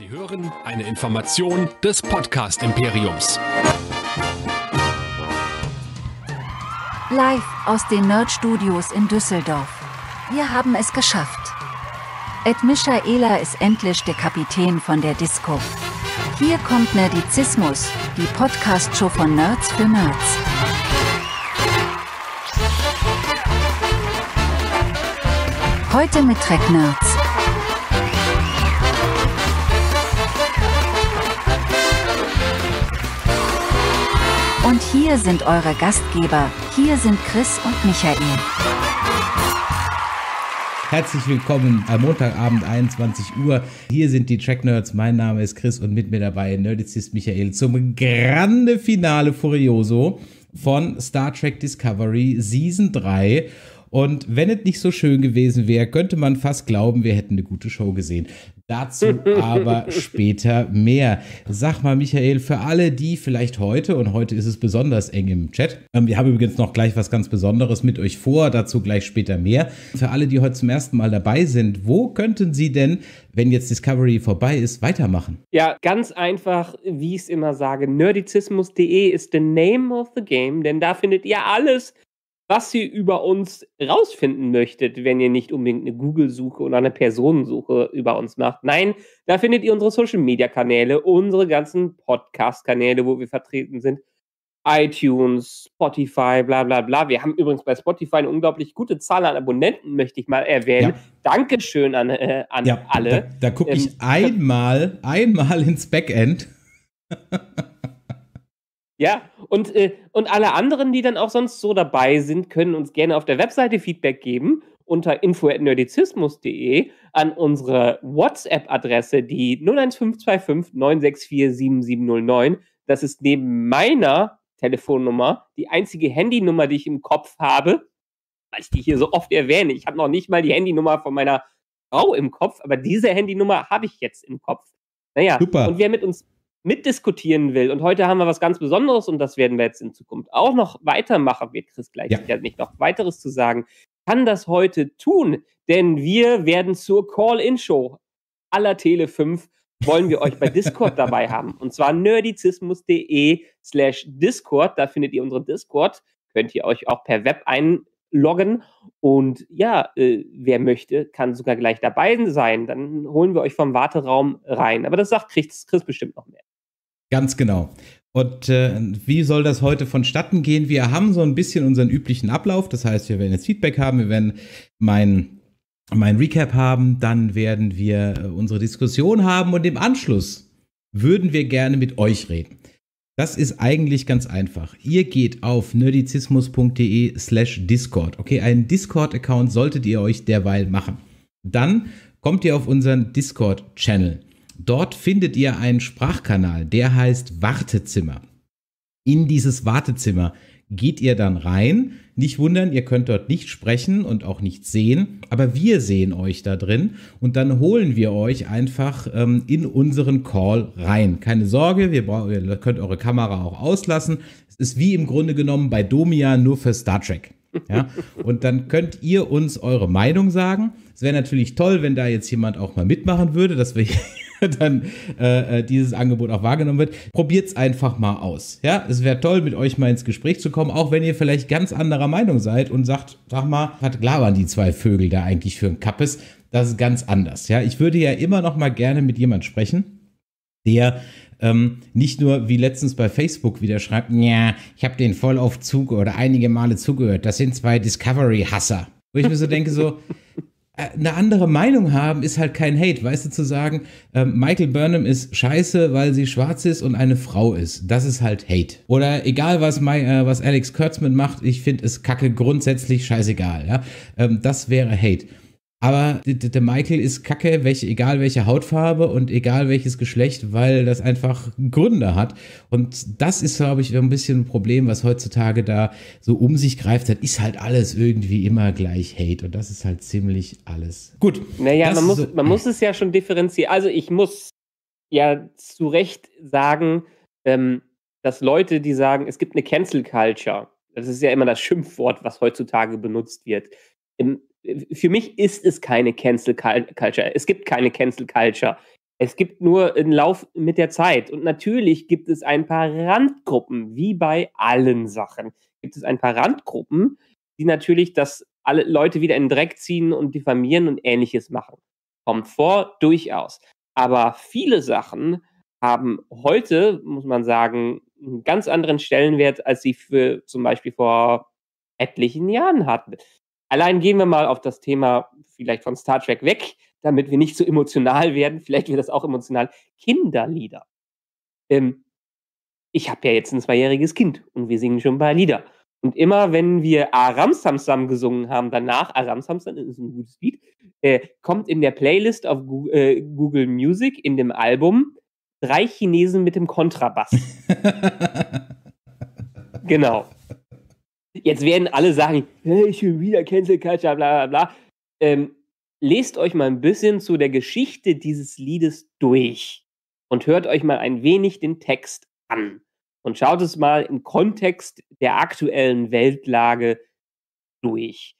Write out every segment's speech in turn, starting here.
Sie hören eine Information des Podcast Imperiums. Live aus den Nerd Studios in Düsseldorf. Wir haben es geschafft. Ed Michaela ist endlich der Kapitän von der Disco. Hier kommt Nerdizismus, die Podcast-Show von Nerds für Nerds. Heute mit Track Nerds. Und hier sind eure Gastgeber, hier sind Chris und Michael. Herzlich willkommen am Montagabend 21 Uhr. Hier sind die Track Nerds. Mein Name ist Chris und mit mir dabei Nerdizist Michael zum Grande Finale Furioso von Star Trek Discovery Season 3. Und wenn es nicht so schön gewesen wäre, könnte man fast glauben, wir hätten eine gute Show gesehen. Dazu aber später mehr. Sag mal, Michael, für alle, die vielleicht heute, und heute ist es besonders eng im Chat, ähm, wir haben übrigens noch gleich was ganz Besonderes mit euch vor, dazu gleich später mehr. Für alle, die heute zum ersten Mal dabei sind, wo könnten sie denn, wenn jetzt Discovery vorbei ist, weitermachen? Ja, ganz einfach, wie ich es immer sage, nerdizismus.de ist the name of the game, denn da findet ihr alles, was ihr über uns rausfinden möchtet, wenn ihr nicht unbedingt eine Google-Suche oder eine Personensuche über uns macht. Nein, da findet ihr unsere Social-Media-Kanäle, unsere ganzen Podcast-Kanäle, wo wir vertreten sind. iTunes, Spotify, bla bla bla. Wir haben übrigens bei Spotify eine unglaublich gute Zahl an Abonnenten, möchte ich mal erwähnen. Ja. Dankeschön an, äh, an ja, alle. Da, da gucke ähm, ich ähm, einmal, einmal ins Backend. Ja, und, äh, und alle anderen, die dann auch sonst so dabei sind, können uns gerne auf der Webseite Feedback geben unter info.nerdizismus.de an unsere WhatsApp-Adresse, die 01525 964 7709. Das ist neben meiner Telefonnummer die einzige Handynummer, die ich im Kopf habe, weil ich die hier so oft erwähne. Ich habe noch nicht mal die Handynummer von meiner Frau im Kopf, aber diese Handynummer habe ich jetzt im Kopf. Naja, Super. und wer mit uns mitdiskutieren will. Und heute haben wir was ganz Besonderes und das werden wir jetzt in Zukunft auch noch weitermachen, wird Chris gleich ja. sicherlich noch weiteres zu sagen. Kann das heute tun, denn wir werden zur Call-In-Show aller Tele 5 wollen wir euch bei Discord dabei haben. Und zwar nerdizismus.de slash Discord. Da findet ihr unseren Discord. Könnt ihr euch auch per Web ein, loggen. Und ja, äh, wer möchte, kann sogar gleich dabei sein. Dann holen wir euch vom Warteraum rein. Aber das sagt Chris, Chris bestimmt noch mehr. Ganz genau. Und äh, wie soll das heute vonstatten gehen? Wir haben so ein bisschen unseren üblichen Ablauf. Das heißt, wir werden jetzt Feedback haben, wir werden mein, mein Recap haben, dann werden wir äh, unsere Diskussion haben und im Anschluss würden wir gerne mit euch reden. Das ist eigentlich ganz einfach. Ihr geht auf nerdizismus.de slash Discord. Okay, einen Discord-Account solltet ihr euch derweil machen. Dann kommt ihr auf unseren Discord-Channel. Dort findet ihr einen Sprachkanal, der heißt Wartezimmer. In dieses Wartezimmer geht ihr dann rein. Nicht wundern, ihr könnt dort nicht sprechen und auch nicht sehen, aber wir sehen euch da drin und dann holen wir euch einfach ähm, in unseren Call rein. Keine Sorge, wir ihr könnt eure Kamera auch auslassen. Es ist wie im Grunde genommen bei Domia nur für Star Trek. Ja? Und dann könnt ihr uns eure Meinung sagen es wäre natürlich toll, wenn da jetzt jemand auch mal mitmachen würde, dass wir dann äh, äh, dieses Angebot auch wahrgenommen wird. Probiert es einfach mal aus. Ja, es wäre toll, mit euch mal ins Gespräch zu kommen, auch wenn ihr vielleicht ganz anderer Meinung seid und sagt, sag mal, was glabern die zwei Vögel da eigentlich für ein Kappes? Das ist ganz anders. Ja, ich würde ja immer noch mal gerne mit jemand sprechen, der ähm, nicht nur wie letztens bei Facebook wieder schreibt, ja, ich habe den voll auf Zug oder einige Male zugehört. Das sind zwei Discovery-Hasser. Wo ich mir so denke, so, äh, eine andere Meinung haben, ist halt kein Hate. Weißt du, zu sagen, äh, Michael Burnham ist scheiße, weil sie schwarz ist und eine Frau ist, das ist halt Hate. Oder egal, was, mein, äh, was Alex Kurtzman macht, ich finde es kacke grundsätzlich scheißegal. Ja? Ähm, das wäre Hate. Aber der Michael ist kacke, welche, egal welche Hautfarbe und egal welches Geschlecht, weil das einfach Gründe hat. Und das ist, glaube ich, ein bisschen ein Problem, was heutzutage da so um sich greift. Das ist halt alles irgendwie immer gleich Hate. Und das ist halt ziemlich alles. Gut. Naja, man muss, so man muss es ja schon differenzieren. Also ich muss ja zu Recht sagen, ähm, dass Leute, die sagen, es gibt eine Cancel Culture, das ist ja immer das Schimpfwort, was heutzutage benutzt wird. Im, für mich ist es keine Cancel Culture. Es gibt keine Cancel Culture. Es gibt nur einen Lauf mit der Zeit. Und natürlich gibt es ein paar Randgruppen, wie bei allen Sachen. Gibt es ein paar Randgruppen, die natürlich das alle Leute wieder in den Dreck ziehen und diffamieren und ähnliches machen. Kommt vor, durchaus. Aber viele Sachen haben heute, muss man sagen, einen ganz anderen Stellenwert, als sie für zum Beispiel vor etlichen Jahren hatten. Allein gehen wir mal auf das Thema vielleicht von Star Trek weg, damit wir nicht so emotional werden. Vielleicht wird das auch emotional. Kinderlieder. Ähm, ich habe ja jetzt ein zweijähriges Kind und wir singen schon ein paar Lieder. Und immer wenn wir Aramsamsam gesungen haben, danach, Aramsamsam ist ein gutes Lied, äh, kommt in der Playlist auf Google, äh, Google Music in dem Album drei Chinesen mit dem Kontrabass. genau. Jetzt werden alle sagen, hey, schon wieder Cancel Culture, bla bla bla. Ähm, lest euch mal ein bisschen zu der Geschichte dieses Liedes durch und hört euch mal ein wenig den Text an und schaut es mal im Kontext der aktuellen Weltlage durch.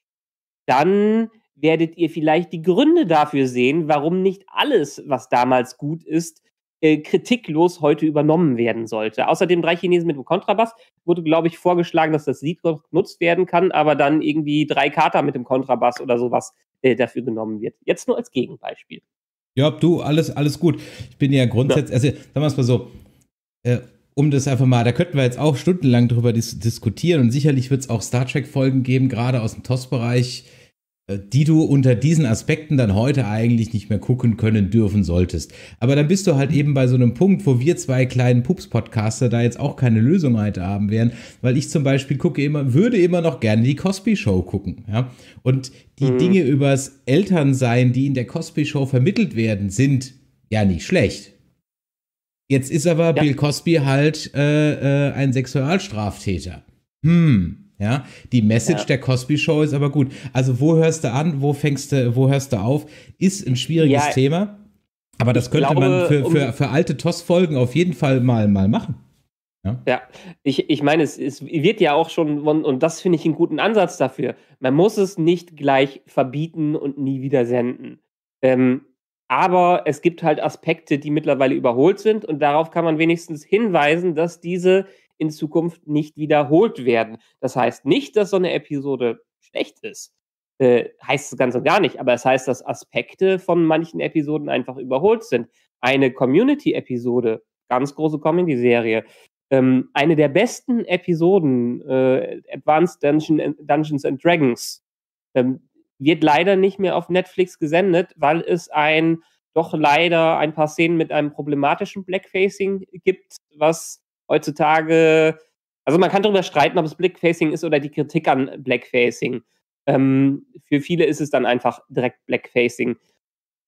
Dann werdet ihr vielleicht die Gründe dafür sehen, warum nicht alles, was damals gut ist, äh, kritiklos heute übernommen werden sollte. Außerdem drei Chinesen mit dem Kontrabass wurde, glaube ich, vorgeschlagen, dass das Lied genutzt werden kann, aber dann irgendwie drei Kater mit dem Kontrabass oder sowas äh, dafür genommen wird. Jetzt nur als Gegenbeispiel. Ja, du, alles, alles gut. Ich bin ja grundsätzlich, ja. also sagen wir es mal so, äh, um das einfach mal, da könnten wir jetzt auch stundenlang drüber dis diskutieren und sicherlich wird es auch Star Trek-Folgen geben, gerade aus dem TOS-Bereich äh, die du unter diesen Aspekten dann heute eigentlich nicht mehr gucken können dürfen solltest. Aber dann bist du halt eben bei so einem Punkt, wo wir zwei kleinen Pups-Podcaster da jetzt auch keine Lösung heute haben werden, weil ich zum Beispiel gucke immer, würde immer noch gerne die Cosby-Show gucken. Ja? Und die mhm. Dinge übers Elternsein, die in der Cosby-Show vermittelt werden, sind ja nicht schlecht. Jetzt ist aber ja. Bill Cosby halt äh, äh, ein Sexualstraftäter. Hm, ja, die Message ja. der Cosby Show ist aber gut. Also wo hörst du an, wo fängst du, wo hörst du auf, ist ein schwieriges ja, Thema. Aber das könnte glaube, man für, für, für alte TOS-Folgen auf jeden Fall mal, mal machen. Ja. ja, ich, ich meine, es, es wird ja auch schon, und das finde ich einen guten Ansatz dafür, man muss es nicht gleich verbieten und nie wieder senden. Ähm, aber es gibt halt Aspekte, die mittlerweile überholt sind und darauf kann man wenigstens hinweisen, dass diese in Zukunft nicht wiederholt werden. Das heißt nicht, dass so eine Episode schlecht ist. Äh, heißt es ganz und gar nicht, aber es heißt, dass Aspekte von manchen Episoden einfach überholt sind. Eine Community-Episode, ganz große Comedy-Serie, ähm, eine der besten Episoden äh, Advanced Dungeon, Dungeons and Dragons, ähm, wird leider nicht mehr auf Netflix gesendet, weil es ein doch leider ein paar Szenen mit einem problematischen Blackfacing gibt, was heutzutage, also man kann darüber streiten, ob es Blackfacing ist oder die Kritik an Blackfacing. Ähm, für viele ist es dann einfach direkt Blackfacing.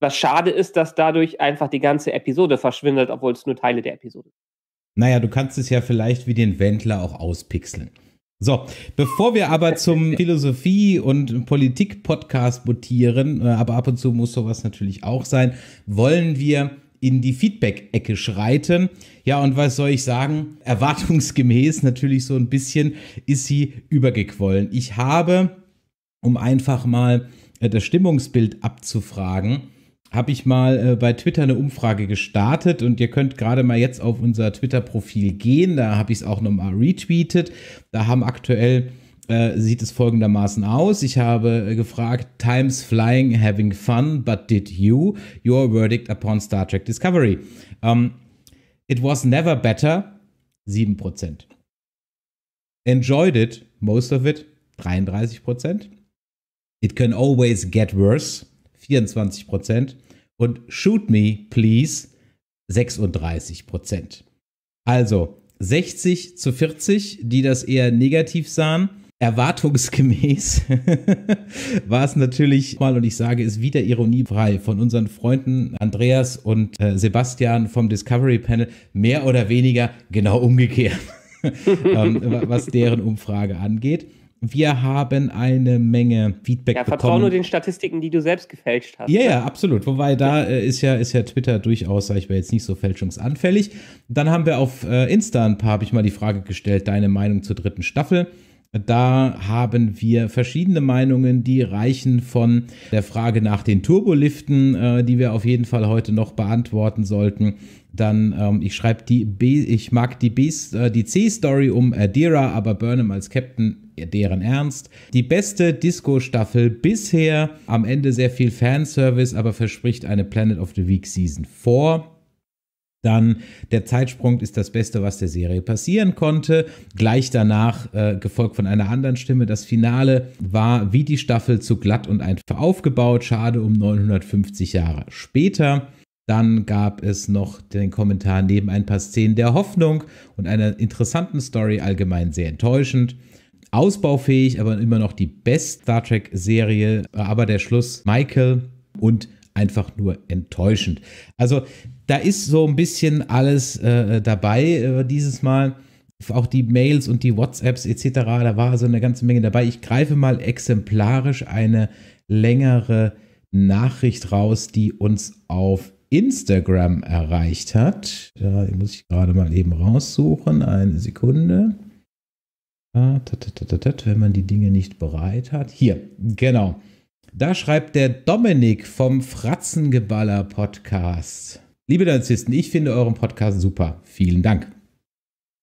Was schade ist, dass dadurch einfach die ganze Episode verschwindet, obwohl es nur Teile der Episode sind. Naja, du kannst es ja vielleicht wie den Wendler auch auspixeln. So, bevor wir aber zum Philosophie- und Politik-Podcast mutieren, äh, aber ab und zu muss sowas natürlich auch sein, wollen wir in die Feedback-Ecke schreiten. Ja, und was soll ich sagen? Erwartungsgemäß natürlich so ein bisschen ist sie übergequollen. Ich habe, um einfach mal äh, das Stimmungsbild abzufragen, habe ich mal äh, bei Twitter eine Umfrage gestartet und ihr könnt gerade mal jetzt auf unser Twitter-Profil gehen. Da habe ich es auch nochmal retweetet. Da haben aktuell äh, sieht es folgendermaßen aus. Ich habe äh, gefragt, Times flying, having fun, but did you? Your verdict upon Star Trek Discovery. Um, ähm, it was never better, 7%. Enjoyed it, most of it, 33%. It can always get worse, 24%. Und shoot me, please, 36%. Also 60 zu 40, die das eher negativ sahen Erwartungsgemäß war es natürlich mal, und ich sage es wieder ironiefrei, von unseren Freunden Andreas und äh, Sebastian vom Discovery Panel mehr oder weniger genau umgekehrt, ähm, was deren Umfrage angeht. Wir haben eine Menge Feedback ja, bekommen. Ja, vertraue nur den Statistiken, die du selbst gefälscht hast. Ja, ne? ja, absolut. Wobei da äh, ist, ja, ist ja Twitter durchaus, sag ich mal, jetzt nicht so fälschungsanfällig. Dann haben wir auf äh, Insta ein paar, habe ich mal die Frage gestellt, deine Meinung zur dritten Staffel. Da haben wir verschiedene Meinungen, die reichen von der Frage nach den Turboliften, äh, die wir auf jeden Fall heute noch beantworten sollten. Dann, ähm, ich schreibe die B, ich mag die B, äh, die C-Story um Adira, aber Burnham als Captain deren Ernst. Die beste Disco-Staffel bisher. Am Ende sehr viel Fanservice, aber verspricht eine Planet of the Week Season 4. Dann der Zeitsprung ist das Beste, was der Serie passieren konnte. Gleich danach, äh, gefolgt von einer anderen Stimme, das Finale war wie die Staffel zu glatt und einfach aufgebaut. Schade um 950 Jahre später. Dann gab es noch den Kommentar neben ein paar Szenen der Hoffnung und einer interessanten Story, allgemein sehr enttäuschend. Ausbaufähig, aber immer noch die best Star Trek-Serie. Aber der Schluss Michael und einfach nur enttäuschend. Also da ist so ein bisschen alles äh, äh, dabei äh, dieses Mal. Auch die Mails und die WhatsApps etc. Da war so eine ganze Menge dabei. Ich greife mal exemplarisch eine längere Nachricht raus, die uns auf Instagram erreicht hat. Da muss ich gerade mal eben raussuchen. Eine Sekunde. Ah, wenn man die Dinge nicht bereit hat. Hier, genau. Da schreibt der Dominik vom Fratzengeballer Podcast. Liebe Narzissten, ich finde euren Podcast super. Vielen Dank.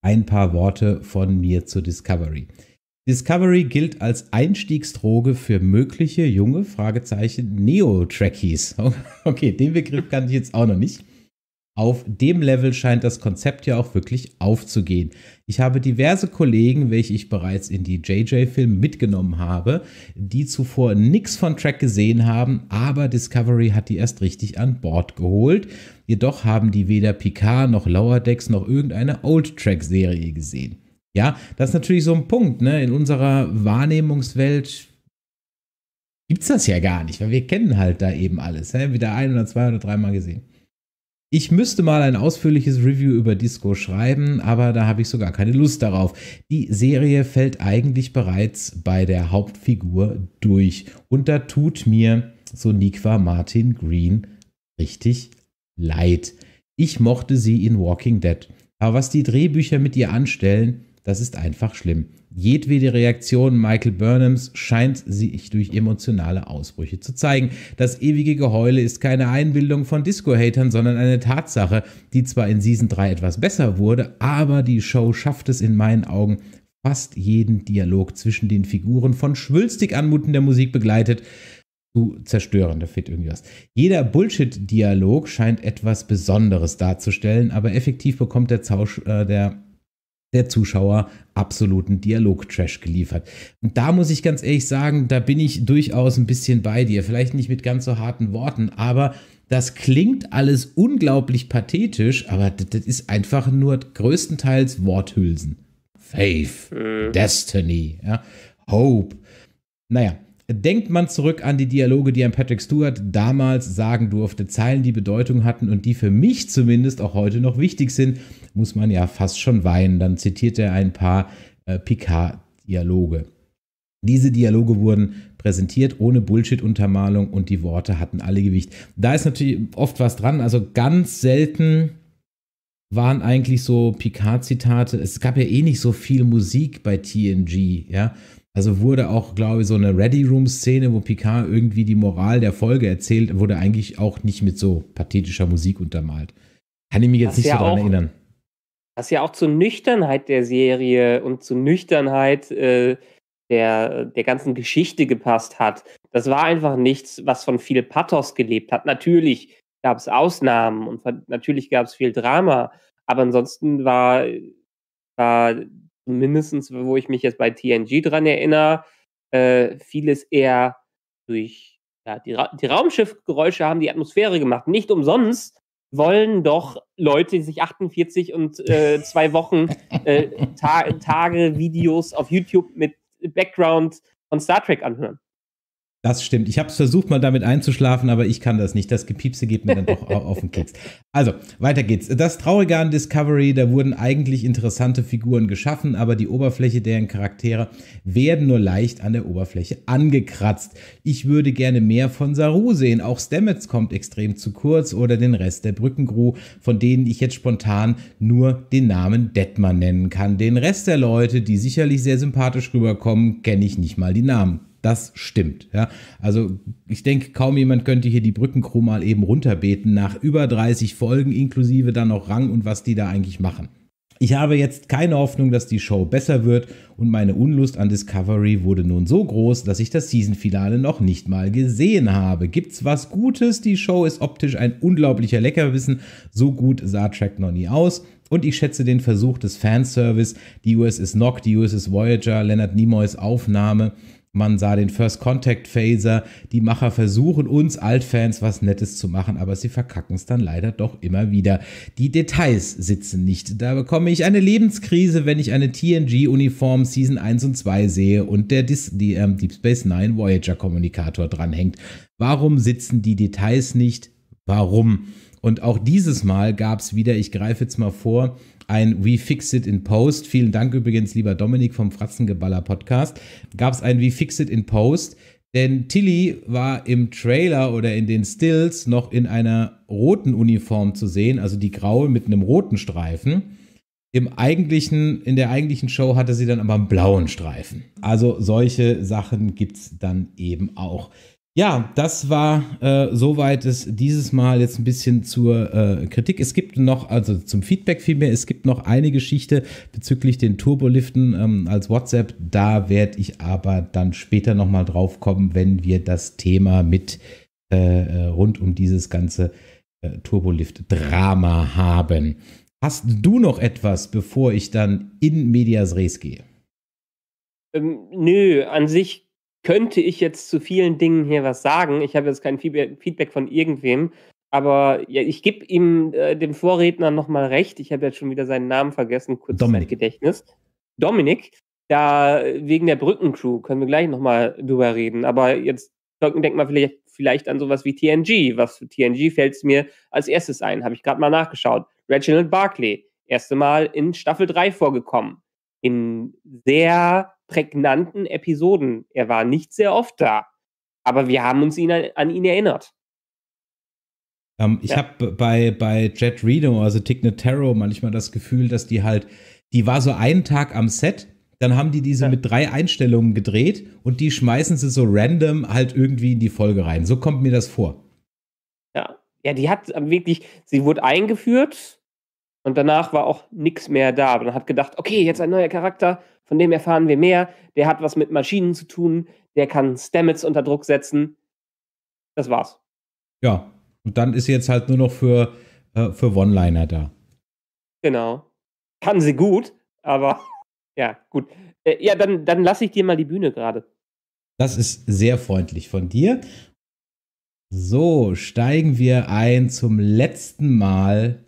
Ein paar Worte von mir zu Discovery. Discovery gilt als Einstiegsdroge für mögliche junge Fragezeichen Neo-Trackies. Okay, den Begriff kannte ich jetzt auch noch nicht auf dem Level scheint das Konzept ja auch wirklich aufzugehen. Ich habe diverse Kollegen, welche ich bereits in die JJ-Filme mitgenommen habe, die zuvor nichts von Track gesehen haben, aber Discovery hat die erst richtig an Bord geholt. Jedoch haben die weder Picard noch Lower Decks noch irgendeine Old Track-Serie gesehen. Ja, das ist natürlich so ein Punkt. Ne? In unserer Wahrnehmungswelt gibt es das ja gar nicht, weil wir kennen halt da eben alles. Hä? Wieder ein oder zwei oder dreimal gesehen. Ich müsste mal ein ausführliches Review über Disco schreiben, aber da habe ich sogar keine Lust darauf. Die Serie fällt eigentlich bereits bei der Hauptfigur durch. Und da tut mir so Nikwa Martin Green richtig leid. Ich mochte sie in Walking Dead. Aber was die Drehbücher mit ihr anstellen, das ist einfach schlimm. Jedwede Reaktion Michael Burnhams scheint sich durch emotionale Ausbrüche zu zeigen. Das ewige Geheule ist keine Einbildung von Disco-Hatern, sondern eine Tatsache, die zwar in Season 3 etwas besser wurde, aber die Show schafft es in meinen Augen, fast jeden Dialog zwischen den Figuren von schwülstig anmutender Musik begleitet zu zerstören. Da fehlt irgendwie was. Jeder Bullshit-Dialog scheint etwas Besonderes darzustellen, aber effektiv bekommt der, Zausch, äh, der der Zuschauer absoluten Dialog-Trash geliefert. Und da muss ich ganz ehrlich sagen, da bin ich durchaus ein bisschen bei dir. Vielleicht nicht mit ganz so harten Worten, aber das klingt alles unglaublich pathetisch, aber das, das ist einfach nur größtenteils Worthülsen. Faith, äh. Destiny, ja, Hope. Naja, denkt man zurück an die Dialoge, die ein Patrick Stewart damals sagen durfte, Zeilen, die Bedeutung hatten und die für mich zumindest auch heute noch wichtig sind, muss man ja fast schon weinen. Dann zitiert er ein paar äh, Picard-Dialoge. Diese Dialoge wurden präsentiert ohne Bullshit-Untermalung und die Worte hatten alle Gewicht. Da ist natürlich oft was dran. Also ganz selten waren eigentlich so Picard-Zitate. Es gab ja eh nicht so viel Musik bei TNG, ja. Also wurde auch, glaube ich, so eine Ready Room-Szene, wo Picard irgendwie die Moral der Folge erzählt, wurde eigentlich auch nicht mit so pathetischer Musik untermalt. Kann ich mich jetzt das nicht ja so daran erinnern was ja auch zur Nüchternheit der Serie und zur Nüchternheit äh, der, der ganzen Geschichte gepasst hat. Das war einfach nichts, was von viel Pathos gelebt hat. Natürlich gab es Ausnahmen und natürlich gab es viel Drama, aber ansonsten war, war mindestens, wo ich mich jetzt bei TNG dran erinnere, äh, vieles eher durch ja, die, Ra die Raumschiffgeräusche haben die Atmosphäre gemacht. Nicht umsonst wollen doch Leute, die sich 48 und äh, zwei Wochen äh, Ta Tage Videos auf YouTube mit Background von Star Trek anhören. Das stimmt. Ich habe es versucht, mal damit einzuschlafen, aber ich kann das nicht. Das Gepiepse geht mir dann doch auf den Keks. Also, weiter geht's. Das Traurige an Discovery, da wurden eigentlich interessante Figuren geschaffen, aber die Oberfläche deren Charaktere werden nur leicht an der Oberfläche angekratzt. Ich würde gerne mehr von Saru sehen. Auch Stamets kommt extrem zu kurz oder den Rest der Brückengru, von denen ich jetzt spontan nur den Namen Detman nennen kann. Den Rest der Leute, die sicherlich sehr sympathisch rüberkommen, kenne ich nicht mal die Namen. Das stimmt. Ja. Also ich denke, kaum jemand könnte hier die Brückencrew mal eben runterbeten nach über 30 Folgen, inklusive dann noch Rang und was die da eigentlich machen. Ich habe jetzt keine Hoffnung, dass die Show besser wird und meine Unlust an Discovery wurde nun so groß, dass ich das Season-Finale noch nicht mal gesehen habe. Gibt's was Gutes? Die Show ist optisch ein unglaublicher Leckerwissen. So gut sah Track noch nie aus. Und ich schätze den Versuch des Fanservice, die USS Nock, die USS Voyager, Leonard Nimoys Aufnahme man sah den First Contact Phaser. Die Macher versuchen uns Altfans was Nettes zu machen, aber sie verkacken es dann leider doch immer wieder. Die Details sitzen nicht. Da bekomme ich eine Lebenskrise, wenn ich eine TNG-Uniform Season 1 und 2 sehe und der Dis die, ähm, Deep Space Nine Voyager-Kommunikator dranhängt. Warum sitzen die Details nicht? Warum? Und auch dieses Mal gab es wieder, ich greife jetzt mal vor, ein We Fix It in Post. Vielen Dank übrigens, lieber Dominik vom Fratzengeballer Podcast. Gab es ein We Fix It in Post, denn Tilly war im Trailer oder in den Stills noch in einer roten Uniform zu sehen, also die graue mit einem roten Streifen. Im eigentlichen, in der eigentlichen Show hatte sie dann aber einen blauen Streifen. Also solche Sachen gibt es dann eben auch. Ja, das war äh, soweit es dieses Mal jetzt ein bisschen zur äh, Kritik. Es gibt noch, also zum Feedback vielmehr, es gibt noch eine Geschichte bezüglich den Turboliften ähm, als WhatsApp. Da werde ich aber dann später nochmal drauf kommen, wenn wir das Thema mit äh, äh rund um dieses ganze äh, Turbolift-Drama haben. Hast du noch etwas, bevor ich dann in Medias Res gehe? Ähm, nö, an sich könnte ich jetzt zu vielen Dingen hier was sagen. Ich habe jetzt kein Feedback von irgendwem. Aber ja, ich gebe ihm, äh, dem Vorredner, nochmal recht. Ich habe jetzt schon wieder seinen Namen vergessen, kurz Dominik. Gedächtnis. Dominik, da wegen der Brückencrew können wir gleich nochmal drüber reden. Aber jetzt denkt mal vielleicht, vielleicht an sowas wie TNG. Was für TNG fällt es mir als erstes ein? Habe ich gerade mal nachgeschaut. Reginald Barclay, erste Mal in Staffel 3 vorgekommen in sehr prägnanten Episoden. Er war nicht sehr oft da, aber wir haben uns ihn, an ihn erinnert. Ähm, ich ja. habe bei, bei Jet Reno, also Tignataro, manchmal das Gefühl, dass die halt, die war so einen Tag am Set, dann haben die diese ja. mit drei Einstellungen gedreht und die schmeißen sie so random halt irgendwie in die Folge rein. So kommt mir das vor. Ja, ja die hat wirklich, sie wurde eingeführt, und danach war auch nichts mehr da. Man hat gedacht, okay, jetzt ein neuer Charakter, von dem erfahren wir mehr. Der hat was mit Maschinen zu tun, der kann Stamets unter Druck setzen. Das war's. Ja, und dann ist sie jetzt halt nur noch für, äh, für One-Liner da. Genau. Kann sie gut, aber ja, gut. Äh, ja, dann, dann lasse ich dir mal die Bühne gerade. Das ist sehr freundlich von dir. So, steigen wir ein zum letzten Mal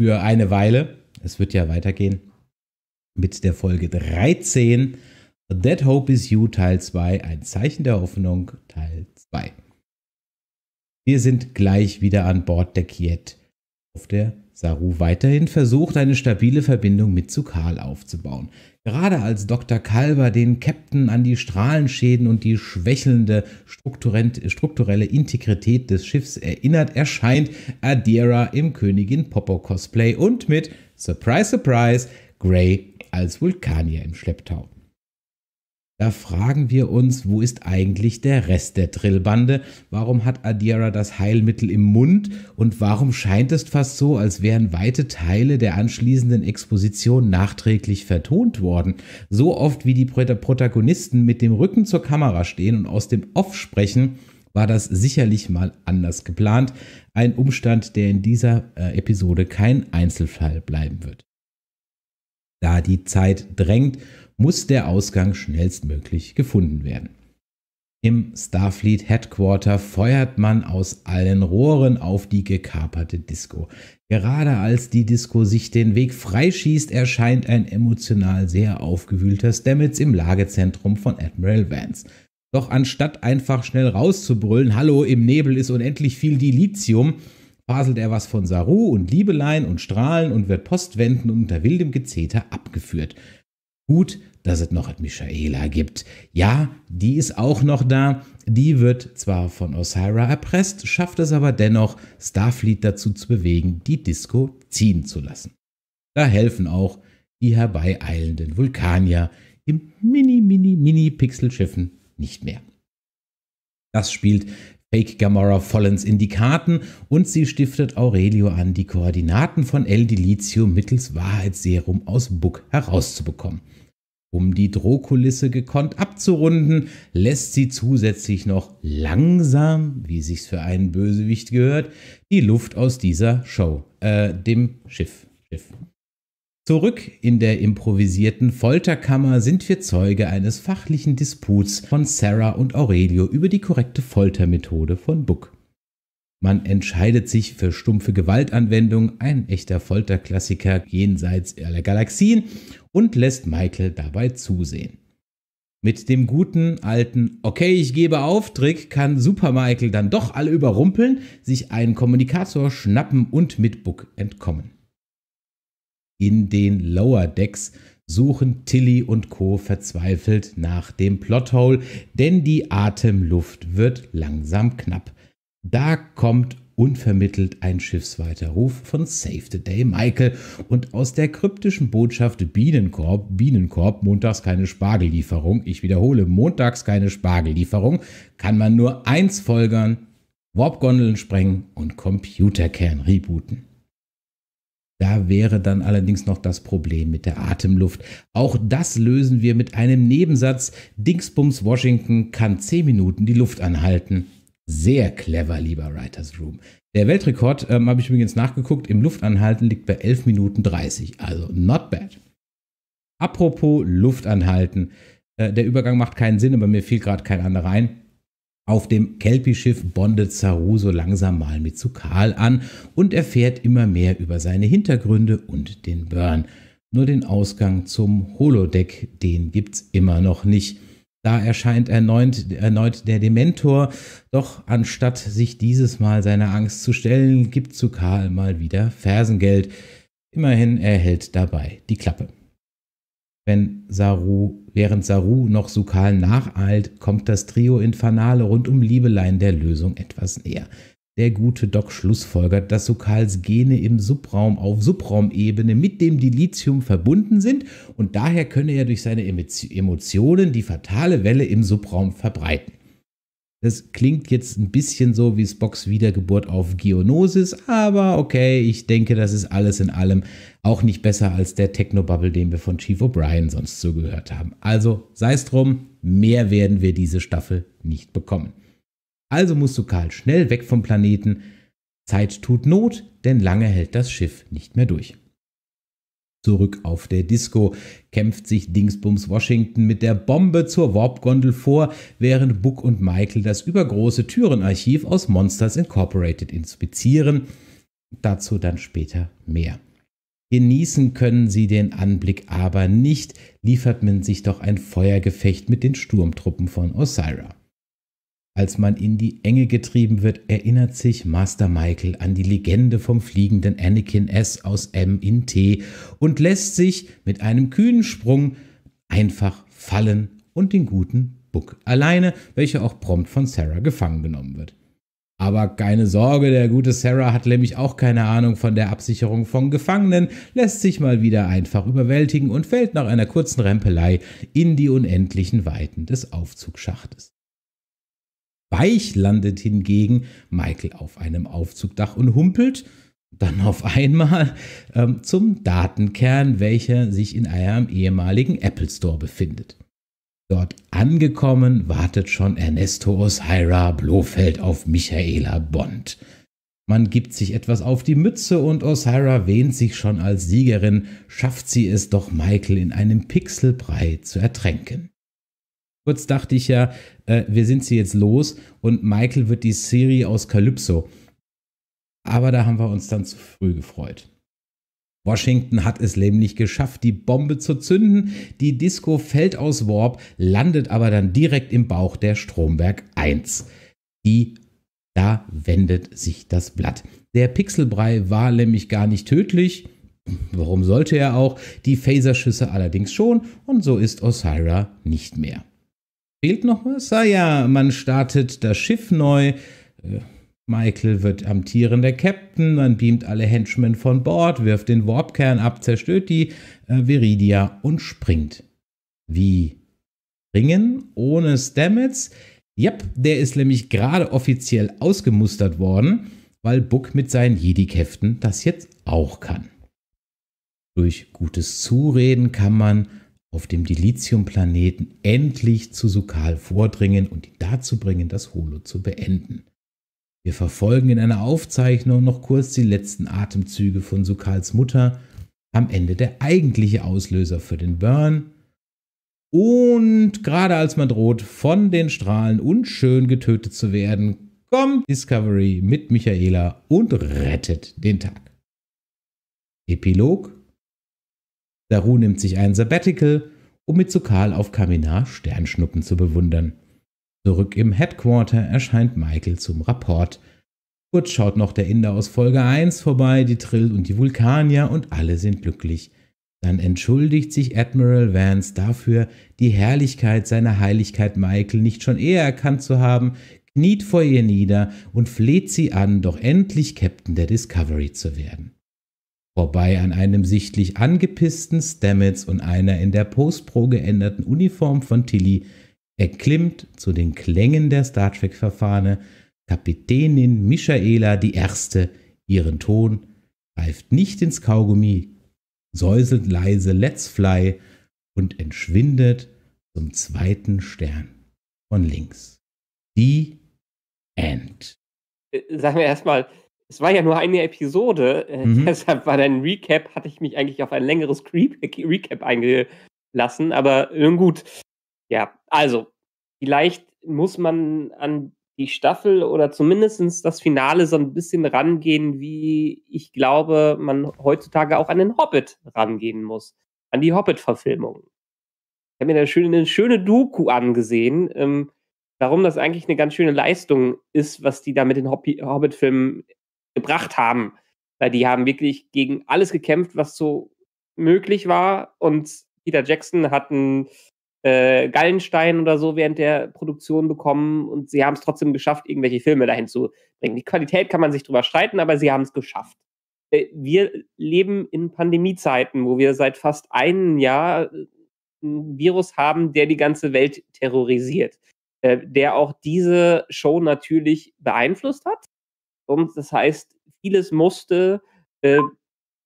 für eine Weile. Es wird ja weitergehen mit der Folge 13. That Hope is You Teil 2, ein Zeichen der Hoffnung Teil 2. Wir sind gleich wieder an Bord der Kiet auf der Saru weiterhin versucht, eine stabile Verbindung mit Sukal aufzubauen. Gerade als Dr. Kalber den Captain an die Strahlenschäden und die schwächelnde strukturelle Integrität des Schiffs erinnert, erscheint Adira im Königin Popo Cosplay und mit Surprise Surprise Grey als Vulkanier im Schlepptau. Da fragen wir uns, wo ist eigentlich der Rest der Trillbande? Warum hat Adira das Heilmittel im Mund? Und warum scheint es fast so, als wären weite Teile der anschließenden Exposition nachträglich vertont worden? So oft wie die Protagonisten mit dem Rücken zur Kamera stehen und aus dem Off sprechen, war das sicherlich mal anders geplant. Ein Umstand, der in dieser äh, Episode kein Einzelfall bleiben wird. Da die Zeit drängt muss der Ausgang schnellstmöglich gefunden werden. Im Starfleet Headquarter feuert man aus allen Rohren auf die gekaperte Disco. Gerade als die Disco sich den Weg freischießt, erscheint ein emotional sehr aufgewühlter Stamets im Lagezentrum von Admiral Vance. Doch anstatt einfach schnell rauszubrüllen, hallo, im Nebel ist unendlich viel Dilithium, faselt er was von Saru und Liebelein und Strahlen und wird postwenden unter wildem Gezeter abgeführt. Gut, dass es noch eine Michaela gibt. Ja, die ist auch noch da. Die wird zwar von Osira erpresst, schafft es aber dennoch, Starfleet dazu zu bewegen, die Disco ziehen zu lassen. Da helfen auch die herbeieilenden Vulkanier im mini, mini, mini Pixelschiffen nicht mehr. Das spielt Fake Gamora vollends in die Karten und sie stiftet Aurelio an, die Koordinaten von El Delithium mittels Wahrheitsserum aus Book herauszubekommen. Um die Drohkulisse gekonnt abzurunden, lässt sie zusätzlich noch langsam, wie sich's für einen Bösewicht gehört, die Luft aus dieser Show, äh, dem Schiff. Schiff. Zurück in der improvisierten Folterkammer sind wir Zeuge eines fachlichen Disputs von Sarah und Aurelio über die korrekte Foltermethode von Buck. Man entscheidet sich für stumpfe Gewaltanwendung, ein echter Folterklassiker jenseits aller Galaxien, und lässt Michael dabei zusehen. Mit dem guten alten Okay, ich gebe auf Trick kann Super Michael dann doch alle überrumpeln, sich einen Kommunikator schnappen und mit Book entkommen. In den Lower Decks suchen Tilly und Co. verzweifelt nach dem Plothole, denn die Atemluft wird langsam knapp. Da kommt unvermittelt ein schiffsweiter Ruf von Save the Day Michael und aus der kryptischen Botschaft Bienenkorb, Bienenkorb, montags keine Spargellieferung, ich wiederhole, montags keine Spargellieferung, kann man nur eins folgern, Warpgondeln sprengen und Computerkern rebooten. Da wäre dann allerdings noch das Problem mit der Atemluft. Auch das lösen wir mit einem Nebensatz. Dingsbums Washington kann 10 Minuten die Luft anhalten. Sehr clever, lieber Writers Room. Der Weltrekord, ähm, habe ich übrigens nachgeguckt, im Luftanhalten liegt bei 11 Minuten 30. Also not bad. Apropos Luftanhalten. Äh, der Übergang macht keinen Sinn, aber mir fiel gerade kein anderer ein. Auf dem Kelpi-Schiff bondet so langsam mal mit Sukal an und erfährt immer mehr über seine Hintergründe und den Burn. Nur den Ausgang zum Holodeck, den gibt's immer noch nicht. Da erscheint erneut, erneut der Dementor, doch anstatt sich dieses Mal seiner Angst zu stellen, gibt zu Karl mal wieder Fersengeld. Immerhin erhält dabei die Klappe. Wenn Saru, während Saru noch Sukal nacheilt, kommt das Trio Infernale rund um Liebelein der Lösung etwas näher. Der gute Doc schlussfolgert, dass Sokals Gene im Subraum auf Subraumebene mit dem Dilithium verbunden sind und daher könne er durch seine Emotionen die fatale Welle im Subraum verbreiten. Das klingt jetzt ein bisschen so wie Spocks Wiedergeburt auf Geonosis, aber okay, ich denke, das ist alles in allem auch nicht besser als der Technobubble, den wir von Chief O'Brien sonst zugehört haben. Also sei es drum, mehr werden wir diese Staffel nicht bekommen. Also musst du Karl schnell weg vom Planeten. Zeit tut Not, denn lange hält das Schiff nicht mehr durch. Zurück auf der Disco kämpft sich Dingsbums Washington mit der Bombe zur Warpgondel vor, während Buck und Michael das übergroße Türenarchiv aus Monsters Incorporated inspizieren. Dazu dann später mehr. Genießen können sie den Anblick aber nicht, liefert man sich doch ein Feuergefecht mit den Sturmtruppen von Osira als man in die Enge getrieben wird, erinnert sich Master Michael an die Legende vom fliegenden Anakin S aus M in T und lässt sich mit einem kühnen Sprung einfach fallen und den guten Buck alleine, welcher auch prompt von Sarah gefangen genommen wird. Aber keine Sorge, der gute Sarah hat nämlich auch keine Ahnung von der Absicherung von Gefangenen, lässt sich mal wieder einfach überwältigen und fällt nach einer kurzen Rempelei in die unendlichen Weiten des Aufzugsschachtes. Weich landet hingegen Michael auf einem Aufzugdach und humpelt dann auf einmal ähm, zum Datenkern, welcher sich in einem ehemaligen Apple Store befindet. Dort angekommen wartet schon Ernesto Osaira Blofeld auf Michaela Bond. Man gibt sich etwas auf die Mütze und Osaira wähnt sich schon als Siegerin, schafft sie es doch Michael in einem Pixelbrei zu ertränken. Kurz dachte ich ja, äh, wir sind sie jetzt los und Michael wird die Serie aus Calypso. Aber da haben wir uns dann zu früh gefreut. Washington hat es nämlich geschafft, die Bombe zu zünden. Die Disco fällt aus Warp, landet aber dann direkt im Bauch der Stromberg 1. Die, da wendet sich das Blatt. Der Pixelbrei war nämlich gar nicht tödlich. Warum sollte er auch? Die Phaserschüsse allerdings schon und so ist Osira nicht mehr. Fehlt noch was? Ah ja, man startet das Schiff neu. Äh, Michael wird amtierender Captain, man beamt alle Henchmen von Bord, wirft den Warpkern ab, zerstört die äh, Viridia und springt. Wie? Springen ohne Stamets? Yep, der ist nämlich gerade offiziell ausgemustert worden, weil Buck mit seinen Jedi-Käften das jetzt auch kann. Durch gutes Zureden kann man auf dem die Lithiumplaneten endlich zu Sukal vordringen und ihn dazu bringen, das Holo zu beenden. Wir verfolgen in einer Aufzeichnung noch kurz die letzten Atemzüge von Sukals Mutter, am Ende der eigentliche Auslöser für den Burn. Und gerade als man droht, von den Strahlen unschön getötet zu werden, kommt Discovery mit Michaela und rettet den Tag. Epilog Daru nimmt sich ein Sabbatical, um mit Sokal auf Kaminar Sternschnuppen zu bewundern. Zurück im Headquarter erscheint Michael zum Rapport. Kurz schaut noch der Inder aus Folge 1 vorbei, die Trill und die Vulkanier und alle sind glücklich. Dann entschuldigt sich Admiral Vance dafür, die Herrlichkeit seiner Heiligkeit Michael nicht schon eher erkannt zu haben, kniet vor ihr nieder und fleht sie an, doch endlich Captain der Discovery zu werden vorbei an einem sichtlich angepissten Stamets und einer in der Postpro geänderten Uniform von Tilly erklimmt zu den Klängen der Star Trek-Verfahrene Kapitänin Michaela die Erste ihren Ton, greift nicht ins Kaugummi, säuselt leise Let's Fly und entschwindet zum zweiten Stern von links. Die End. Äh, sagen wir erstmal, es war ja nur eine Episode, äh, mhm. deshalb war dein Recap, hatte ich mich eigentlich auf ein längeres Re Recap eingelassen, aber nun gut. Ja, also, vielleicht muss man an die Staffel oder zumindest das Finale so ein bisschen rangehen, wie ich glaube, man heutzutage auch an den Hobbit rangehen muss. An die Hobbit-Verfilmung. Ich habe mir da schön, eine schöne Doku angesehen, ähm, warum das eigentlich eine ganz schöne Leistung ist, was die da mit den Hobbit-Filmen gebracht haben. Weil die haben wirklich gegen alles gekämpft, was so möglich war. Und Peter Jackson hat einen äh, Gallenstein oder so während der Produktion bekommen und sie haben es trotzdem geschafft, irgendwelche Filme dahin zu bringen. Die Qualität kann man sich drüber streiten, aber sie haben es geschafft. Äh, wir leben in Pandemiezeiten, wo wir seit fast einem Jahr äh, ein Virus haben, der die ganze Welt terrorisiert, äh, der auch diese Show natürlich beeinflusst hat. Und das heißt, vieles musste äh,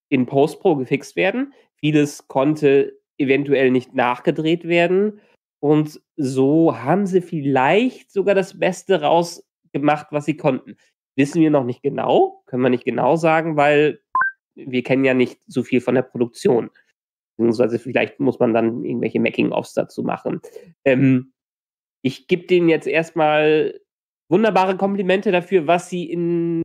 in Postpro gefixt werden, vieles konnte eventuell nicht nachgedreht werden. Und so haben sie vielleicht sogar das Beste rausgemacht, was sie konnten. Wissen wir noch nicht genau, können wir nicht genau sagen, weil wir kennen ja nicht so viel von der Produktion. Beziehungsweise vielleicht muss man dann irgendwelche Making-ofs dazu machen. Ähm, ich gebe denen jetzt erstmal wunderbare Komplimente dafür, was sie in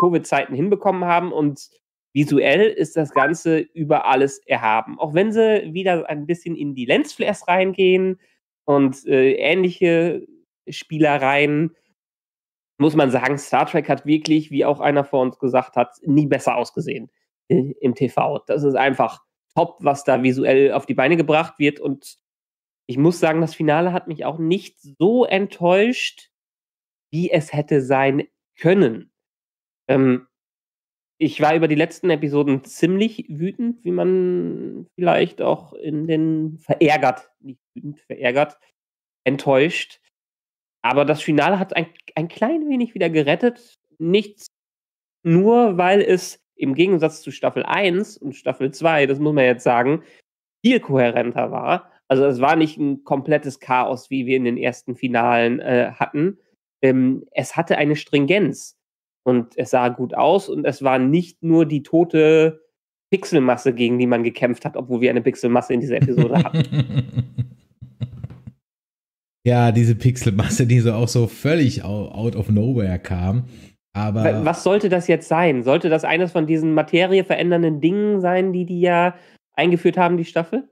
Covid-Zeiten hinbekommen haben und visuell ist das Ganze über alles erhaben. Auch wenn sie wieder ein bisschen in die Lensflares reingehen und äh, ähnliche Spielereien, muss man sagen, Star Trek hat wirklich, wie auch einer vor uns gesagt hat, nie besser ausgesehen äh, im TV. Das ist einfach top, was da visuell auf die Beine gebracht wird und ich muss sagen, das Finale hat mich auch nicht so enttäuscht, wie es hätte sein können. Ähm, ich war über die letzten Episoden ziemlich wütend, wie man vielleicht auch in den verärgert, nicht wütend, verärgert, enttäuscht. Aber das Finale hat ein, ein klein wenig wieder gerettet. Nichts nur, weil es im Gegensatz zu Staffel 1 und Staffel 2, das muss man jetzt sagen, viel kohärenter war. Also es war nicht ein komplettes Chaos, wie wir in den ersten Finalen äh, hatten, ähm, es hatte eine Stringenz und es sah gut aus und es war nicht nur die tote Pixelmasse, gegen die man gekämpft hat, obwohl wir eine Pixelmasse in dieser Episode hatten. Ja, diese Pixelmasse, die so auch so völlig out of nowhere kam. Aber was sollte das jetzt sein? Sollte das eines von diesen materieverändernden Dingen sein, die die ja eingeführt haben, die Staffel?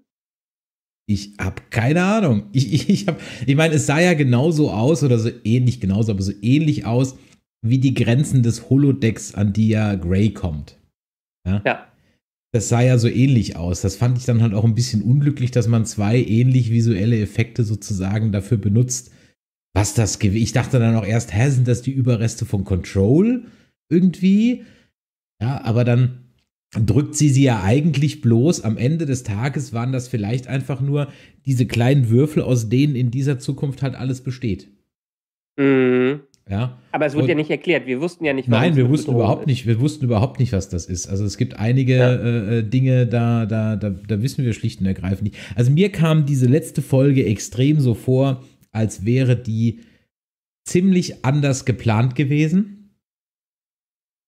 Ich habe keine Ahnung. Ich, ich, ich, ich meine, es sah ja genauso aus oder so ähnlich, genauso, aber so ähnlich aus wie die Grenzen des Holodecks, an die ja Gray kommt. Ja? ja. Das sah ja so ähnlich aus. Das fand ich dann halt auch ein bisschen unglücklich, dass man zwei ähnlich visuelle Effekte sozusagen dafür benutzt. Was das gewesen? Ich dachte dann auch erst, hä, sind das die Überreste von Control irgendwie? Ja, aber dann drückt sie sie ja eigentlich bloß. Am Ende des Tages waren das vielleicht einfach nur diese kleinen Würfel, aus denen in dieser Zukunft halt alles besteht. Mhm. Ja. Aber es wurde Und, ja nicht erklärt. Wir wussten ja nicht, was das ist. Nein, wir wussten überhaupt ist. nicht. Wir wussten überhaupt nicht, was das ist. Also es gibt einige ja. Äh, äh, Dinge, da, da, da, da wissen wir schlicht und ergreifend nicht. Also mir kam diese letzte Folge extrem so vor, als wäre die ziemlich anders geplant gewesen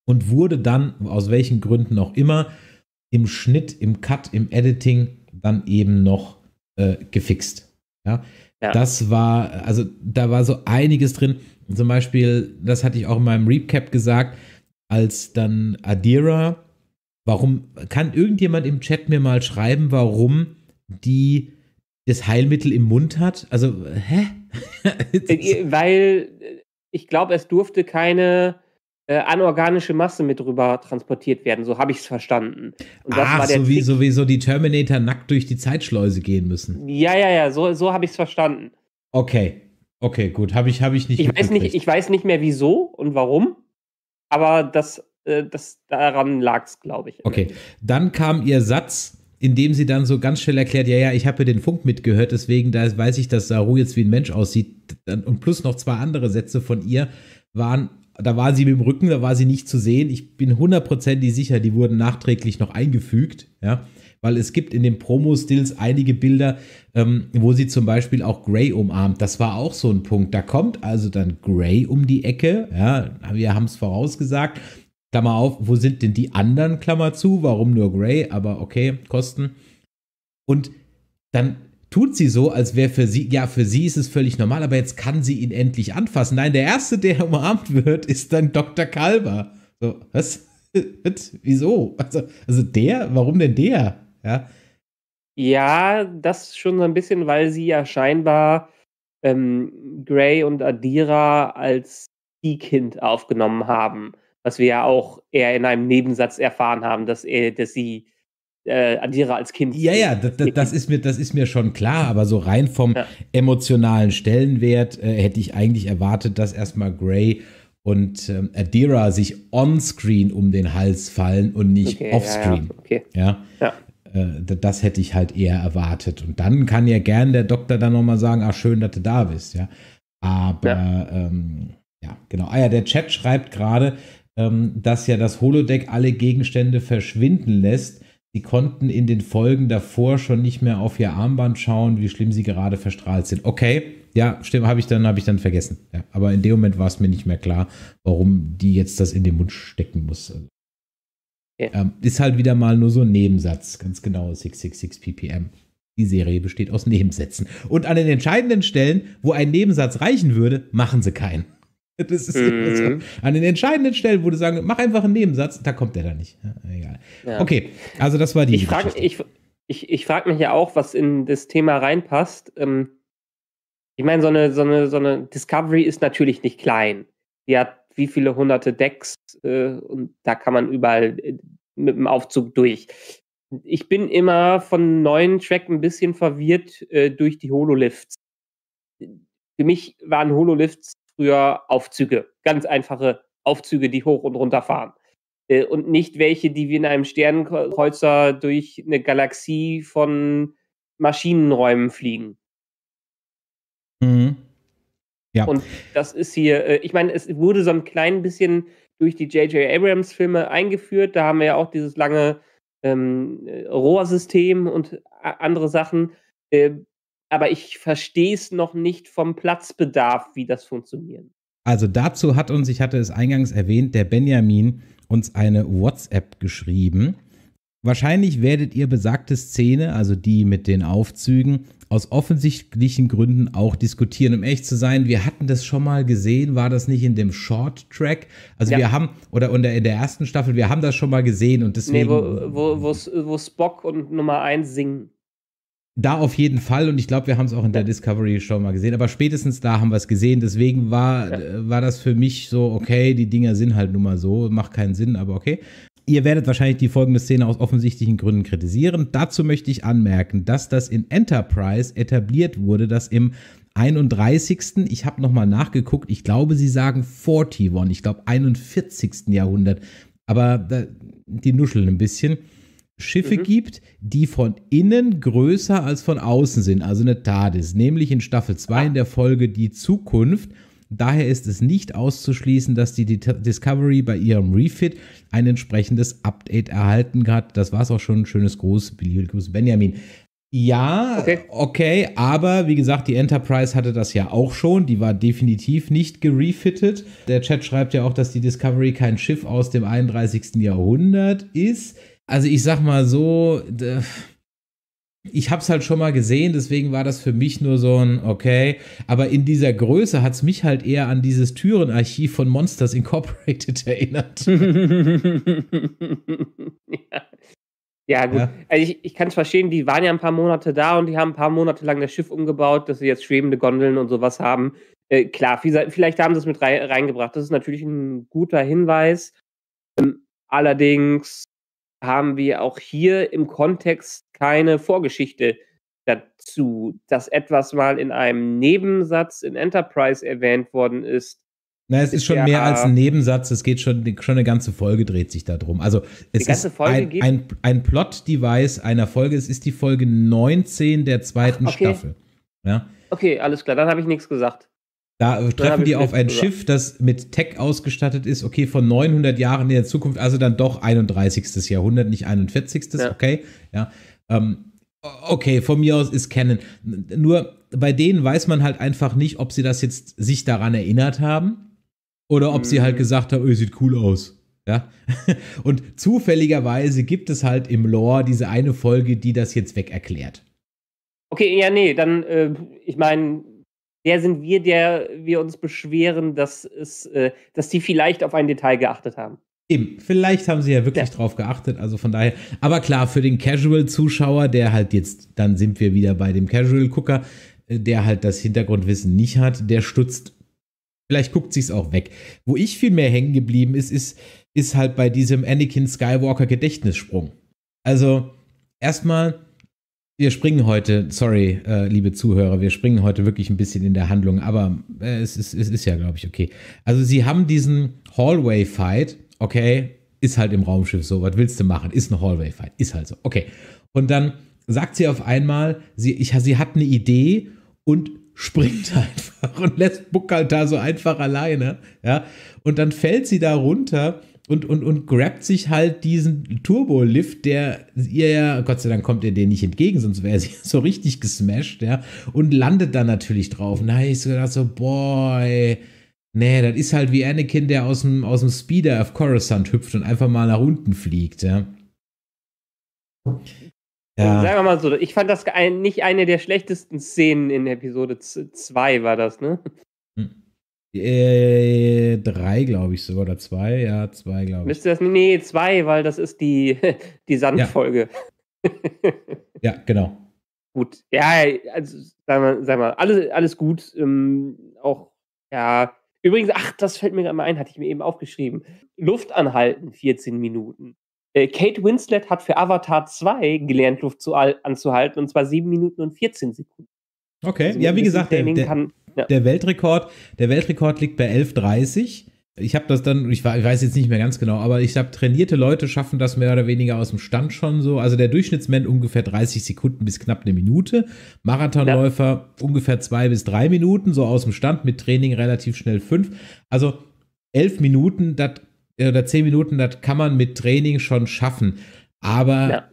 und wurde dann, aus welchen Gründen auch immer, im Schnitt, im Cut, im Editing dann eben noch äh, gefixt. Ja? ja? das war, also da war so einiges drin. Zum Beispiel, das hatte ich auch in meinem Recap gesagt, als dann Adira, warum, kann irgendjemand im Chat mir mal schreiben, warum die das Heilmittel im Mund hat? Also, hä? Äh, weil äh, ich glaube, es durfte keine äh, anorganische Masse mit rüber transportiert werden. So habe ich es verstanden. Und das Ach, war der so wie, so wie so die Terminator nackt durch die Zeitschleuse gehen müssen. Ja, ja, ja, so, so habe ich es verstanden. Okay, okay, gut. Habe ich, hab ich nicht ich weiß nicht Ich weiß nicht mehr wieso und warum, aber das, äh, das daran lag es, glaube ich. Okay, dann kam ihr Satz, in dem sie dann so ganz schnell erklärt, ja, ja, ich habe den Funk mitgehört, deswegen da weiß ich, dass Saru jetzt wie ein Mensch aussieht. Und plus noch zwei andere Sätze von ihr waren da war sie mit dem Rücken, da war sie nicht zu sehen. Ich bin hundertprozentig sicher, die wurden nachträglich noch eingefügt, ja, weil es gibt in den Promo-Stills einige Bilder, ähm, wo sie zum Beispiel auch Grey umarmt. Das war auch so ein Punkt. Da kommt also dann Grey um die Ecke, ja, wir haben es vorausgesagt. Klammer auf, wo sind denn die anderen, Klammer zu, warum nur Grey? aber okay, Kosten. Und dann tut sie so, als wäre für sie, ja, für sie ist es völlig normal, aber jetzt kann sie ihn endlich anfassen. Nein, der Erste, der umarmt wird, ist dann Dr. Kalber. So, was? Wieso? Also, also der? Warum denn der? Ja. Ja, das schon so ein bisschen, weil sie ja scheinbar ähm, Gray und Adira als die Kind aufgenommen haben, was wir ja auch eher in einem Nebensatz erfahren haben, dass, er, dass sie äh, Adira als Kind. Ja, ja, das, das, ist mir, das ist mir schon klar, aber so rein vom ja. emotionalen Stellenwert äh, hätte ich eigentlich erwartet, dass erstmal Gray und ähm, Adira sich on-screen um den Hals fallen und nicht okay, off-screen. Ja, okay. ja? ja. Äh, das hätte ich halt eher erwartet. Und dann kann ja gern der Doktor dann nochmal sagen, ach schön, dass du da bist, ja. Aber ja, ähm, ja genau. Ah ja, der Chat schreibt gerade, ähm, dass ja das Holodeck alle Gegenstände verschwinden lässt Sie konnten in den Folgen davor schon nicht mehr auf ihr Armband schauen, wie schlimm sie gerade verstrahlt sind. Okay, ja, stimmt, habe ich dann, ich dann vergessen. Ja, aber in dem Moment war es mir nicht mehr klar, warum die jetzt das in den Mund stecken muss. okay. ähm, ist halt wieder mal nur so ein Nebensatz, ganz genau 666 ppm. Die Serie besteht aus Nebensätzen. Und an den entscheidenden Stellen, wo ein Nebensatz reichen würde, machen sie keinen. Das ist mhm. so. An den entscheidenden Stellen, wo du sagen, mach einfach einen Nebensatz, da kommt der dann nicht. Ne? egal. Ja. Okay, also das war die. Ich frage ich, ich, ich frag mich ja auch, was in das Thema reinpasst. Ähm, ich meine, so eine, so, eine, so eine Discovery ist natürlich nicht klein. Die hat wie viele hunderte Decks äh, und da kann man überall äh, mit dem Aufzug durch. Ich bin immer von neuen Track ein bisschen verwirrt äh, durch die Hololifts. Für mich waren Hololifts früher Aufzüge, ganz einfache Aufzüge, die hoch und runter fahren. Äh, und nicht welche, die wie in einem Sternenkreuzer durch eine Galaxie von Maschinenräumen fliegen. Mhm. Ja. Und das ist hier, äh, ich meine, es wurde so ein klein bisschen durch die J.J. Abrams-Filme eingeführt. Da haben wir ja auch dieses lange ähm, äh, Rohrsystem und andere Sachen. Äh, aber ich verstehe es noch nicht vom Platzbedarf, wie das funktioniert. Also dazu hat uns, ich hatte es eingangs erwähnt, der Benjamin uns eine WhatsApp geschrieben. Wahrscheinlich werdet ihr besagte Szene, also die mit den Aufzügen, aus offensichtlichen Gründen auch diskutieren. Um echt zu sein, wir hatten das schon mal gesehen, war das nicht in dem Short Track? Also ja. wir haben, oder in der ersten Staffel, wir haben das schon mal gesehen und deswegen. Nee, wo, wo, wo, wo Spock und Nummer 1 singen da auf jeden Fall und ich glaube, wir haben es auch in der Discovery schon mal gesehen, aber spätestens da haben wir es gesehen. Deswegen war, ja. Äh, war das für mich so, okay, die Dinger sind halt nun mal so, macht keinen Sinn, aber okay. Ihr werdet wahrscheinlich die folgende Szene aus offensichtlichen Gründen kritisieren. Dazu möchte ich anmerken, dass das in Enterprise etabliert wurde, dass im 31. Ich habe nochmal nachgeguckt, ich glaube, sie sagen 41, ich glaube 41. Jahrhundert, aber da, die nuscheln ein bisschen Schiffe mhm. gibt, die von innen größer als von außen sind, also eine TARDIS, nämlich in Staffel 2 ah. in der Folge Die Zukunft. Daher ist es nicht auszuschließen, dass die Discovery bei ihrem Refit ein entsprechendes Update erhalten hat. Das war es auch schon. Ein schönes Gruß, Gruß Benjamin. Ja, okay. okay, aber wie gesagt, die Enterprise hatte das ja auch schon. Die war definitiv nicht gerefittet. Der Chat schreibt ja auch, dass die Discovery kein Schiff aus dem 31. Jahrhundert ist. Also ich sag mal so, ich hab's halt schon mal gesehen, deswegen war das für mich nur so ein okay. Aber in dieser Größe hat's mich halt eher an dieses Türenarchiv von Monsters Incorporated erinnert. ja. gut. Ja. Also ich, ich kann es verstehen, die waren ja ein paar Monate da und die haben ein paar Monate lang das Schiff umgebaut, dass sie jetzt schwebende Gondeln und sowas haben. Äh, klar, vielleicht haben sie es mit reingebracht. Das ist natürlich ein guter Hinweis. Ähm, allerdings haben wir auch hier im Kontext keine Vorgeschichte dazu, dass etwas mal in einem Nebensatz in Enterprise erwähnt worden ist. Na, es ist, schon mehr als ein Nebensatz, es geht schon, schon eine ganze Folge dreht sich darum. Also es ist ein, ein, ein Plot-Device einer Folge, es ist die Folge 19 der zweiten Ach, okay. Staffel. Ja? Okay, alles klar, dann habe ich nichts gesagt. Da äh, treffen die auf ein Schiff, das mit Tech ausgestattet ist, okay, von 900 Jahren in der Zukunft, also dann doch 31. Jahrhundert, nicht 41. Ja. Okay, ja. Ähm, okay, von mir aus ist Canon. Nur bei denen weiß man halt einfach nicht, ob sie das jetzt sich daran erinnert haben oder ob mhm. sie halt mhm. gesagt haben, öh, sieht cool aus. Ja. Und zufälligerweise gibt es halt im Lore diese eine Folge, die das jetzt weg erklärt. Okay, ja, nee, dann, äh, ich meine, wer sind wir, der wir uns beschweren, dass, es, äh, dass die vielleicht auf ein Detail geachtet haben? Eben, vielleicht haben sie ja wirklich ja. drauf geachtet, also von daher. Aber klar, für den Casual-Zuschauer, der halt jetzt, dann sind wir wieder bei dem Casual-Gucker, äh, der halt das Hintergrundwissen nicht hat, der stutzt. Vielleicht guckt sich's auch weg. Wo ich viel mehr hängen geblieben ist, ist, ist halt bei diesem Anakin Skywalker Gedächtnissprung. Also, erstmal, wir springen heute, sorry, äh, liebe Zuhörer, wir springen heute wirklich ein bisschen in der Handlung, aber äh, es, ist, es ist ja, glaube ich, okay. Also sie haben diesen Hallway-Fight, okay, ist halt im Raumschiff so, was willst du machen? Ist ein Hallway-Fight, ist halt so, okay. Und dann sagt sie auf einmal, sie, ich, sie hat eine Idee und springt einfach und lässt Buck halt da so einfach alleine, ja. Und dann fällt sie da runter und, und, und grabt sich halt diesen Turbolift, der ihr ja, Gott sei Dank kommt ihr den nicht entgegen, sonst wäre sie so richtig gesmashed, ja, und landet dann natürlich drauf. Und da habe ich so gedacht, so, boy, nee, das ist halt wie Anakin, der aus dem, aus dem Speeder auf Coruscant hüpft und einfach mal nach unten fliegt, ja. Ja. Sagen wir mal so, ich fand das nicht eine der schlechtesten Szenen in Episode 2 war das, ne? Äh, drei, glaube ich, sogar, oder zwei, ja, zwei, glaube ich. Müsste das, nee, zwei, weil das ist die, die Sandfolge. Ja. ja, genau. Gut, ja, also, sag mal, sag mal alles, alles gut, ähm, auch, ja, übrigens, ach, das fällt mir gerade mal ein, hatte ich mir eben aufgeschrieben. Luft anhalten, 14 Minuten. Äh, Kate Winslet hat für Avatar 2 gelernt, Luft zu, anzuhalten, und zwar 7 Minuten und 14 Sekunden. Okay, also, ja, wie gesagt, der, der, kann, ja. Der Weltrekord, der Weltrekord liegt bei 11:30. Ich habe das dann, ich, weiß jetzt nicht mehr ganz genau, aber ich habe trainierte Leute schaffen das mehr oder weniger aus dem Stand schon so. Also der Durchschnittsman ungefähr 30 Sekunden bis knapp eine Minute. Marathonläufer ja. ungefähr zwei bis drei Minuten, so aus dem Stand, mit Training relativ schnell fünf. Also elf Minuten dat, äh, oder zehn Minuten, das kann man mit Training schon schaffen. Aber ja.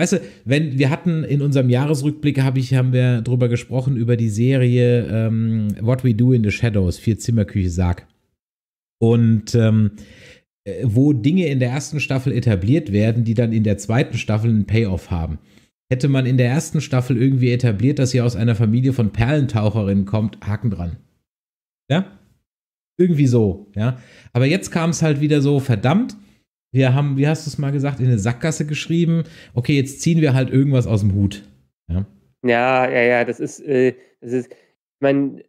Weißt du, wenn wir hatten in unserem Jahresrückblick hab ich, haben wir darüber gesprochen über die Serie ähm, What We Do in the Shadows, vier Zimmerküche Sarg. Und ähm, äh, wo Dinge in der ersten Staffel etabliert werden, die dann in der zweiten Staffel einen Payoff haben. Hätte man in der ersten Staffel irgendwie etabliert, dass sie aus einer Familie von Perlentaucherinnen kommt, Haken dran. Ja? Irgendwie so, ja. Aber jetzt kam es halt wieder so, verdammt, wir haben, wie hast du es mal gesagt, in eine Sackgasse geschrieben, okay, jetzt ziehen wir halt irgendwas aus dem Hut. Ja, ja, ja, ja das ist, äh, das ist, ich meine,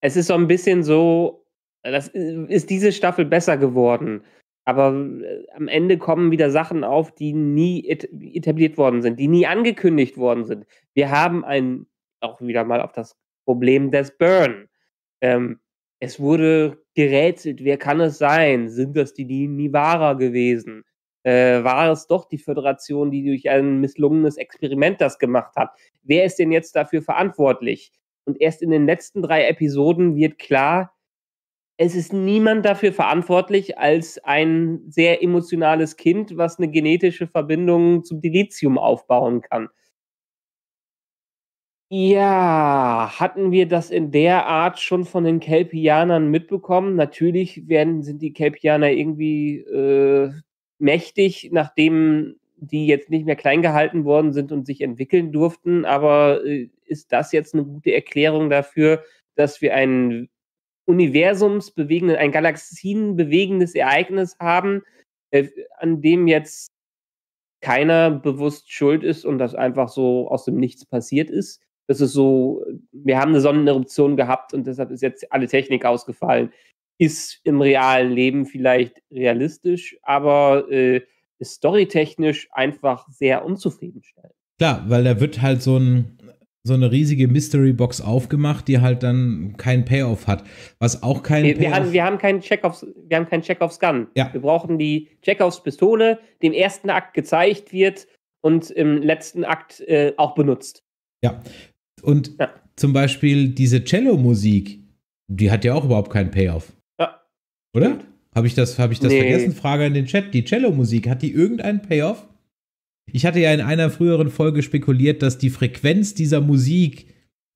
es ist so ein bisschen so, das äh, ist diese Staffel besser geworden. Aber äh, am Ende kommen wieder Sachen auf, die nie etabliert worden sind, die nie angekündigt worden sind. Wir haben ein, auch wieder mal auf das Problem des Burn. Ähm, es wurde gerätselt, wer kann es sein? Sind das die, Nivara gewesen? Äh, war es doch die Föderation, die durch ein misslungenes Experiment das gemacht hat? Wer ist denn jetzt dafür verantwortlich? Und erst in den letzten drei Episoden wird klar, es ist niemand dafür verantwortlich als ein sehr emotionales Kind, was eine genetische Verbindung zum Dilithium aufbauen kann. Ja, hatten wir das in der Art schon von den Kelpianern mitbekommen? Natürlich werden, sind die Kelpianer irgendwie äh, mächtig, nachdem die jetzt nicht mehr klein gehalten worden sind und sich entwickeln durften. Aber äh, ist das jetzt eine gute Erklärung dafür, dass wir ein universumsbewegendes, ein galaxienbewegendes Ereignis haben, äh, an dem jetzt keiner bewusst schuld ist und das einfach so aus dem Nichts passiert ist? Das ist so, wir haben eine Sonneneruption gehabt und deshalb ist jetzt alle Technik ausgefallen. Ist im realen Leben vielleicht realistisch, aber äh, ist storytechnisch einfach sehr unzufriedenstellend. Klar, weil da wird halt so ein, so eine riesige Mystery Box aufgemacht, die halt dann keinen Payoff hat. Was auch kein wir, Payoff haben, wir haben keinen Chekhovs, wir haben keinen Chekhovs Gun. Ja. Wir brauchen die Check Chekhovs Pistole, die im ersten Akt gezeigt wird und im letzten Akt äh, auch benutzt. Ja, und ja. zum Beispiel diese Cello-Musik, die hat ja auch überhaupt keinen Payoff. Ja. Oder? Habe ich das, hab ich das nee. vergessen? Frage in den Chat. Die Cello-Musik, hat die irgendeinen Payoff? Ich hatte ja in einer früheren Folge spekuliert, dass die Frequenz dieser Musik,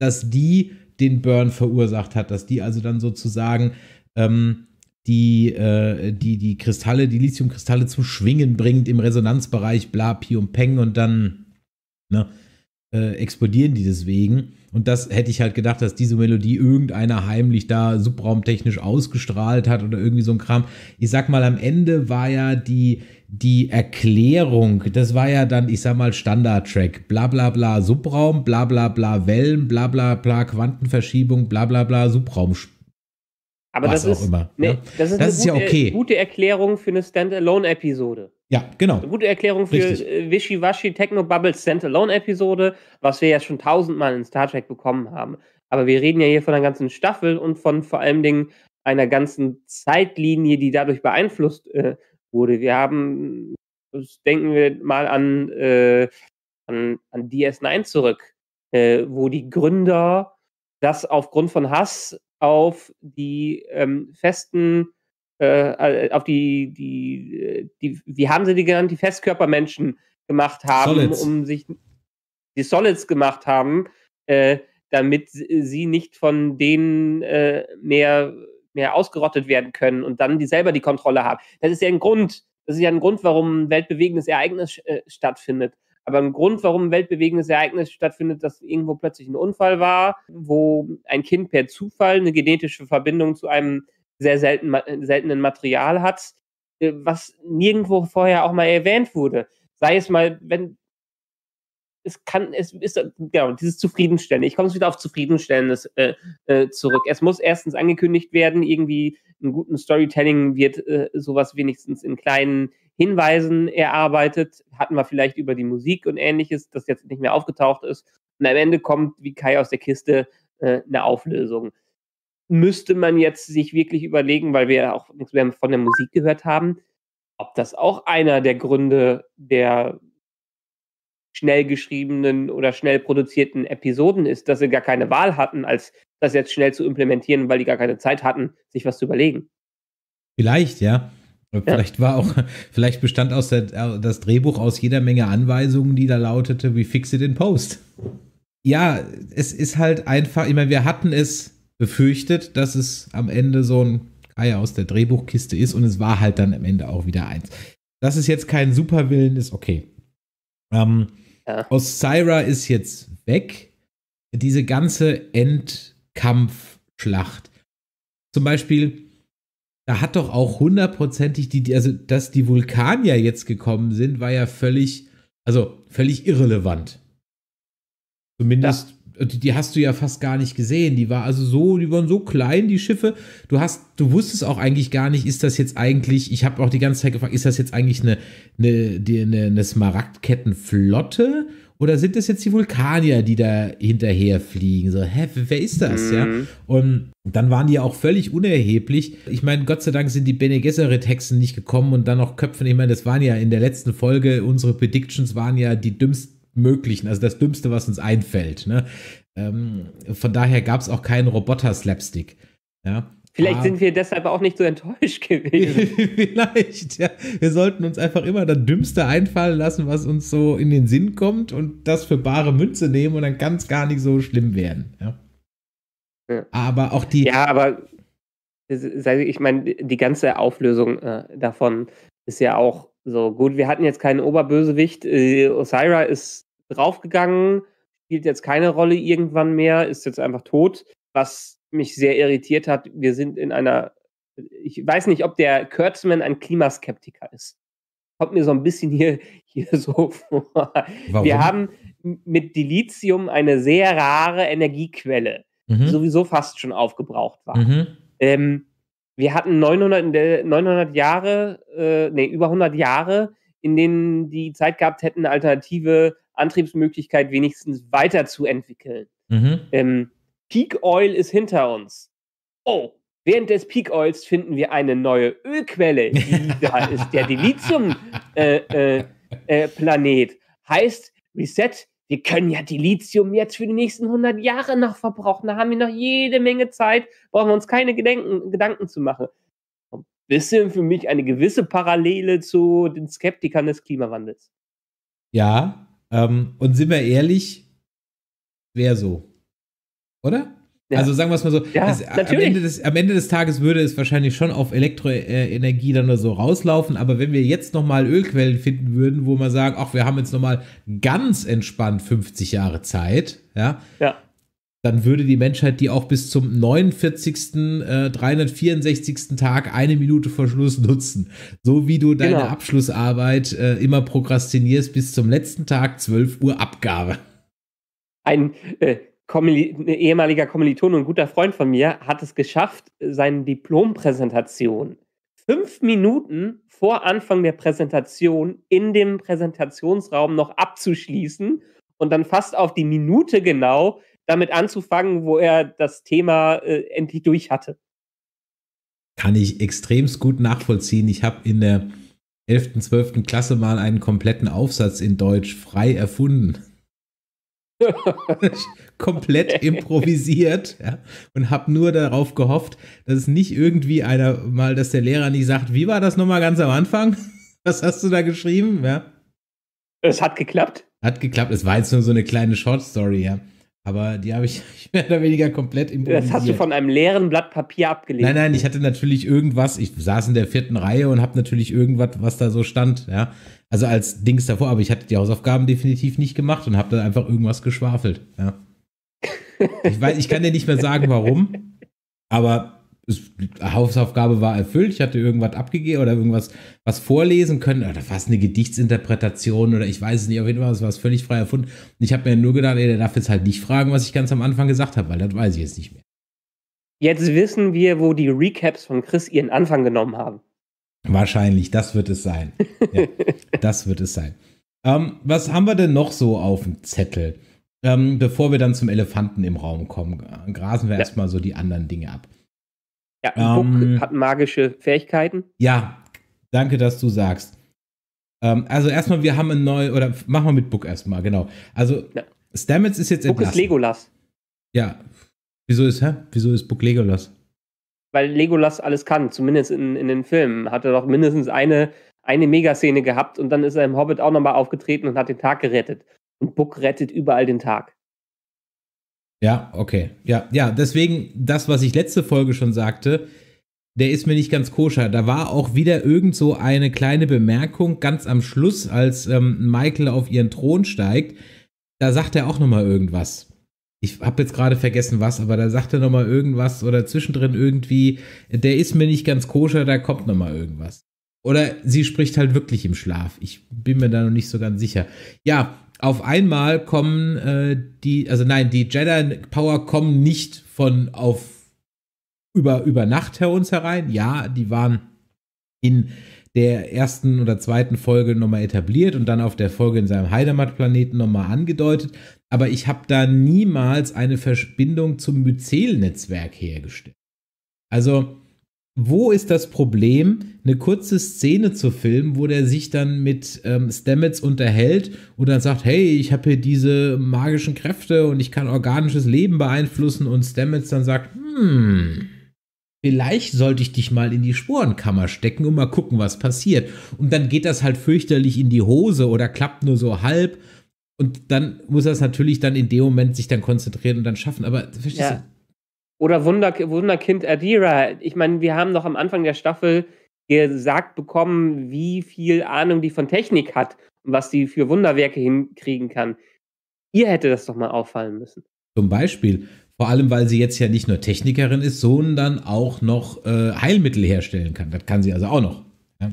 dass die den Burn verursacht hat, dass die also dann sozusagen ähm, die, äh, die, die Kristalle, die Lithiumkristalle zum Schwingen bringt im Resonanzbereich, bla, pi und peng und dann, ne, äh, explodieren die deswegen. Und das hätte ich halt gedacht, dass diese Melodie irgendeiner heimlich da subraumtechnisch ausgestrahlt hat oder irgendwie so ein Kram. Ich sag mal, am Ende war ja die, die Erklärung, das war ja dann, ich sag mal, Standard-Track. Bla bla bla Subraum, bla bla bla Wellen, bla bla bla Quantenverschiebung, bla bla bla Subraum. Aber Was das auch ist, immer. Nee, ja? Ne? Das ist, das eine ist gute, ja okay. gute Erklärung für eine Standalone-Episode. Ja, genau. Eine also gute Erklärung für Richtig. Äh, Wischiwaschi Techno Bubbles Standalone Episode, was wir ja schon tausendmal in Star Trek bekommen haben. Aber wir reden ja hier von einer ganzen Staffel und von vor allen Dingen einer ganzen Zeitlinie, die dadurch beeinflusst äh, wurde. Wir haben, denken wir mal an, äh, an, an, DS9 zurück, äh, wo die Gründer das aufgrund von Hass auf die ähm, festen äh, äh, auf die, die, die, wie haben sie die genannt, die Festkörpermenschen gemacht haben, Solids. um sich die Solids gemacht haben, äh, damit sie nicht von denen äh, mehr, mehr ausgerottet werden können und dann die selber die Kontrolle haben. Das ist ja ein Grund, das ist ja ein Grund, warum ein weltbewegendes Ereignis äh, stattfindet. Aber ein Grund, warum ein weltbewegendes Ereignis stattfindet, dass irgendwo plötzlich ein Unfall war, wo ein Kind per Zufall eine genetische Verbindung zu einem sehr selten, seltenen Material hat, äh, was nirgendwo vorher auch mal erwähnt wurde. Sei es mal, wenn es kann, es ist genau dieses Zufriedenstellen. Ich komme es wieder auf Zufriedenstellendes äh, äh, zurück. Es muss erstens angekündigt werden, irgendwie in guten Storytelling wird äh, sowas wenigstens in kleinen Hinweisen erarbeitet. Hatten wir vielleicht über die Musik und ähnliches, das jetzt nicht mehr aufgetaucht ist. Und am Ende kommt, wie Kai aus der Kiste, äh, eine Auflösung müsste man jetzt sich wirklich überlegen, weil wir ja auch nichts mehr von der Musik gehört haben, ob das auch einer der Gründe der schnell geschriebenen oder schnell produzierten Episoden ist, dass sie gar keine Wahl hatten, als das jetzt schnell zu implementieren, weil die gar keine Zeit hatten, sich was zu überlegen. Vielleicht, ja. Vielleicht war auch, vielleicht bestand aus der, das Drehbuch aus jeder Menge Anweisungen, die da lautete, wie it in Post. Ja, es ist halt einfach, ich meine, wir hatten es befürchtet, dass es am Ende so ein Ei aus der Drehbuchkiste ist und es war halt dann am Ende auch wieder eins. Dass es jetzt kein Superwillen ist, okay. Ähm, ja. Osira ist jetzt weg. Diese ganze Endkampfschlacht. Zum Beispiel, da hat doch auch hundertprozentig die, also dass die Vulkanier jetzt gekommen sind, war ja völlig, also völlig irrelevant. Zumindest ja die hast du ja fast gar nicht gesehen. Die war also so, die waren so klein, die Schiffe. Du hast, du wusstest auch eigentlich gar nicht, ist das jetzt eigentlich, ich habe auch die ganze Zeit gefragt, ist das jetzt eigentlich eine, eine, eine, eine Smaragdkettenflotte? Oder sind das jetzt die Vulkanier, die da hinterher fliegen? So, hä, wer ist das? Mhm. Ja. Und dann waren die ja auch völlig unerheblich. Ich meine, Gott sei Dank sind die Bene Gesserit Hexen nicht gekommen und dann noch Köpfen. Ich meine, das waren ja in der letzten Folge, unsere Predictions waren ja die dümmsten möglichen, also das Dümmste, was uns einfällt. Ne? Ähm, von daher gab es auch keinen Roboter-Slapstick. Ja? Vielleicht ah. sind wir deshalb auch nicht so enttäuscht gewesen. Vielleicht, ja. Wir sollten uns einfach immer das Dümmste einfallen lassen, was uns so in den Sinn kommt und das für bare Münze nehmen und dann kann es gar nicht so schlimm werden. ja. Aber auch die. Ja, aber ich meine, die ganze Auflösung äh, davon ist ja auch so gut. Wir hatten jetzt keinen Oberbösewicht. Äh, Osira ist draufgegangen, spielt jetzt keine Rolle irgendwann mehr, ist jetzt einfach tot, was mich sehr irritiert hat. Wir sind in einer, ich weiß nicht, ob der Kurtzman ein Klimaskeptiker ist. Kommt mir so ein bisschen hier, hier so vor. Warum? Wir haben mit Dilithium eine sehr rare Energiequelle, mhm. die sowieso fast schon aufgebraucht war. Mhm. Ähm, wir hatten 900, 900 Jahre, äh, nee, über 100 Jahre, in denen die Zeit gehabt hätten, alternative Antriebsmöglichkeit wenigstens weiterzuentwickeln. Mhm. Ähm, Peak Oil ist hinter uns. Oh, während des Peak Oils finden wir eine neue Ölquelle, die da ist, der Dilithium-Planet. Äh, äh, äh heißt, Reset, wir können ja Dilithium jetzt für die nächsten 100 Jahre noch verbrauchen. Da haben wir noch jede Menge Zeit, brauchen wir uns keine Gedenken, Gedanken zu machen. Ein bisschen für mich eine gewisse Parallele zu den Skeptikern des Klimawandels. Ja, ähm, und sind wir ehrlich, wäre so. Oder? Ja. Also sagen wir es mal so, ja, also am, Ende des, am, Ende des, Tages würde es wahrscheinlich schon auf Elektroenergie dann nur so rauslaufen, aber wenn wir jetzt nochmal Ölquellen finden würden, wo man sagen, ach, wir haben jetzt nochmal ganz entspannt 50 Jahre Zeit, ja, ja dann würde die Menschheit die auch bis zum 49., äh, 364. Tag eine Minute vor Schluss nutzen. So wie du deine genau. Abschlussarbeit äh, immer prokrastinierst bis zum letzten Tag 12 Uhr Abgabe. Ein äh, Kommili ne, ehemaliger Kommiliton und guter Freund von mir hat es geschafft, seine Diplompräsentation fünf Minuten vor Anfang der Präsentation in dem Präsentationsraum noch abzuschließen und dann fast auf die Minute genau damit anzufangen, wo er das Thema äh, endlich durch hatte. Kann ich extremst gut nachvollziehen. Ich habe in der 11., 12. Klasse mal einen kompletten Aufsatz in Deutsch frei erfunden. komplett improvisiert ja, und habe nur darauf gehofft, dass es nicht irgendwie einer mal, dass der Lehrer nicht sagt, wie war das nochmal ganz am Anfang? Was hast du da geschrieben? Ja. Es hat geklappt. Hat geklappt. Es war jetzt nur so eine kleine Short Story, ja. Aber die habe ich mehr oder weniger komplett im Das hast du von einem leeren Blatt Papier abgelegt. Nein, nein, ich hatte natürlich irgendwas. Ich saß in der vierten Reihe und habe natürlich irgendwas, was da so stand. Ja? Also als Dings davor, aber ich hatte die Hausaufgaben definitiv nicht gemacht und habe dann einfach irgendwas geschwafelt. Ja? Ich, weiß, ich kann dir nicht mehr sagen, warum. Aber Hausaufgabe war erfüllt, ich hatte irgendwas abgegeben oder irgendwas was vorlesen können oder fast eine Gedichtsinterpretation oder ich weiß es nicht, auf jeden Fall es war es völlig frei erfunden. Und ich habe mir nur gedacht, ey, der darf jetzt halt nicht fragen, was ich ganz am Anfang gesagt habe, weil das weiß ich jetzt nicht mehr. Jetzt wissen wir, wo die Recaps von Chris ihren Anfang genommen haben. Wahrscheinlich, das wird es sein. Ja, das wird es sein. Ähm, was haben wir denn noch so auf dem Zettel? Ähm, bevor wir dann zum Elefanten im Raum kommen, grasen wir ja. erstmal so die anderen Dinge ab. Ja, ähm, Book hat magische Fähigkeiten. Ja, danke, dass du sagst. Ähm, also erstmal, wir haben ein neues, oder machen wir mit Book erstmal, genau. Also ja. Stamets ist jetzt Book entlassen. ist Legolas. Ja. Wieso ist, hä? Wieso ist Book Legolas? Weil Legolas alles kann, zumindest in, in den Filmen. Hat er doch mindestens eine, eine Megaszene gehabt und dann ist er im Hobbit auch nochmal aufgetreten und hat den Tag gerettet. Und Book rettet überall den Tag. Ja, okay. Ja, ja, deswegen das, was ich letzte Folge schon sagte, der ist mir nicht ganz koscher. Da war auch wieder irgend so eine kleine Bemerkung ganz am Schluss, als ähm, Michael auf ihren Thron steigt. Da sagt er auch nochmal irgendwas. Ich habe jetzt gerade vergessen was, aber da sagt er nochmal irgendwas oder zwischendrin irgendwie, der ist mir nicht ganz koscher, da kommt nochmal irgendwas. Oder sie spricht halt wirklich im Schlaf. Ich bin mir da noch nicht so ganz sicher. Ja, auf einmal kommen äh, die, also nein, die Jedi-Power kommen nicht von auf über, über Nacht her uns herein. Ja, die waren in der ersten oder zweiten Folge nochmal etabliert und dann auf der Folge in seinem Heidemat-Planeten nochmal angedeutet. Aber ich habe da niemals eine Verbindung zum Myzel-Netzwerk hergestellt. Also wo ist das Problem, eine kurze Szene zu filmen, wo der sich dann mit ähm, Stamets unterhält und dann sagt, hey, ich habe hier diese magischen Kräfte und ich kann organisches Leben beeinflussen und Stamets dann sagt, hm, vielleicht sollte ich dich mal in die Sporenkammer stecken und mal gucken, was passiert. Und dann geht das halt fürchterlich in die Hose oder klappt nur so halb. Und dann muss er es natürlich dann in dem Moment sich dann konzentrieren und dann schaffen. Aber verstehst ja. du? Oder Wunder, Wunderkind Adira. Ich meine, wir haben noch am Anfang der Staffel gesagt bekommen, wie viel Ahnung die von Technik hat und was die für Wunderwerke hinkriegen kann. Ihr hätte das doch mal auffallen müssen. Zum Beispiel, vor allem weil sie jetzt ja nicht nur Technikerin ist, sondern auch noch äh, Heilmittel herstellen kann. Das kann sie also auch noch. Ja?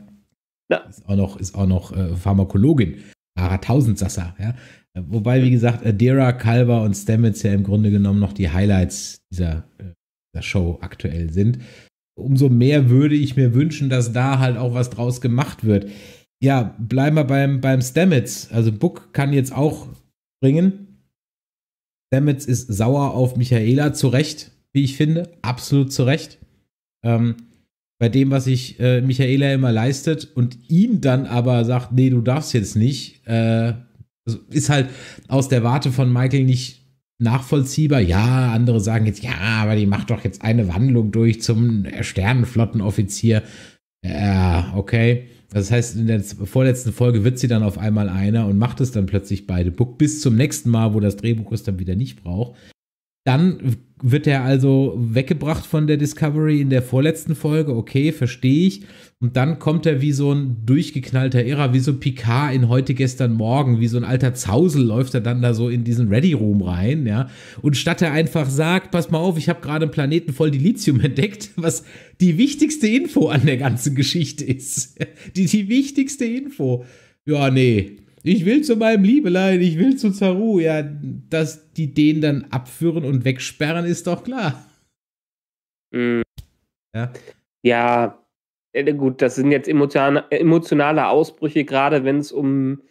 Ja. Ist auch noch, ist auch noch äh, Pharmakologin klarer Sasser, Ja? Wobei, wie gesagt, Adira, Calver und Stamets ja im Grunde genommen noch die Highlights dieser, äh, dieser Show aktuell sind. Umso mehr würde ich mir wünschen, dass da halt auch was draus gemacht wird. Ja, bleiben wir beim, beim Stamets. Also Book kann jetzt auch bringen. Stamets ist sauer auf Michaela, zu Recht, wie ich finde. Absolut zu Recht. Ähm, bei dem, was sich äh, Michaela immer leistet und ihm dann aber sagt, nee, du darfst jetzt nicht, äh, also ist halt aus der Warte von Michael nicht nachvollziehbar. Ja, andere sagen jetzt, ja, aber die macht doch jetzt eine Wandlung durch zum Sternenflottenoffizier. Ja, okay. Das heißt, in der vorletzten Folge wird sie dann auf einmal einer und macht es dann plötzlich beide. Bis zum nächsten Mal, wo das Drehbuch es dann wieder nicht braucht. Dann wird er also weggebracht von der Discovery in der vorletzten Folge, okay, verstehe ich. Und dann kommt er wie so ein durchgeknallter Irrer, wie so Picard in heute, gestern, morgen, wie so ein alter Zausel läuft er dann da so in diesen Ready Room rein, ja. Und statt er einfach sagt, pass mal auf, ich habe gerade einen Planeten voll Dilithium entdeckt, was die wichtigste Info an der ganzen Geschichte ist. Die, die wichtigste Info. Ja, nee, ich will zu meinem Liebelein, ich will zu Zaru. Ja, dass die den dann abführen und wegsperren, ist doch klar. Mhm. Ja. ja, äh, gut, das sind jetzt emotionale, Ausbrüche, gerade wenn es um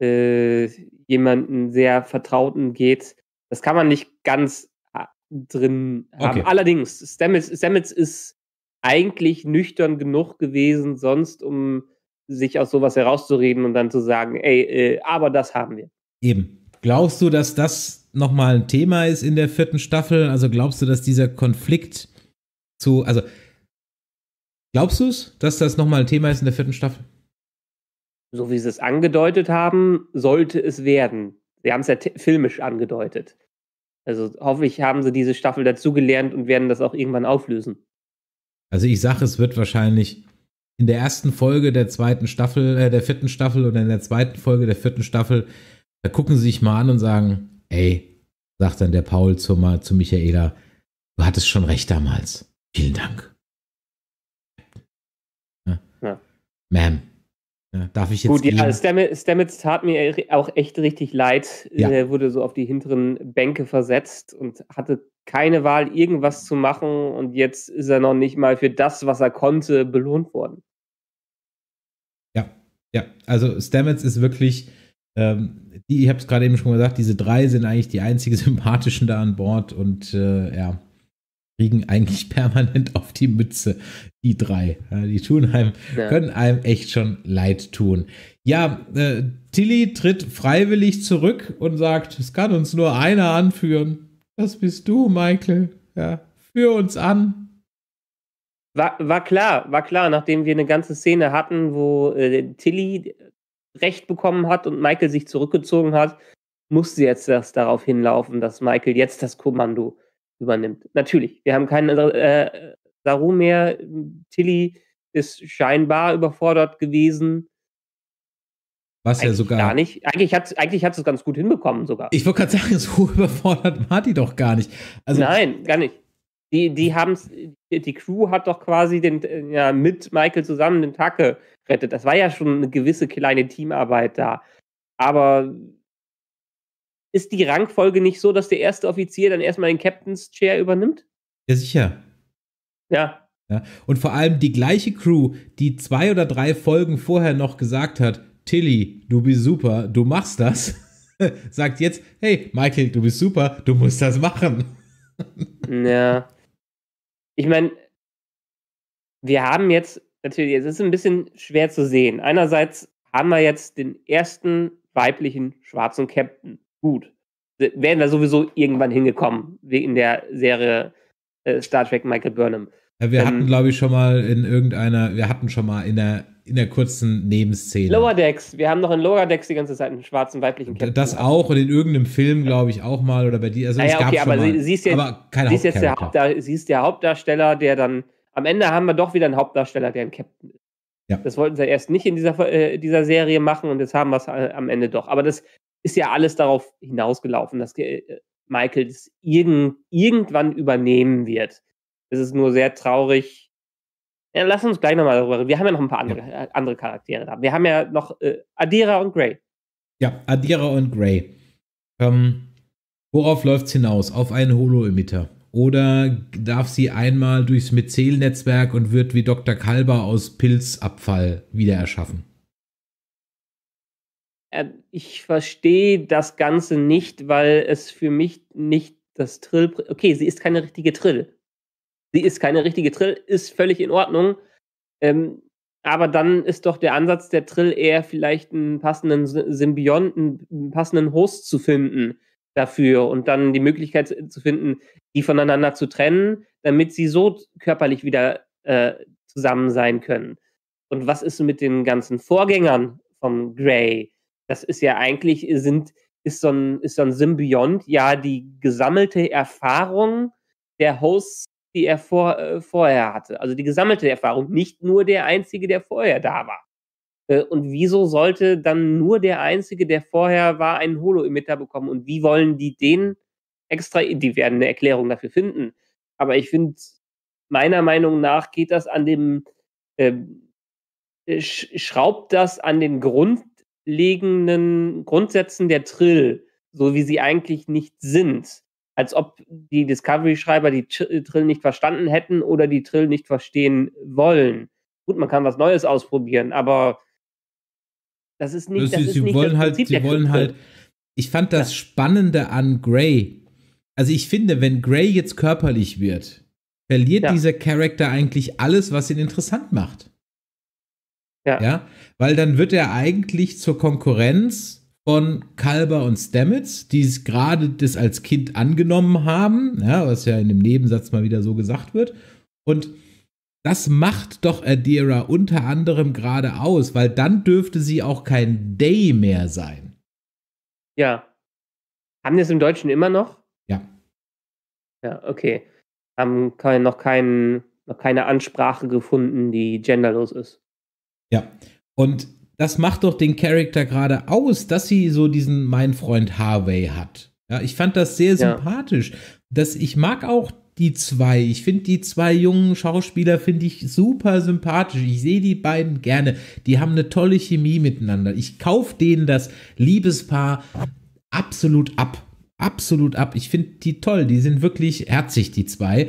äh, jemanden sehr Vertrauten geht. Das kann man nicht ganz äh, drin haben. Okay. Allerdings, Stamets, Stamets ist eigentlich nüchtern genug gewesen, sonst um sich aus sowas herauszureden und dann zu sagen, ey, äh, aber das haben wir. Eben. Glaubst du, dass das nochmal ein Thema ist in der vierten Staffel? Also glaubst du, dass dieser Konflikt zu, also glaubst du es, dass das nochmal ein Thema ist in der vierten Staffel? So wie sie es angedeutet haben, sollte es werden. Sie haben es ja filmisch angedeutet. Also hoffe ich, haben sie diese Staffel dazugelernt und werden das auch irgendwann auflösen. Also ich sage, es wird wahrscheinlich in der ersten Folge der zweiten Staffel, äh, der vierten Staffel oder in der zweiten Folge der vierten Staffel, da gucken sie sich mal an und sagen, ey, sagt dann der Paul zu, zu Michaela, du hattest schon recht damals. Vielen Dank. Ja. ja. Ma'am. darf ich jetzt. Gut, gehen? ja, Stamets, Stamets tat mir auch echt richtig leid. Ja. Er wurde so auf die hinteren Bänke versetzt und hatte keine Wahl, irgendwas zu machen. Und jetzt ist er noch nicht mal für das, was er konnte, belohnt worden. Ja, also Stamets ist wirklich, ähm, die, ich habe es gerade eben schon gesagt, diese drei sind eigentlich die einzigen sympathischen da an Bord und äh, ja, kriegen eigentlich permanent auf die Mütze, die drei. Die tun einem, ja. können einem echt schon leid tun. Ja, äh, Tilly tritt freiwillig zurück und sagt, es kann uns nur einer anführen. Das bist du, Michael. Ja, führ uns an. War, war klar, war klar, nachdem wir eine ganze Szene hatten, wo äh, Tilly Recht bekommen hat und Michael sich zurückgezogen hat, musste jetzt das darauf hinlaufen, dass Michael jetzt das Kommando übernimmt. Natürlich, wir haben keinen äh, Saru mehr. Tilly ist scheinbar überfordert gewesen. Was eigentlich ja sogar. Gar nicht. Eigentlich hat es eigentlich hat's ganz gut hinbekommen sogar. Ich wollte gerade sagen, so überfordert war die doch gar nicht. Also, Nein, gar nicht. Die, die mhm. haben die Crew hat doch quasi den, äh, ja, mit Michael zusammen den Tacke gerettet. Das war ja schon eine gewisse kleine Teamarbeit da. Aber ist die Rangfolge nicht so, dass der erste Offizier dann erstmal den Captain's Chair übernimmt? Ja, sicher. Ja. ja. Und vor allem die gleiche Crew, die zwei oder drei Folgen vorher noch gesagt hat, Tilly, du bist super, du machst das, sagt jetzt, hey, Michael, du bist super, du musst das machen. ja ich meine, wir haben jetzt natürlich, es ist ein bisschen schwer zu sehen. Einerseits haben wir jetzt den ersten weiblichen schwarzen Captain. Gut. Wären wir sowieso irgendwann hingekommen, wie in der Serie äh, Star Trek Michael Burnham. Ja, wir ähm, hatten, glaube ich, schon mal in irgendeiner, wir hatten schon mal in der in der kurzen Nebenszene. Lower Decks. Wir haben noch in Lower Decks die ganze Zeit einen schwarzen weiblichen Captain. Das auch und in irgendeinem Film, glaube ich, auch mal oder bei dir. Also, naja, ah es gab okay, schon aber mal, sie, ist, jetzt, aber kein sie, ist jetzt der Hauptdarsteller, sie ist der Hauptdarsteller, der dann. Am Ende haben wir doch wieder einen Hauptdarsteller, der ein Captain ist. Ja. Das wollten sie erst nicht in dieser, äh, dieser Serie machen und jetzt haben wir es äh, am Ende doch. Aber das ist ja alles darauf hinausgelaufen, dass äh, Michael das irgend, irgendwann übernehmen wird. Es ist nur sehr traurig, ja, lass uns gleich nochmal darüber reden. Wir haben ja noch ein paar andere, ja. Äh, andere Charaktere da. Wir haben ja noch äh, Adira und Grey. Ja, Adira und Grey. Ähm, worauf es hinaus? Auf einen Holo-Emitter. Oder darf sie einmal durchs Mycel-Netzwerk und wird wie Dr. Kalber aus Pilzabfall wieder erschaffen? Ähm, ich verstehe das Ganze nicht, weil es für mich nicht das Trill. Okay, sie ist keine richtige Trill sie ist keine richtige Trill, ist völlig in Ordnung. Ähm, aber dann ist doch der Ansatz der Trill eher vielleicht einen passenden Symbionten, einen passenden Host zu finden dafür und dann die Möglichkeit zu finden, die voneinander zu trennen, damit sie so körperlich wieder äh, zusammen sein können. Und was ist mit den ganzen Vorgängern von Grey? Das ist ja eigentlich, sind, ist so ein, ist so ein Symbiont ja die gesammelte Erfahrung der Hosts die er vor, äh, vorher hatte. Also die gesammelte Erfahrung, nicht nur der einzige, der vorher da war. Äh, und wieso sollte dann nur der einzige, der vorher war, einen Holo-Emitter bekommen? Und wie wollen die den extra, die werden eine Erklärung dafür finden. Aber ich finde, meiner Meinung nach geht das an dem, ähm, äh, sch schraubt das an den grundlegenden Grundsätzen der Trill, so wie sie eigentlich nicht sind als ob die Discovery-Schreiber die Trill nicht verstanden hätten oder die Trill nicht verstehen wollen. Gut, man kann was Neues ausprobieren, aber das ist nicht. Das sie, ist sie nicht wollen das halt, Prinzip halt, sie wollen halt. Ich fand das ja. Spannende an Gray. Also ich finde, wenn Gray jetzt körperlich wird, verliert ja. dieser Charakter eigentlich alles, was ihn interessant macht. Ja. ja. Weil dann wird er eigentlich zur Konkurrenz von Kalber und Stamets, die es gerade das als Kind angenommen haben, ja, was ja in dem Nebensatz mal wieder so gesagt wird. Und das macht doch Adira unter anderem gerade aus, weil dann dürfte sie auch kein Day mehr sein. Ja. Haben die es im Deutschen immer noch? Ja. Ja, okay. Haben kein, noch, kein, noch keine Ansprache gefunden, die genderlos ist. Ja. Und das macht doch den Charakter gerade aus, dass sie so diesen Mein Freund Harvey hat. Ja, ich fand das sehr ja. sympathisch. Das, ich mag auch die zwei. Ich finde die zwei jungen Schauspieler finde ich super sympathisch. Ich sehe die beiden gerne. Die haben eine tolle Chemie miteinander. Ich kaufe denen das Liebespaar absolut ab. Absolut ab. Ich finde die toll. Die sind wirklich herzig, die zwei.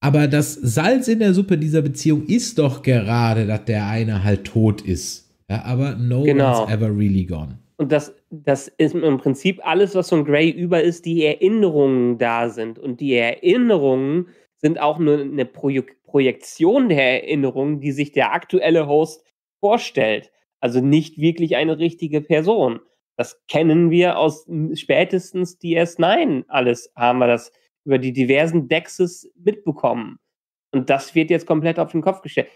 Aber das Salz in der Suppe dieser Beziehung ist doch gerade, dass der eine halt tot ist. Ja, aber no genau. one's ever really gone. Und das, das ist im Prinzip alles, was von Grey über ist, die Erinnerungen da sind. Und die Erinnerungen sind auch nur eine Projek Projektion der Erinnerungen, die sich der aktuelle Host vorstellt. Also nicht wirklich eine richtige Person. Das kennen wir aus spätestens DS9 alles, haben wir das über die diversen Dexes mitbekommen. Und das wird jetzt komplett auf den Kopf gestellt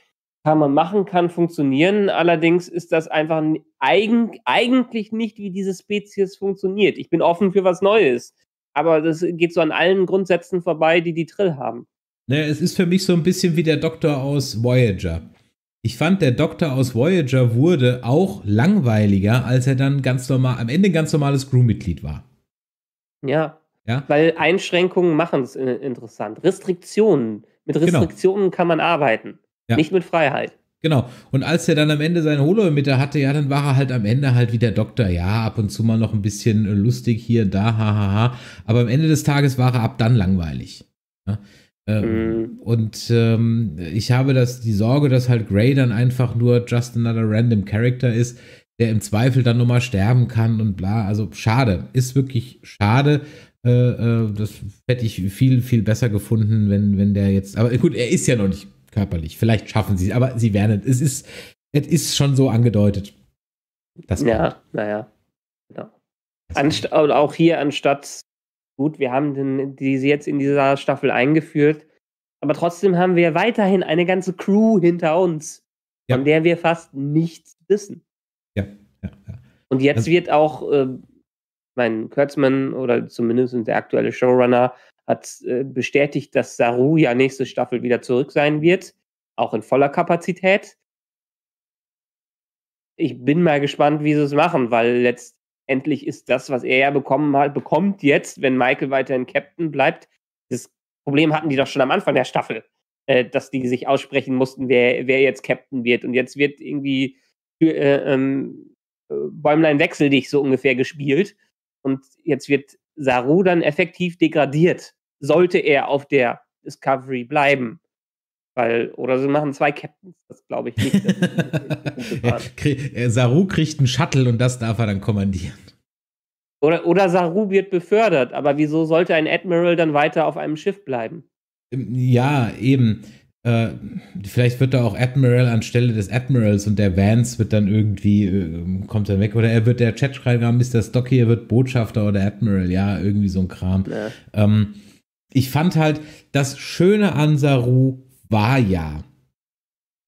kann man machen, kann funktionieren. Allerdings ist das einfach eigen, eigentlich nicht, wie diese Spezies funktioniert. Ich bin offen für was Neues, aber das geht so an allen Grundsätzen vorbei, die die Trill haben. Naja, ne, es ist für mich so ein bisschen wie der Doktor aus Voyager. Ich fand, der Doktor aus Voyager wurde auch langweiliger, als er dann ganz normal, am Ende ganz normales Crewmitglied war. Ja. ja. Weil Einschränkungen machen es interessant. Restriktionen. Mit genau. Restriktionen genau. kann man arbeiten. Ja. Nicht mit Freiheit. Genau. Und als er dann am Ende seine Holo-Emitter hatte, ja, dann war er halt am Ende halt wie der Doktor. Ja, ab und zu mal noch ein bisschen lustig hier, da, hahaha. Ha, ha. Aber am Ende des Tages war er ab dann langweilig. Ja? Ähm, mm. Und ähm, ich habe das, die Sorge, dass halt Grey dann einfach nur just another random character ist, der im Zweifel dann nochmal sterben kann und bla. Also schade. Ist wirklich schade. Äh, äh, das hätte ich viel, viel besser gefunden, wenn, wenn der jetzt. Aber gut, er ist ja noch nicht körperlich. Vielleicht schaffen sie es, aber sie werden es. Ist, es ist schon so angedeutet. Das ja, naja. Genau. auch hier anstatt, gut, wir haben den, diese jetzt in dieser Staffel eingeführt, aber trotzdem haben wir weiterhin eine ganze Crew hinter uns, ja. von der wir fast nichts wissen. Ja, ja, ja. Und jetzt also, wird auch, äh, mein Kurtzman oder zumindest der aktuelle Showrunner hat äh, bestätigt, dass Saru ja nächste Staffel wieder zurück sein wird, auch in voller Kapazität. Ich bin mal gespannt, wie sie es machen, weil letztendlich ist das, was er ja bekommen hat, bekommt jetzt, wenn Michael weiterhin Captain bleibt. Das Problem hatten die doch schon am Anfang der Staffel, äh, dass die sich aussprechen mussten, wer, wer jetzt Captain wird. Und jetzt wird irgendwie äh, ähm, äh, Bäumlein wechsel dich so ungefähr gespielt. Und jetzt wird Saru dann effektiv degradiert sollte er auf der Discovery bleiben. Weil, oder sie machen zwei Captains, das glaube ich nicht. Äh, Saru kriegt einen Shuttle und das darf er dann kommandieren. Oder, oder Saru wird befördert, aber wieso sollte ein Admiral dann weiter auf einem Schiff bleiben? Ähm, ja, eben. Äh, vielleicht wird er auch Admiral anstelle des Admirals und der Vance wird dann irgendwie, äh, kommt dann weg. Oder er wird der Chat schreiben, Mr. Stocky, er wird Botschafter oder Admiral, ja, irgendwie so ein Kram. Ja. Ähm, ich fand halt, das Schöne an Saru war ja,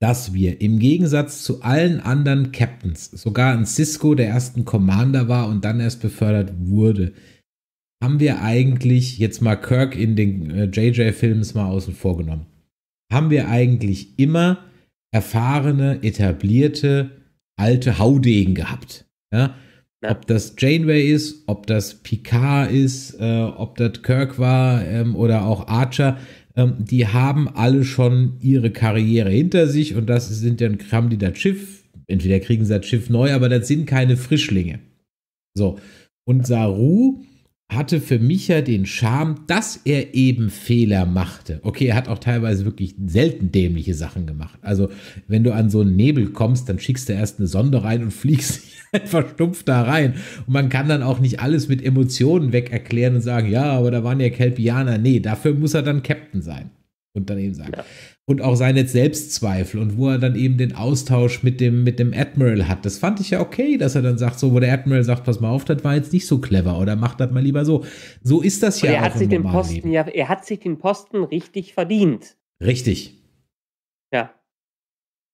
dass wir im Gegensatz zu allen anderen Captains, sogar ein Cisco, der ersten Commander war und dann erst befördert wurde, haben wir eigentlich, jetzt mal Kirk in den äh, JJ-Films mal außen vor genommen, haben wir eigentlich immer erfahrene, etablierte, alte Haudegen gehabt. Ja? Ja. Ob das Janeway ist, ob das Picard ist, äh, ob das Kirk war ähm, oder auch Archer, ähm, die haben alle schon ihre Karriere hinter sich und das sind dann, haben die das Schiff, entweder kriegen sie das Schiff neu, aber das sind keine Frischlinge. So. Und Saru hatte für mich ja den Charme, dass er eben Fehler machte. Okay, er hat auch teilweise wirklich selten dämliche Sachen gemacht. Also, wenn du an so einen Nebel kommst, dann schickst du erst eine Sonde rein und fliegst verstumpft da rein. Und man kann dann auch nicht alles mit Emotionen weg erklären und sagen, ja, aber da waren ja Kelpianer. Nee, dafür muss er dann Captain sein. Und dann eben sagen. Ja. Und auch seine Selbstzweifel und wo er dann eben den Austausch mit dem, mit dem Admiral hat. Das fand ich ja okay, dass er dann sagt, so, wo der Admiral sagt, pass mal auf, das war jetzt nicht so clever oder macht das mal lieber so. So ist das ja er auch hat sich den Posten, ja, Er hat sich den Posten richtig verdient. Richtig. Ja.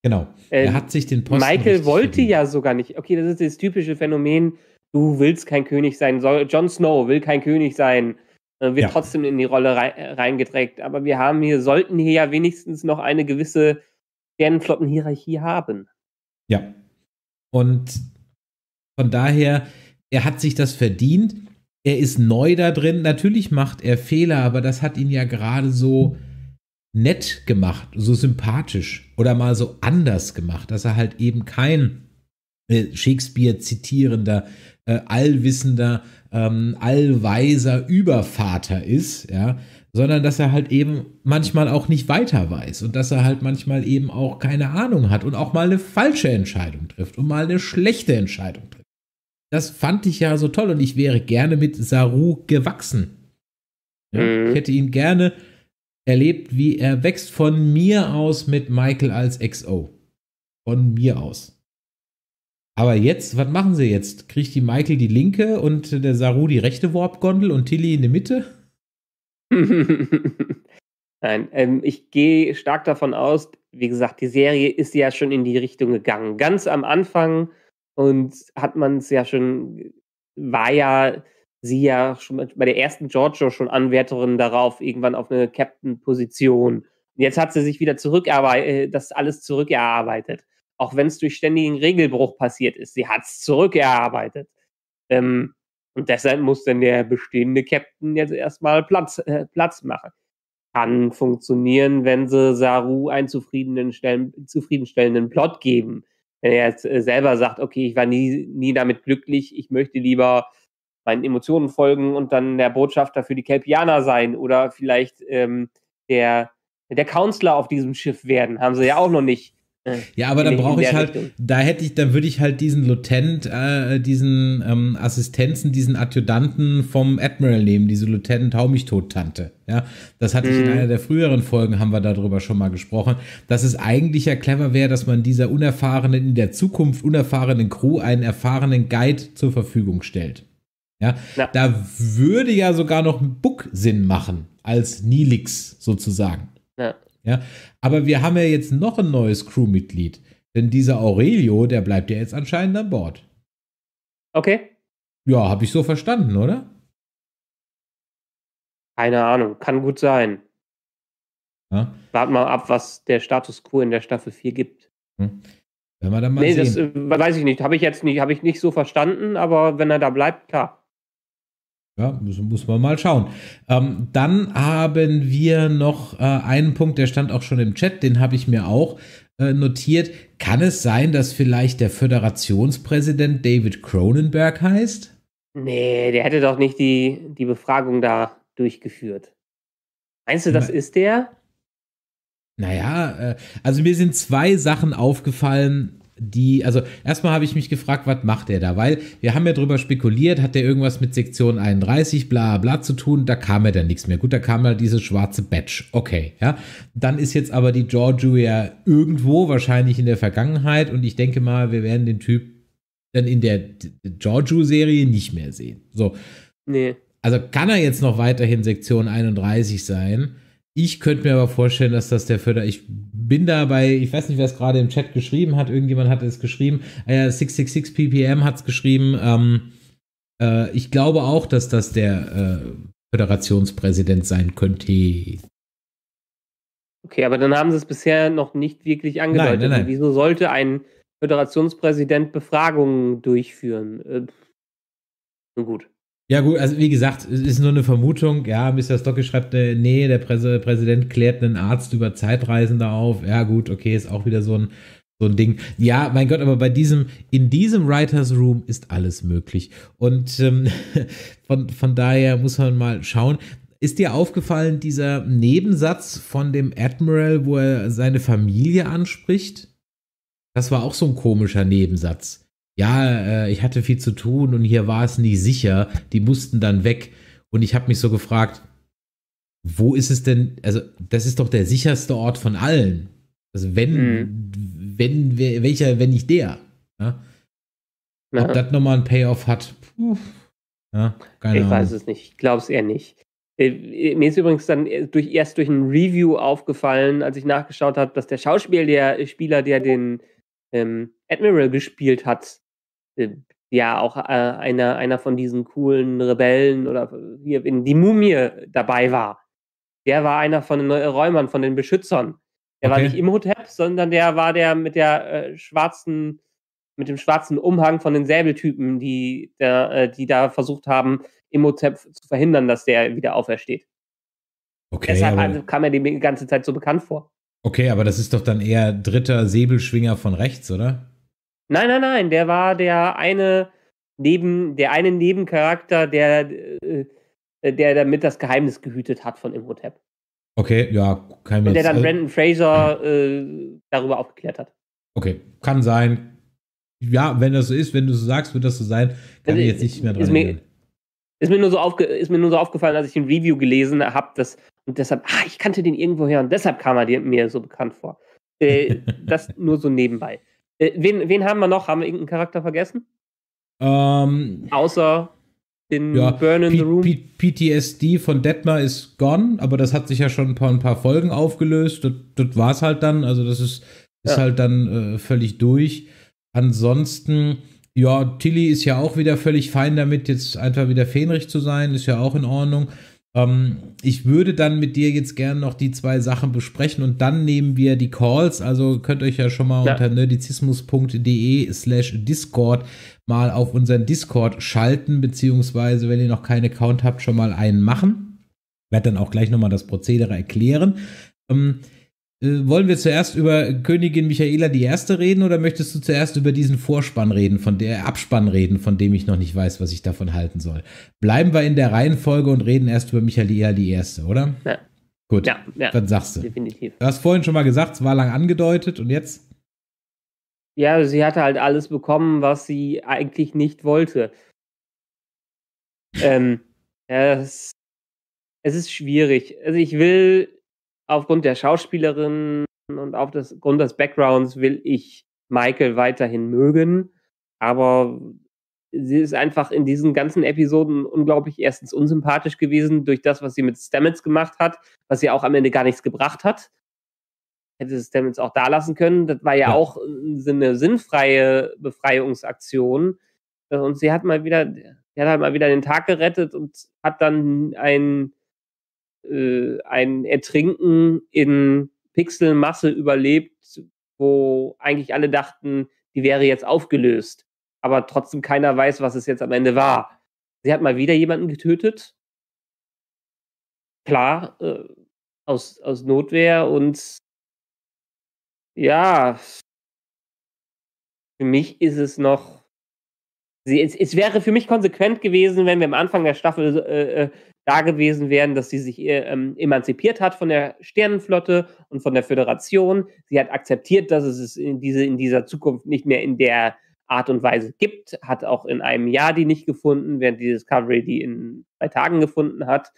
Genau. er ähm, hat sich den Posten. Michael wollte verdient. ja sogar nicht. Okay, das ist das typische Phänomen. Du willst kein König sein. Jon Snow will kein König sein. Äh, wird ja. trotzdem in die Rolle äh, reingedreckt. Aber wir haben hier, sollten hier ja wenigstens noch eine gewisse Sternenflottenhierarchie haben. Ja. Und von daher, er hat sich das verdient. Er ist neu da drin. Natürlich macht er Fehler, aber das hat ihn ja gerade so nett gemacht, so sympathisch oder mal so anders gemacht, dass er halt eben kein äh, Shakespeare zitierender, äh, allwissender, ähm, allweiser Übervater ist, ja, sondern dass er halt eben manchmal auch nicht weiter weiß und dass er halt manchmal eben auch keine Ahnung hat und auch mal eine falsche Entscheidung trifft und mal eine schlechte Entscheidung trifft. Das fand ich ja so toll und ich wäre gerne mit Saru gewachsen. Ja, ich mhm. hätte ihn gerne erlebt, wie er wächst von mir aus mit Michael als XO. Von mir aus. Aber jetzt, was machen sie jetzt? Kriegt die Michael die linke und der Saru die rechte Warp-Gondel und Tilly in die Mitte? Nein, ähm, ich gehe stark davon aus, wie gesagt, die Serie ist ja schon in die Richtung gegangen. Ganz am Anfang und hat man es ja schon, war ja sie ja schon bei der ersten Giorgio schon Anwärterin darauf, irgendwann auf eine Captain-Position. Jetzt hat sie sich wieder zurückerarbeitet, äh, das alles zurückerarbeitet. Auch wenn es durch ständigen Regelbruch passiert ist, sie hat es zurückerarbeitet. Ähm, und deshalb muss dann der bestehende Captain jetzt erstmal Platz, äh, Platz machen. Kann funktionieren, wenn sie Saru einen zufriedenstellenden, zufriedenstellenden Plot geben. Wenn er jetzt äh, selber sagt, okay, ich war nie, nie damit glücklich, ich möchte lieber meinen Emotionen folgen und dann der Botschafter für die Kelpianer sein oder vielleicht ähm, der, der Counselor auf diesem Schiff werden. Haben sie ja auch noch nicht. Äh, ja, aber dann brauche ich halt, Richtung. da hätte ich, da würde ich halt diesen Lieutenant, äh, diesen ähm, Assistenzen, diesen Adjutanten vom Admiral nehmen, diese Lieutenant tot tante Ja, das hatte ich in mhm. einer der früheren Folgen, haben wir darüber schon mal gesprochen, dass es eigentlich ja clever wäre, dass man dieser unerfahrenen, in der Zukunft unerfahrenen Crew einen erfahrenen Guide zur Verfügung stellt. Ja, ja, Da würde ja sogar noch ein Book Sinn machen, als Nilix sozusagen. Ja. ja. Aber wir haben ja jetzt noch ein neues Crewmitglied. Denn dieser Aurelio, der bleibt ja jetzt anscheinend an Bord. Okay. Ja, habe ich so verstanden, oder? Keine Ahnung, kann gut sein. Ja. Wart mal ab, was der Status quo in der Staffel 4 gibt. Hm. Wenn wir dann mal nee, sehen. das äh, weiß ich nicht. Habe ich jetzt nicht, habe ich nicht so verstanden, aber wenn er da bleibt, klar. Ja, muss, muss man mal schauen. Ähm, dann haben wir noch äh, einen Punkt, der stand auch schon im Chat, den habe ich mir auch äh, notiert. Kann es sein, dass vielleicht der Föderationspräsident David Cronenberg heißt? Nee, der hätte doch nicht die, die Befragung da durchgeführt. Meinst du, das Na, ist der? Naja, äh, also mir sind zwei Sachen aufgefallen, die, also erstmal habe ich mich gefragt, was macht er da? Weil wir haben ja drüber spekuliert, hat der irgendwas mit Sektion 31, bla bla zu tun, da kam er dann nichts mehr. Gut, da kam ja halt diese schwarze Batch. Okay, ja. Dann ist jetzt aber die Georgia irgendwo, wahrscheinlich in der Vergangenheit, und ich denke mal, wir werden den Typ dann in der Georgiou-Serie nicht mehr sehen. So. Nee. Also kann er jetzt noch weiterhin Sektion 31 sein? Ich könnte mir aber vorstellen, dass das der Förder, ich bin da bei, ich weiß nicht, wer es gerade im Chat geschrieben hat, irgendjemand hat es geschrieben, äh, ah 666 ppm hat es geschrieben. Ähm, äh, ich glaube auch, dass das der äh, Föderationspräsident sein könnte. Okay, aber dann haben sie es bisher noch nicht wirklich angedeutet. Nein, nein, nein. Wieso sollte ein Föderationspräsident Befragungen durchführen? Äh, nun gut. Ja, gut, also wie gesagt, es ist nur eine Vermutung. Ja, Mr. Stocke schreibt, äh, nee, der Presse Präsident klärt einen Arzt über Zeitreisende auf. Ja, gut, okay, ist auch wieder so ein, so ein Ding. Ja, mein Gott, aber bei diesem, in diesem Writers Room ist alles möglich. Und ähm, von, von daher muss man mal schauen. Ist dir aufgefallen, dieser Nebensatz von dem Admiral, wo er seine Familie anspricht? Das war auch so ein komischer Nebensatz ja, äh, ich hatte viel zu tun und hier war es nie sicher. Die mussten dann weg. Und ich habe mich so gefragt, wo ist es denn? Also, das ist doch der sicherste Ort von allen. Also, wenn, mhm. wenn, welcher, wenn nicht der? Ja? Ob das nochmal ein Payoff hat, puh. Ja, keine ich Ahnung. weiß es nicht. Ich glaube es eher nicht. Äh, äh, mir ist übrigens dann äh, durch, erst durch ein Review aufgefallen, als ich nachgeschaut habe, dass der Schauspieler, der Spieler, der den ähm, Admiral gespielt hat, ja auch äh, einer, einer von diesen coolen Rebellen oder hier in die Mumie dabei war. Der war einer von den Räumern, von den Beschützern. Der okay. war nicht Imhotep, sondern der war der mit der äh, schwarzen, mit dem schwarzen Umhang von den Säbeltypen, die, der, äh, die da versucht haben, Imhotep zu verhindern, dass der wieder aufersteht. Okay, Deshalb aber, also kam er die ganze Zeit so bekannt vor. Okay, aber das ist doch dann eher dritter Säbelschwinger von rechts, oder? Nein, nein, nein, der war der eine neben der eine Nebencharakter, der äh, der damit das Geheimnis gehütet hat von Imhotep. Okay, ja, kein Und der dann äh, Brandon Fraser äh, darüber aufgeklärt hat. Okay, kann sein. Ja, wenn das so ist, wenn du so sagst, wird das so sein, kann also ich jetzt nicht mehr dran ist mir, ist mir, nur so aufge, ist mir nur so aufgefallen, als ich ein Review gelesen habe, dass und deshalb, ah, ich kannte den irgendwoher und deshalb kam er mir so bekannt vor. Äh, das nur so nebenbei. Äh, wen, wen haben wir noch? Haben wir irgendeinen Charakter vergessen? Ähm, Außer den ja, Burn in P the Room. P PTSD von Detmar ist gone, aber das hat sich ja schon ein paar, ein paar Folgen aufgelöst. Das, das war es halt dann. Also, das ist, ist ja. halt dann äh, völlig durch. Ansonsten, ja, Tilly ist ja auch wieder völlig fein damit, jetzt einfach wieder Fähnrich zu sein. Ist ja auch in Ordnung. Ähm, ich würde dann mit dir jetzt gerne noch die zwei Sachen besprechen und dann nehmen wir die Calls. Also könnt euch ja schon mal ja. unter nerdizismus.de slash Discord mal auf unseren Discord schalten, beziehungsweise wenn ihr noch keinen Account habt, schon mal einen machen. Ich werde dann auch gleich nochmal das Prozedere erklären. Ähm, äh, wollen wir zuerst über Königin Michaela die Erste reden oder möchtest du zuerst über diesen Vorspann reden, von der äh, Abspann reden, von dem ich noch nicht weiß, was ich davon halten soll? Bleiben wir in der Reihenfolge und reden erst über Michaela die Erste, oder? Ja. Gut, ja, ja, dann sagst du. Definitiv. Du hast vorhin schon mal gesagt, es war lang angedeutet und jetzt? Ja, sie hatte halt alles bekommen, was sie eigentlich nicht wollte. ähm, ja, es, es ist schwierig. Also ich will aufgrund der Schauspielerin und aufgrund des Backgrounds will ich Michael weiterhin mögen. Aber sie ist einfach in diesen ganzen Episoden unglaublich erstens unsympathisch gewesen durch das, was sie mit Stamets gemacht hat, was sie auch am Ende gar nichts gebracht hat. Hätte Stamets auch da lassen können. Das war ja, ja. auch eine sinnfreie Befreiungsaktion. Und sie hat mal wieder, sie hat halt mal wieder den Tag gerettet und hat dann ein äh, ein Ertrinken in Pixelmasse überlebt, wo eigentlich alle dachten, die wäre jetzt aufgelöst, aber trotzdem keiner weiß, was es jetzt am Ende war. Sie hat mal wieder jemanden getötet. Klar, äh, aus, aus Notwehr und ja, für mich ist es noch. Sie, es, es wäre für mich konsequent gewesen, wenn wir am Anfang der Staffel äh, äh da gewesen wären, dass sie sich äh, ähm, emanzipiert hat von der Sternenflotte und von der Föderation. Sie hat akzeptiert, dass es in, diese, in dieser Zukunft nicht mehr in der Art und Weise gibt, hat auch in einem Jahr die nicht gefunden, während die Discovery die in zwei Tagen gefunden hat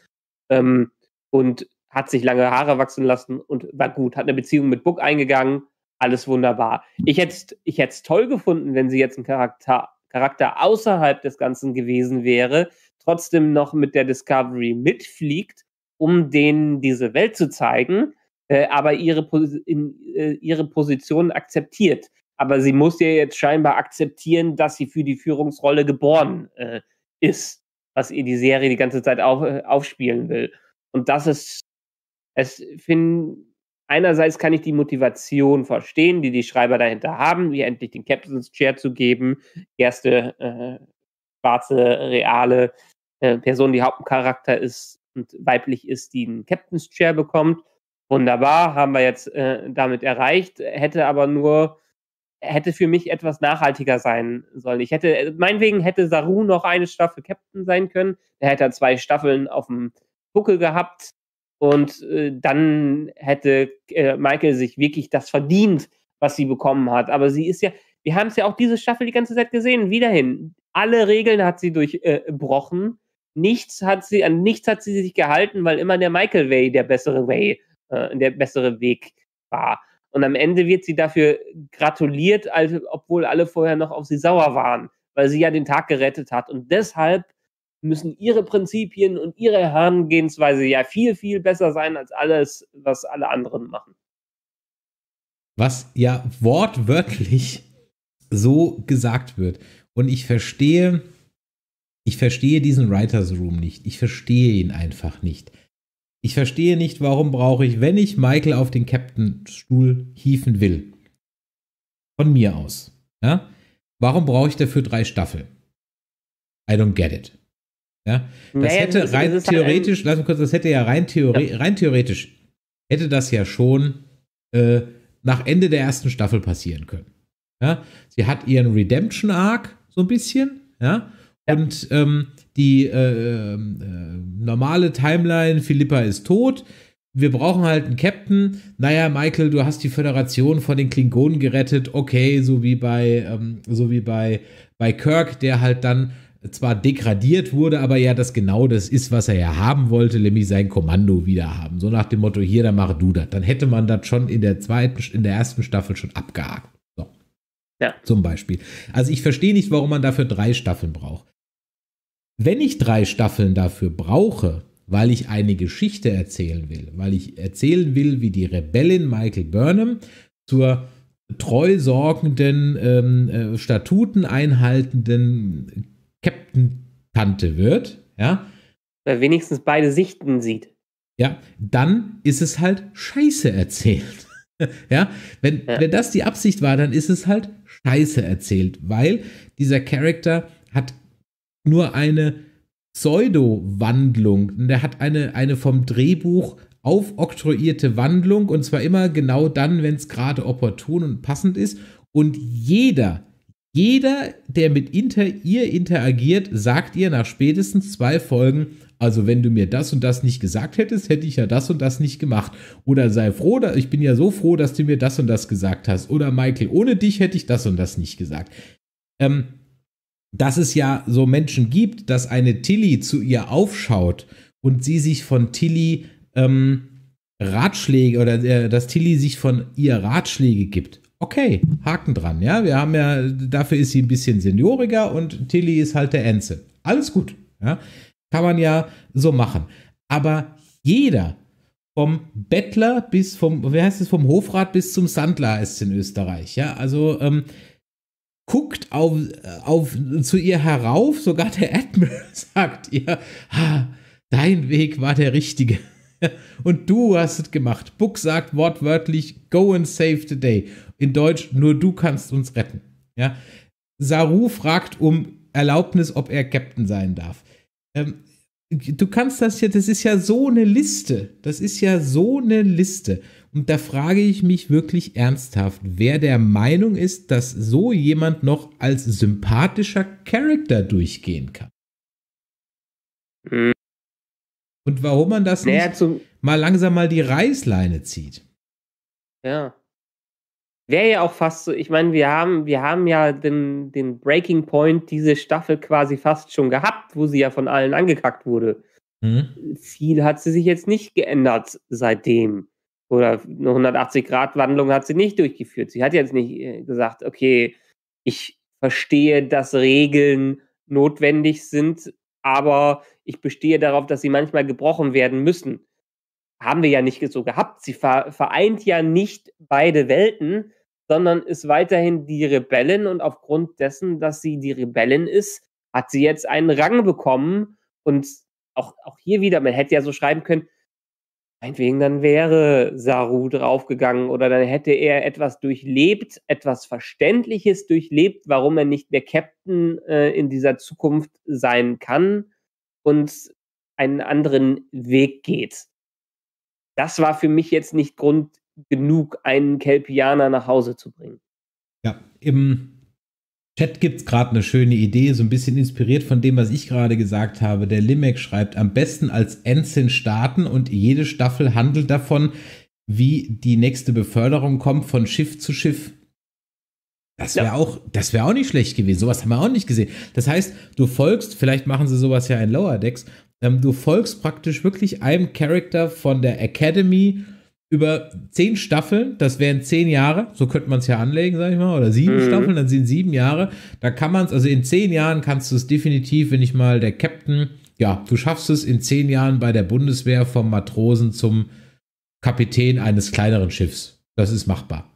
ähm, und hat sich lange Haare wachsen lassen und war gut, hat eine Beziehung mit Book eingegangen, alles wunderbar. Ich hätte ich es toll gefunden, wenn sie jetzt ein Charakter, Charakter außerhalb des Ganzen gewesen wäre, trotzdem noch mit der Discovery mitfliegt, um denen diese Welt zu zeigen, äh, aber ihre, in, äh, ihre Position akzeptiert. Aber sie muss ja jetzt scheinbar akzeptieren, dass sie für die Führungsrolle geboren äh, ist, was ihr die Serie die ganze Zeit auf, äh, aufspielen will. Und das ist, es finde einerseits kann ich die Motivation verstehen, die die Schreiber dahinter haben, wie endlich den Captain's Chair zu geben, erste äh, schwarze, reale äh, Person, die Hauptcharakter ist und weiblich ist, die einen Captain's Chair bekommt. Wunderbar, haben wir jetzt äh, damit erreicht. Hätte aber nur, hätte für mich etwas nachhaltiger sein sollen. Ich hätte, äh, meinetwegen hätte Saru noch eine Staffel Captain sein können. Er hätte zwei Staffeln auf dem Buckel gehabt. Und äh, dann hätte äh, Michael sich wirklich das verdient, was sie bekommen hat. Aber sie ist ja, wir haben es ja auch diese Staffel die ganze Zeit gesehen, wiederhin. Alle Regeln hat sie durchbrochen. Äh, nichts hat sie, an nichts hat sie sich gehalten, weil immer der Michael Way der bessere Way, äh, der bessere Weg war. Und am Ende wird sie dafür gratuliert, also, obwohl alle vorher noch auf sie sauer waren, weil sie ja den Tag gerettet hat. Und deshalb müssen ihre Prinzipien und ihre Herangehensweise ja viel, viel besser sein als alles, was alle anderen machen. Was ja wortwörtlich so gesagt wird. Und ich verstehe, ich verstehe diesen Writers Room nicht. Ich verstehe ihn einfach nicht. Ich verstehe nicht, warum brauche ich, wenn ich Michael auf den Captain-Stuhl hieven will, von mir aus, ja, warum brauche ich dafür drei Staffeln? I don't get it. Ja, das naja, hätte rein das halt theoretisch, halt lass mich kurz, das hätte ja rein, theori ja. rein theoretisch, hätte das ja schon äh, nach Ende der ersten Staffel passieren können. Ja, sie hat ihren Redemption-Arc, so ein bisschen, ja. Und ähm, die äh, ähm, äh, normale Timeline, Philippa ist tot. Wir brauchen halt einen Captain. Naja, Michael, du hast die Föderation von den Klingonen gerettet. Okay, so wie bei, ähm, so wie bei, bei Kirk, der halt dann zwar degradiert wurde, aber ja, das genau das ist, was er ja haben wollte, nämlich sein Kommando wieder haben. So nach dem Motto, hier, dann mach du das. Dann hätte man das schon in der zweiten, in der ersten Staffel schon abgehakt. Ja. Zum Beispiel. Also ich verstehe nicht, warum man dafür drei Staffeln braucht. Wenn ich drei Staffeln dafür brauche, weil ich eine Geschichte erzählen will, weil ich erzählen will, wie die Rebellin Michael Burnham zur treusorgenden, ähm, äh, Statuten einhaltenden Captain-Tante wird, ja. Weil wenigstens beide Sichten sieht. Ja, dann ist es halt scheiße erzählt. ja, wenn, ja. wenn das die Absicht war, dann ist es halt Scheiße erzählt, weil dieser Charakter hat nur eine Pseudo-Wandlung. Der hat eine, eine vom Drehbuch aufoktroyierte Wandlung und zwar immer genau dann, wenn es gerade opportun und passend ist. Und jeder, jeder, der mit Inter ihr interagiert, sagt ihr nach spätestens zwei Folgen, also wenn du mir das und das nicht gesagt hättest, hätte ich ja das und das nicht gemacht. Oder sei froh, ich bin ja so froh, dass du mir das und das gesagt hast. Oder Michael, ohne dich hätte ich das und das nicht gesagt. Ähm, dass es ja so Menschen gibt, dass eine Tilly zu ihr aufschaut und sie sich von Tilly ähm, Ratschläge oder äh, dass Tilly sich von ihr Ratschläge gibt. Okay, Haken dran, ja. Wir haben ja, dafür ist sie ein bisschen senioriger und Tilly ist halt der Enze. Alles gut, ja. Kann man ja so machen. Aber jeder, vom Bettler bis vom, wer heißt es, vom Hofrat bis zum Sandler ist in Österreich. Ja, also ähm, guckt auf, auf, zu ihr herauf, sogar der Admiral sagt ihr, ha, dein Weg war der richtige. Und du hast es gemacht. Book sagt wortwörtlich, go and save the day. In Deutsch, nur du kannst uns retten. Ja? Saru fragt um Erlaubnis, ob er Captain sein darf. Ähm, du kannst das ja, das ist ja so eine Liste. Das ist ja so eine Liste. Und da frage ich mich wirklich ernsthaft, wer der Meinung ist, dass so jemand noch als sympathischer Charakter durchgehen kann. Hm. Und warum man das naja, nicht mal langsam mal die Reißleine zieht. Ja. Wäre ja auch fast so, ich meine, wir haben, wir haben ja den, den Breaking Point diese Staffel quasi fast schon gehabt, wo sie ja von allen angekackt wurde. Mhm. Viel hat sie sich jetzt nicht geändert seitdem. Oder eine 180-Grad-Wandlung hat sie nicht durchgeführt. Sie hat jetzt nicht äh, gesagt, okay, ich verstehe, dass Regeln notwendig sind, aber ich bestehe darauf, dass sie manchmal gebrochen werden müssen. Haben wir ja nicht so gehabt. Sie vereint ja nicht beide Welten, sondern ist weiterhin die Rebellin und aufgrund dessen, dass sie die Rebellin ist, hat sie jetzt einen Rang bekommen und auch, auch hier wieder, man hätte ja so schreiben können, meinetwegen dann wäre Saru draufgegangen oder dann hätte er etwas durchlebt, etwas Verständliches durchlebt, warum er nicht mehr Captain äh, in dieser Zukunft sein kann und einen anderen Weg geht. Das war für mich jetzt nicht Grund genug, einen Kelpianer nach Hause zu bringen. Ja, im Chat gibt es gerade eine schöne Idee, so ein bisschen inspiriert von dem, was ich gerade gesagt habe. Der Limek schreibt, am besten als Enzin starten und jede Staffel handelt davon, wie die nächste Beförderung kommt von Schiff zu Schiff. Das wäre ja. auch, das auch nicht schlecht gewesen. Sowas haben wir auch nicht gesehen. Das heißt, du folgst, vielleicht machen sie sowas ja in Lower Decks, ähm, du folgst praktisch wirklich einem Charakter von der Academy über zehn Staffeln, das wären zehn Jahre, so könnte man es ja anlegen, sag ich mal, oder sieben mhm. Staffeln, dann sind sieben Jahre. Da kann man es, also in zehn Jahren kannst du es definitiv, wenn ich mal der Captain, ja, du schaffst es in zehn Jahren bei der Bundeswehr vom Matrosen zum Kapitän eines kleineren Schiffs. Das ist machbar.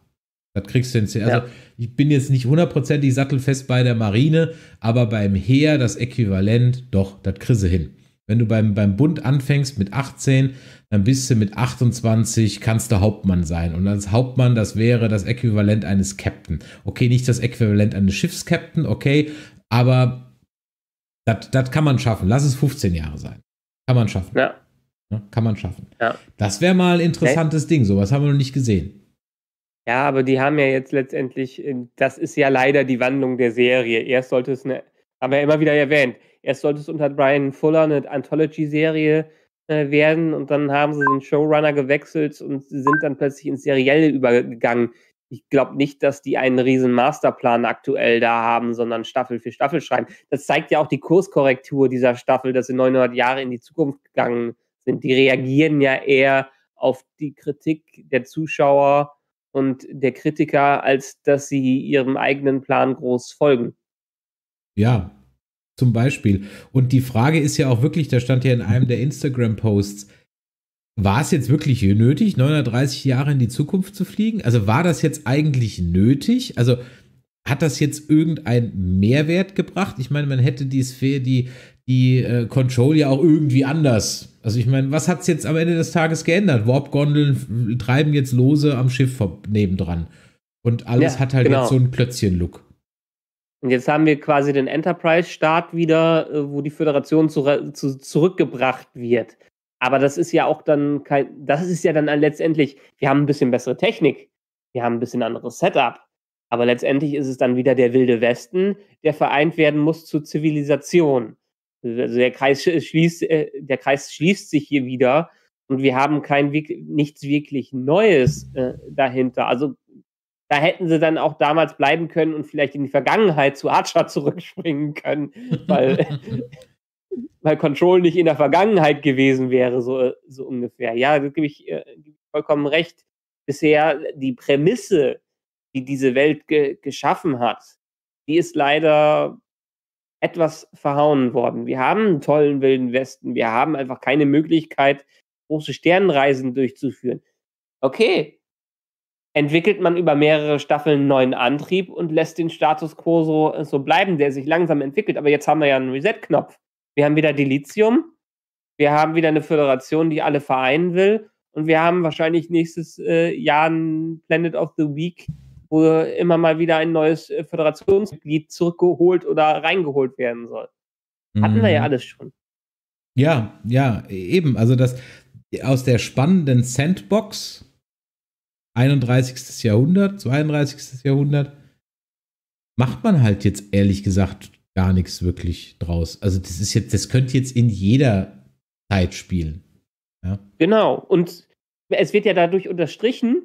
Das kriegst du hin. Also, ja. ich bin jetzt nicht hundertprozentig sattelfest bei der Marine, aber beim Heer das Äquivalent, doch, das kriegst du hin. Wenn du beim, beim Bund anfängst mit 18, dann bist du mit 28, kannst du Hauptmann sein. Und als Hauptmann, das wäre das Äquivalent eines Captain. Okay, nicht das Äquivalent eines Schiffskapitän, okay, aber das kann man schaffen. Lass es 15 Jahre sein. Kann man schaffen. Ja. ja kann man schaffen. Ja. Das wäre mal ein interessantes okay. Ding. Sowas haben wir noch nicht gesehen. Ja, aber die haben ja jetzt letztendlich, äh, das ist ja leider die Wandlung der Serie. Erst sollte es eine, haben wir ja immer wieder erwähnt, erst sollte es unter Brian Fuller eine Anthology-Serie äh, werden und dann haben sie den Showrunner gewechselt und sind dann plötzlich ins Serielle übergegangen. Ich glaube nicht, dass die einen riesen Masterplan aktuell da haben, sondern Staffel für Staffel schreiben. Das zeigt ja auch die Kurskorrektur dieser Staffel, dass sie 900 Jahre in die Zukunft gegangen sind. Die reagieren ja eher auf die Kritik der Zuschauer und der Kritiker, als dass sie ihrem eigenen Plan groß folgen. Ja, zum Beispiel. Und die Frage ist ja auch wirklich, da stand ja in einem der Instagram-Posts, war es jetzt wirklich nötig, 930 Jahre in die Zukunft zu fliegen? Also war das jetzt eigentlich nötig? Also hat das jetzt irgendeinen Mehrwert gebracht? Ich meine, man hätte die Sphäre, die, die äh, Control ja auch irgendwie anders. Also ich meine, was hat es jetzt am Ende des Tages geändert? Warp-Gondeln treiben jetzt lose am Schiff nebendran. Und alles ja, hat halt genau. jetzt so einen plötzchen look und jetzt haben wir quasi den Enterprise-Staat wieder, äh, wo die Föderation zu, zu, zurückgebracht wird. Aber das ist ja auch dann kein, das ist ja dann letztendlich, wir haben ein bisschen bessere Technik, wir haben ein bisschen anderes Setup. Aber letztendlich ist es dann wieder der wilde Westen, der vereint werden muss zur Zivilisation. Also der Kreis schließt, äh, der Kreis schließt sich hier wieder und wir haben kein nichts wirklich Neues äh, dahinter. Also da hätten sie dann auch damals bleiben können und vielleicht in die Vergangenheit zu Archer zurückspringen können, weil, weil Control nicht in der Vergangenheit gewesen wäre, so, so ungefähr. Ja, da gebe ich äh, vollkommen recht. Bisher die Prämisse, die diese Welt ge geschaffen hat, die ist leider etwas verhauen worden. Wir haben einen tollen Wilden Westen. Wir haben einfach keine Möglichkeit, große Sternenreisen durchzuführen. Okay, entwickelt man über mehrere Staffeln einen neuen Antrieb und lässt den Status quo so, äh, so bleiben, der sich langsam entwickelt. Aber jetzt haben wir ja einen Reset-Knopf. Wir haben wieder Delizium, wir haben wieder eine Föderation, die alle vereinen will und wir haben wahrscheinlich nächstes äh, Jahr ein Planet of the Week, wo immer mal wieder ein neues äh, Föderationsmitglied zurückgeholt oder reingeholt werden soll. Hatten mhm. wir ja mhm. alles schon. Ja, ja, eben. Also das aus der spannenden Sandbox 31. Jahrhundert, 32. Jahrhundert, macht man halt jetzt ehrlich gesagt gar nichts wirklich draus. Also das ist jetzt, das könnte jetzt in jeder Zeit spielen. Ja? Genau. Und es wird ja dadurch unterstrichen,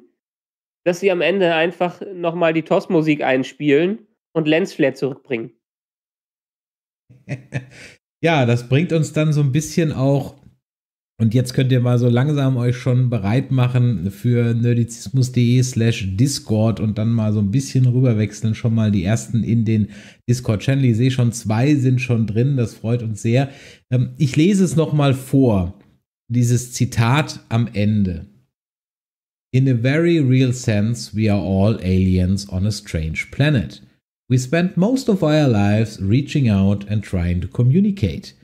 dass sie am Ende einfach nochmal die Tos-Musik einspielen und Lens zurückbringen. ja, das bringt uns dann so ein bisschen auch und jetzt könnt ihr mal so langsam euch schon bereit machen für nerdizismus.de slash Discord und dann mal so ein bisschen rüberwechseln, schon mal die ersten in den Discord-Channel. Ich sehe schon, zwei sind schon drin, das freut uns sehr. Ähm, ich lese es nochmal vor, dieses Zitat am Ende. In a very real sense, we are all aliens on a strange planet. We spend most of our lives reaching out and trying to communicate.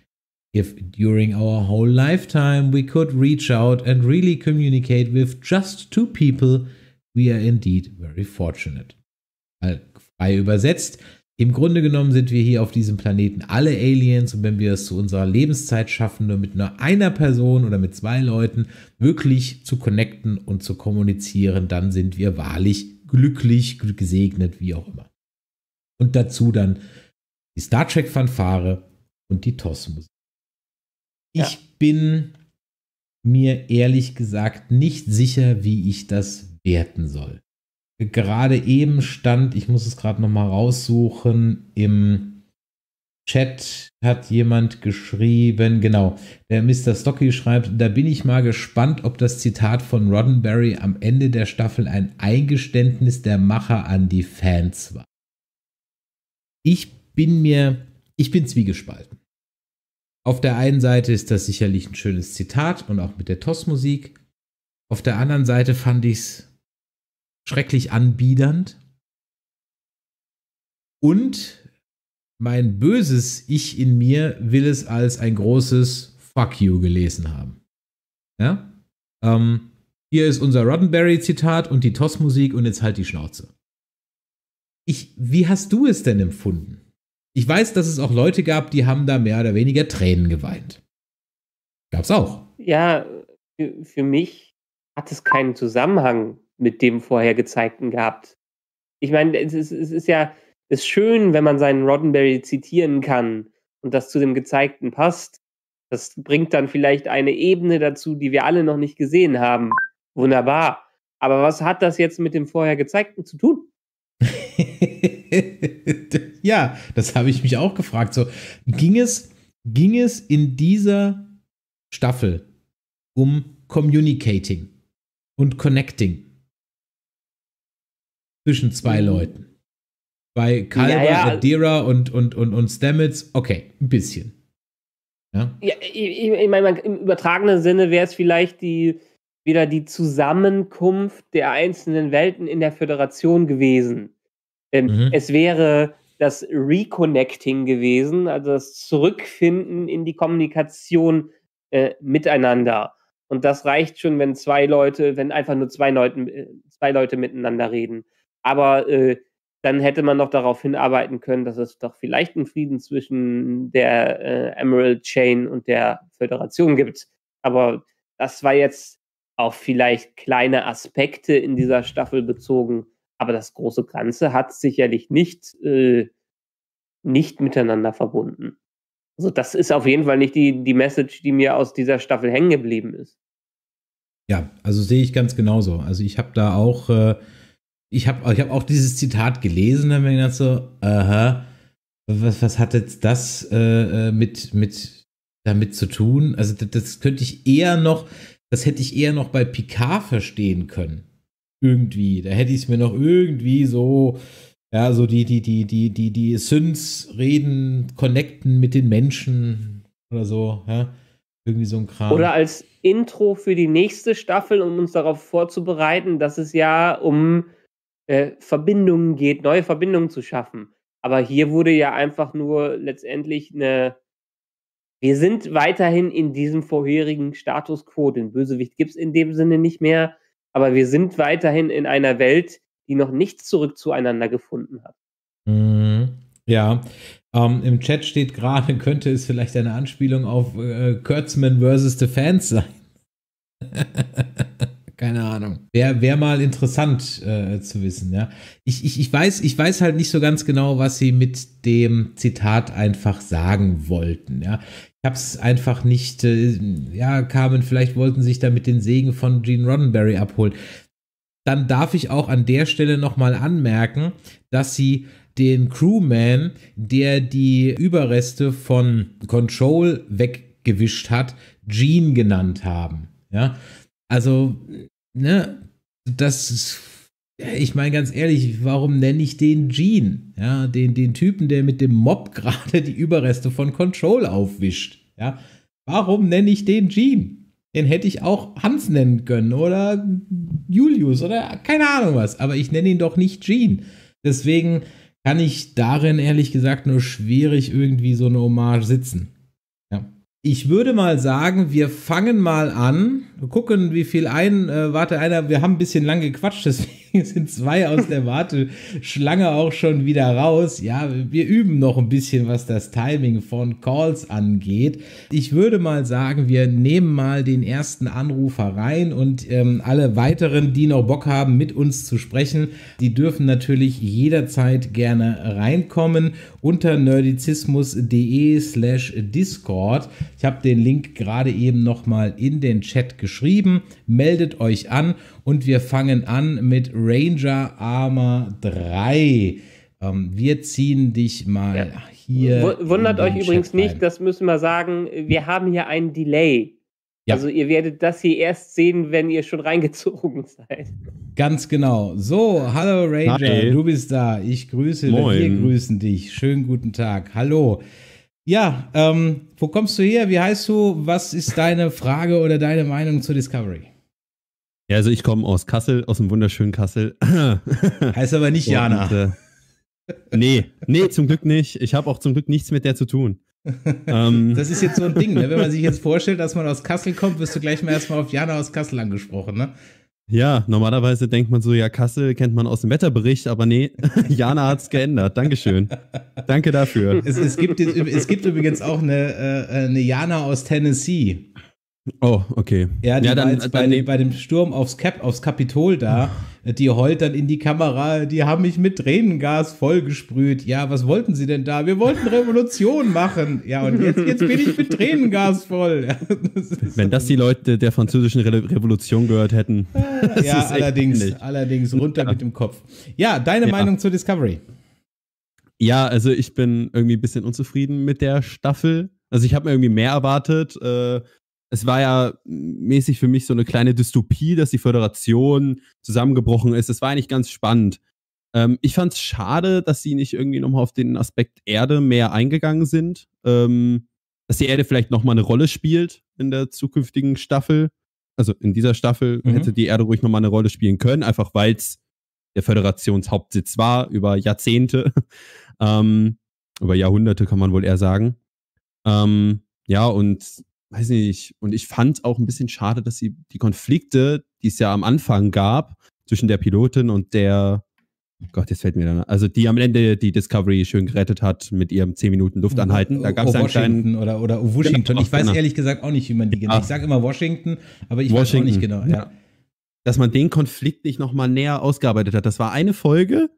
If during our whole lifetime we could reach out and really communicate with just two people, we are indeed very fortunate. Äh, frei übersetzt, im Grunde genommen sind wir hier auf diesem Planeten alle Aliens und wenn wir es zu unserer Lebenszeit schaffen, nur mit nur einer Person oder mit zwei Leuten wirklich zu connecten und zu kommunizieren, dann sind wir wahrlich glücklich, gesegnet, wie auch immer. Und dazu dann die Star Trek-Fanfare und die TOS-Musik. Ich ja. bin mir ehrlich gesagt nicht sicher, wie ich das werten soll. Gerade eben stand, ich muss es gerade noch mal raussuchen, im Chat hat jemand geschrieben, genau, der Mr. Stocky schreibt, da bin ich mal gespannt, ob das Zitat von Roddenberry am Ende der Staffel ein Eingeständnis der Macher an die Fans war. Ich bin mir, ich bin zwiegespalten auf der einen Seite ist das sicherlich ein schönes Zitat und auch mit der Tossmusik. Auf der anderen Seite fand ich es schrecklich anbiedernd. Und mein böses Ich in mir will es als ein großes Fuck you gelesen haben. Ja? Ähm, hier ist unser Roddenberry-Zitat und die Tossmusik und jetzt halt die Schnauze. Ich, wie hast du es denn empfunden? Ich weiß, dass es auch Leute gab, die haben da mehr oder weniger Tränen geweint. Gab's auch. Ja, für, für mich hat es keinen Zusammenhang mit dem vorher gezeigten gehabt. Ich meine, es ist, es ist ja es ist schön, wenn man seinen Roddenberry zitieren kann und das zu dem gezeigten passt. Das bringt dann vielleicht eine Ebene dazu, die wir alle noch nicht gesehen haben. Wunderbar. Aber was hat das jetzt mit dem vorher gezeigten zu tun? ja, das habe ich mich auch gefragt. So, ging es, ging es in dieser Staffel um Communicating und Connecting zwischen zwei mhm. Leuten? Bei Calver, ja, ja. Adira und, und, und, und Stamets, okay, ein bisschen. Ja, ja ich, ich meine, im übertragenen Sinne wäre es vielleicht die, wieder die Zusammenkunft der einzelnen Welten in der Föderation gewesen. Ähm, mhm. Es wäre das Reconnecting gewesen, also das Zurückfinden in die Kommunikation äh, miteinander. Und das reicht schon, wenn zwei Leute, wenn einfach nur zwei, Leuten, äh, zwei Leute miteinander reden. Aber äh, dann hätte man noch darauf hinarbeiten können, dass es doch vielleicht einen Frieden zwischen der äh, Emerald Chain und der Föderation gibt. Aber das war jetzt auf vielleicht kleine Aspekte in dieser Staffel bezogen. Aber das große Ganze hat sicherlich nicht, äh, nicht miteinander verbunden. Also das ist auf jeden Fall nicht die, die Message, die mir aus dieser Staffel hängen geblieben ist. Ja, also sehe ich ganz genauso. Also ich habe da auch, äh, ich habe ich hab auch dieses Zitat gelesen, dann bin ich gedacht so, aha, was, was hat jetzt das äh, äh mit, mit damit zu tun? Also das, das könnte ich eher noch, das hätte ich eher noch bei Picard verstehen können. Irgendwie. Da hätte ich es mir noch irgendwie so, ja, so die, die, die, die, die, die Synths reden, connecten mit den Menschen oder so, ja. Irgendwie so ein Kram. Oder als Intro für die nächste Staffel, um uns darauf vorzubereiten, dass es ja um äh, Verbindungen geht, neue Verbindungen zu schaffen. Aber hier wurde ja einfach nur letztendlich eine. Wir sind weiterhin in diesem vorherigen Status quo. Den Bösewicht gibt es in dem Sinne nicht mehr. Aber wir sind weiterhin in einer Welt, die noch nichts zurück zueinander gefunden hat. Mhm. Ja, ähm, im Chat steht gerade, könnte es vielleicht eine Anspielung auf äh, Kurtzman versus the Fans sein. keine Ahnung. Wäre wär mal interessant äh, zu wissen, ja. Ich, ich, ich, weiß, ich weiß halt nicht so ganz genau, was sie mit dem Zitat einfach sagen wollten, ja. Ich habe es einfach nicht, äh, ja, Carmen, vielleicht wollten sie sich damit den Segen von Gene Roddenberry abholen. Dann darf ich auch an der Stelle nochmal anmerken, dass sie den Crewman, der die Überreste von Control weggewischt hat, Gene genannt haben. Ja, also, ne, das ist, ich meine ganz ehrlich, warum nenne ich den Gene? Ja, den, den Typen, der mit dem Mob gerade die Überreste von Control aufwischt. Ja, warum nenne ich den Gene? Den hätte ich auch Hans nennen können oder Julius oder keine Ahnung was, aber ich nenne ihn doch nicht Gene. Deswegen kann ich darin ehrlich gesagt nur schwierig irgendwie so eine Hommage sitzen. Ja. Ich würde mal sagen, wir fangen mal an gucken, wie viel ein. Äh, warte einer, wir haben ein bisschen lang gequatscht, deswegen sind zwei aus der Warteschlange auch schon wieder raus. Ja, wir üben noch ein bisschen, was das Timing von Calls angeht. Ich würde mal sagen, wir nehmen mal den ersten Anrufer rein und ähm, alle weiteren, die noch Bock haben, mit uns zu sprechen, die dürfen natürlich jederzeit gerne reinkommen unter nerdizismus.de slash Discord. Ich habe den Link gerade eben nochmal in den Chat geschrieben geschrieben. Meldet euch an und wir fangen an mit Ranger Armor 3. Ähm, wir ziehen dich mal ja. hier. W wundert euch übrigens rein. nicht, das müssen wir sagen, wir haben hier einen Delay. Ja. Also ihr werdet das hier erst sehen, wenn ihr schon reingezogen seid. Ganz genau. So, hallo Ranger, Hi. du bist da. Ich grüße, Moin. wir grüßen dich. Schönen guten Tag. Hallo. Ja, ähm, wo kommst du her? Wie heißt du? Was ist deine Frage oder deine Meinung zu Discovery? Ja, also ich komme aus Kassel, aus dem wunderschönen Kassel. heißt aber nicht Jana. Und, äh, nee, nee, zum Glück nicht. Ich habe auch zum Glück nichts mit der zu tun. ähm. Das ist jetzt so ein Ding, ne? wenn man sich jetzt vorstellt, dass man aus Kassel kommt, wirst du gleich mal erstmal auf Jana aus Kassel angesprochen, ne? Ja, normalerweise denkt man so, ja, Kassel kennt man aus dem Wetterbericht, aber nee, Jana hat's geändert. Dankeschön. Danke dafür. Es, es, gibt, es gibt übrigens auch eine, äh, eine Jana aus Tennessee. Oh, okay. Ja, die ja, dann, war jetzt äh, bei, dem, bei dem Sturm aufs, Cap, aufs Kapitol da, ah. die heult dann in die Kamera, die haben mich mit Tränengas vollgesprüht. Ja, was wollten sie denn da? Wir wollten Revolution machen. Ja, und jetzt, jetzt bin ich mit Tränengas voll. Ja, das Wenn das die Leute der französischen Re Revolution gehört hätten. Äh, ja, allerdings, allerdings, runter ja. mit dem Kopf. Ja, deine ja. Meinung zur Discovery? Ja, also ich bin irgendwie ein bisschen unzufrieden mit der Staffel. Also ich habe mir irgendwie mehr erwartet. Äh, es war ja mäßig für mich so eine kleine Dystopie, dass die Föderation zusammengebrochen ist. Es war eigentlich ganz spannend. Ähm, ich fand es schade, dass sie nicht irgendwie nochmal auf den Aspekt Erde mehr eingegangen sind. Ähm, dass die Erde vielleicht nochmal eine Rolle spielt in der zukünftigen Staffel. Also in dieser Staffel mhm. hätte die Erde ruhig nochmal eine Rolle spielen können, einfach weil es der Föderationshauptsitz war über Jahrzehnte. ähm, über Jahrhunderte kann man wohl eher sagen. Ähm, ja, und weiß nicht, und ich fand auch ein bisschen schade, dass sie die Konflikte, die es ja am Anfang gab, zwischen der Pilotin und der, oh Gott, jetzt fällt mir dann, also die am Ende die Discovery schön gerettet hat mit ihrem 10 Minuten Luftanhalten. Da oh, gab es oh, einen kleinen. Oder, oder Washington. Genau, ich weiß genau. ehrlich gesagt auch nicht, wie man die genau. Ich sage immer Washington, aber ich Washington. weiß auch nicht genau. Ja. Ja. Dass man den Konflikt nicht nochmal näher ausgearbeitet hat. Das war eine Folge,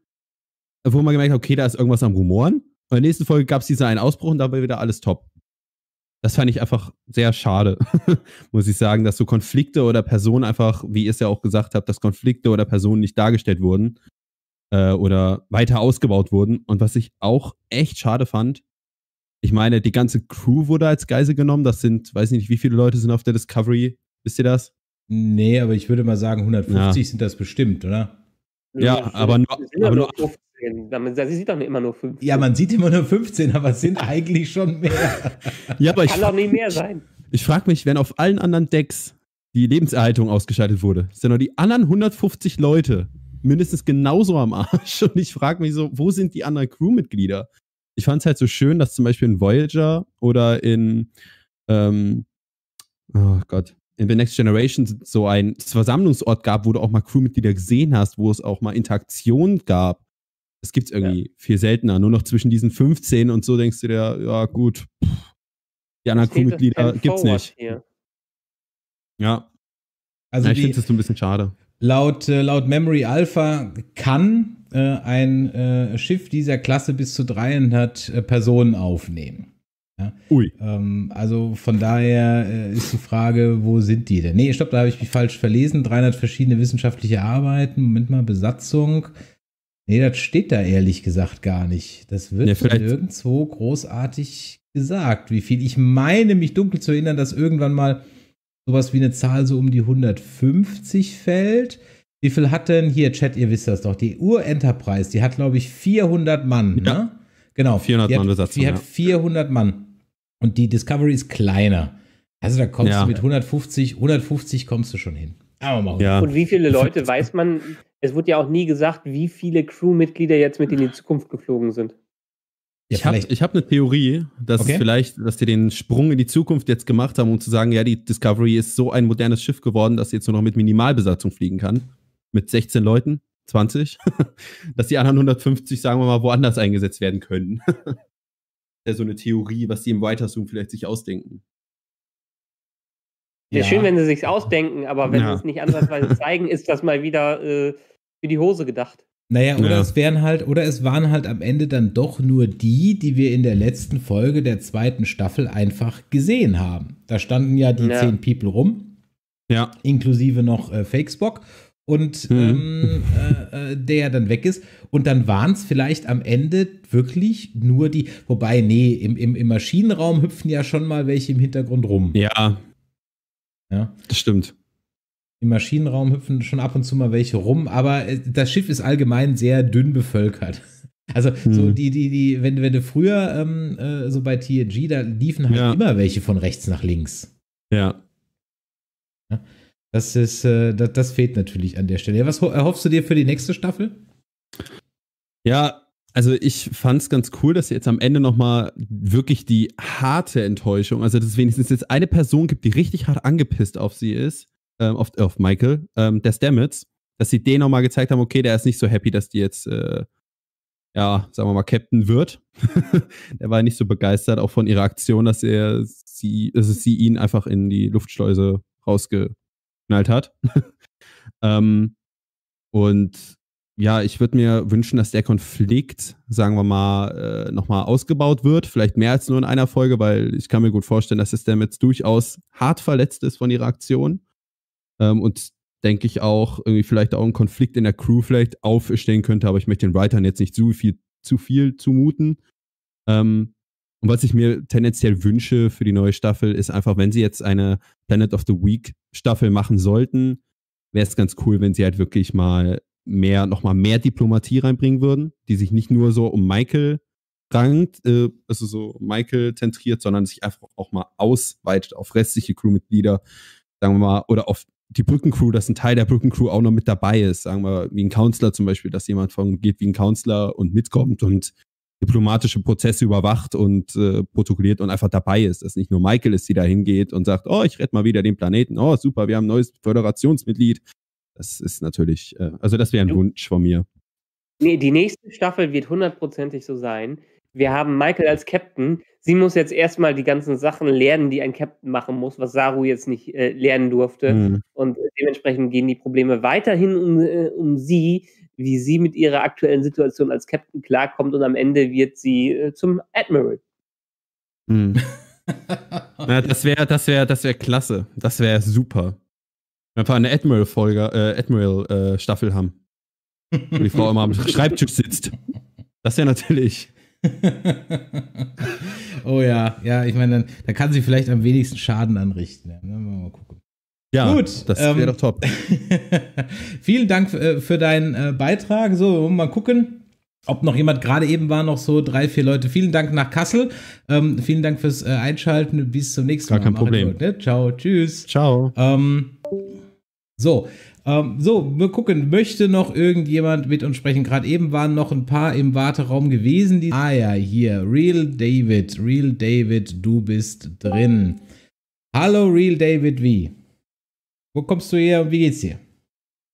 wo man gemerkt hat, okay, da ist irgendwas am Rumoren. Und in der nächsten Folge gab es diesen einen Ausbruch und dabei wieder alles top das fand ich einfach sehr schade, muss ich sagen, dass so Konflikte oder Personen einfach, wie ihr es ja auch gesagt habt, dass Konflikte oder Personen nicht dargestellt wurden äh, oder weiter ausgebaut wurden. Und was ich auch echt schade fand, ich meine, die ganze Crew wurde als Geisel genommen. Das sind, weiß ich nicht, wie viele Leute sind auf der Discovery? Wisst ihr das? Nee, aber ich würde mal sagen, 150 ja. sind das bestimmt, oder? Ja, ja also aber nur, aber nur 15. Man, da sieht doch immer nur 15. Ja, man sieht immer nur 15, aber es sind eigentlich schon mehr. ja, aber ich Kann doch nicht mehr sein. Ich frage mich, wenn auf allen anderen Decks die Lebenserhaltung ausgeschaltet wurde, sind doch die anderen 150 Leute mindestens genauso am Arsch. Und ich frage mich so, wo sind die anderen Crewmitglieder? Ich fand es halt so schön, dass zum Beispiel in Voyager oder in, ähm, oh Gott, in The Next Generation so ein Versammlungsort gab, wo du auch mal Crewmitglieder gesehen hast, wo es auch mal Interaktion gab. Das gibt es irgendwie ja. viel seltener. Nur noch zwischen diesen 15 und so denkst du dir, ja, gut, pff, die anderen Crewmitglieder gibt es nicht. Hier. Ja. Also ja, ich finde es ein bisschen schade. Laut, äh, laut Memory Alpha kann äh, ein äh, Schiff dieser Klasse bis zu 300 äh, Personen aufnehmen. Ja? Ui. Ähm, also von daher äh, ist die Frage, wo sind die denn? Nee, stopp, da habe ich mich falsch verlesen. 300 verschiedene wissenschaftliche Arbeiten. Moment mal, Besatzung. Nee, das steht da ehrlich gesagt gar nicht. Das wird ja, nirgendwo großartig gesagt, wie viel. Ich meine, mich dunkel zu erinnern, dass irgendwann mal sowas wie eine Zahl so um die 150 fällt. Wie viel hat denn hier, Chat, ihr wisst das doch, die Ur-Enterprise, die hat, glaube ich, 400 Mann, ja. ne? Genau. 400 die Mann hat, Besatzung. Die ja. hat 400 Mann. Und die Discovery ist kleiner. Also da kommst ja. du mit 150, 150 kommst du schon hin. Aber mal ja. Und wie viele Leute weiß man es wurde ja auch nie gesagt, wie viele Crewmitglieder jetzt mit in die ah. Zukunft geflogen sind. Ich ja, habe hab eine Theorie, dass okay. vielleicht, dass die den Sprung in die Zukunft jetzt gemacht haben, um zu sagen, ja, die Discovery ist so ein modernes Schiff geworden, dass sie jetzt nur noch mit Minimalbesatzung fliegen kann. Mit 16 Leuten, 20. dass die anderen 150, sagen wir mal, woanders eingesetzt werden können. das ja, so eine Theorie, was die im Writers Room vielleicht sich ausdenken. Ja. Ist schön, wenn sie sich ausdenken, aber wenn ja. sie es nicht ansatzweise zeigen, ist das mal wieder äh, für die Hose gedacht. Naja, oder ja. es wären halt, oder es waren halt am Ende dann doch nur die, die wir in der letzten Folge der zweiten Staffel einfach gesehen haben. Da standen ja die ja. zehn People rum. Ja. Inklusive noch äh, Fakesbock. Und mhm. ähm, äh, äh, der ja dann weg ist. Und dann waren es vielleicht am Ende wirklich nur die. Wobei, nee, im, im, im Maschinenraum hüpfen ja schon mal welche im Hintergrund rum. Ja, ja. Das stimmt. Im Maschinenraum hüpfen schon ab und zu mal welche rum, aber äh, das Schiff ist allgemein sehr dünn bevölkert. Also hm. die, die, die, wenn, wenn du früher ähm, äh, so bei TNG, da liefen halt ja. immer welche von rechts nach links. Ja. ja. Das ist, äh, das, das, fehlt natürlich an der Stelle. Was erhoffst du dir für die nächste Staffel? Ja, also ich fand es ganz cool, dass sie jetzt am Ende nochmal wirklich die harte Enttäuschung, also dass es wenigstens jetzt eine Person gibt, die richtig hart angepisst auf sie ist, ähm, auf, auf, Michael, ähm, der Stamets, dass sie den nochmal gezeigt haben, okay, der ist nicht so happy, dass die jetzt, äh, ja, sagen wir mal, Captain wird. der war nicht so begeistert, auch von ihrer Aktion, dass er sie, dass sie ihn einfach in die Luftschleuse rausgeknallt hat. ähm, und ja, ich würde mir wünschen, dass der Konflikt, sagen wir mal, äh, nochmal ausgebaut wird. Vielleicht mehr als nur in einer Folge, weil ich kann mir gut vorstellen, dass Sam jetzt durchaus hart verletzt ist von ihrer Aktion. Ähm, und denke ich auch, irgendwie vielleicht auch ein Konflikt in der Crew vielleicht aufstehen könnte, aber ich möchte den Writern jetzt nicht zu viel, zu viel zumuten. Ähm, und was ich mir tendenziell wünsche für die neue Staffel, ist einfach, wenn sie jetzt eine Planet of the Week Staffel machen sollten, wäre es ganz cool, wenn sie halt wirklich mal mehr, nochmal mehr Diplomatie reinbringen würden, die sich nicht nur so um Michael rankt, äh, also so Michael zentriert, sondern sich einfach auch mal ausweitet auf restliche Crewmitglieder, sagen wir mal, oder auf die Brückencrew, dass ein Teil der Brückencrew auch noch mit dabei ist, sagen wir, wie ein Counselor zum Beispiel, dass jemand von geht wie ein Counselor und mitkommt und diplomatische Prozesse überwacht und äh, protokolliert und einfach dabei ist, dass nicht nur Michael ist, die da hingeht und sagt, oh, ich rette mal wieder den Planeten, oh, super, wir haben ein neues Föderationsmitglied, das ist natürlich, äh, also das wäre ein Wunsch von mir. Nee, die nächste Staffel wird hundertprozentig so sein. Wir haben Michael als Captain. Sie muss jetzt erstmal die ganzen Sachen lernen, die ein Captain machen muss, was Saru jetzt nicht äh, lernen durfte. Mhm. Und dementsprechend gehen die Probleme weiterhin um, äh, um sie, wie sie mit ihrer aktuellen Situation als Captain klarkommt. Und am Ende wird sie äh, zum Admiral. Mhm. ja, das wäre das wär, das wär klasse. Das wäre super. Wenn wir eine Admiral-Folge, äh, Admiral-Staffel äh, haben. Wo die Frau immer am Schreibtisch sitzt. Das ja natürlich. oh ja, ja, ich meine, dann, dann, kann sie vielleicht am wenigsten Schaden anrichten. Ja, mal gucken. Ja, Gut, das wäre ähm, doch top. vielen Dank äh, für deinen äh, Beitrag. So, mal gucken, ob noch jemand gerade eben war, noch so drei, vier Leute. Vielen Dank nach Kassel. Ähm, vielen Dank fürs äh, Einschalten. Bis zum nächsten Gar Mal. Gar kein Problem. Gut, ne? Ciao, tschüss. Ciao. Ähm, so, ähm, so, wir gucken, möchte noch irgendjemand mit uns sprechen? Gerade eben waren noch ein paar im Warteraum gewesen. Die ah ja, hier, Real David, Real David, du bist drin. Hallo, Real David wie? Wo kommst du her und wie geht's dir?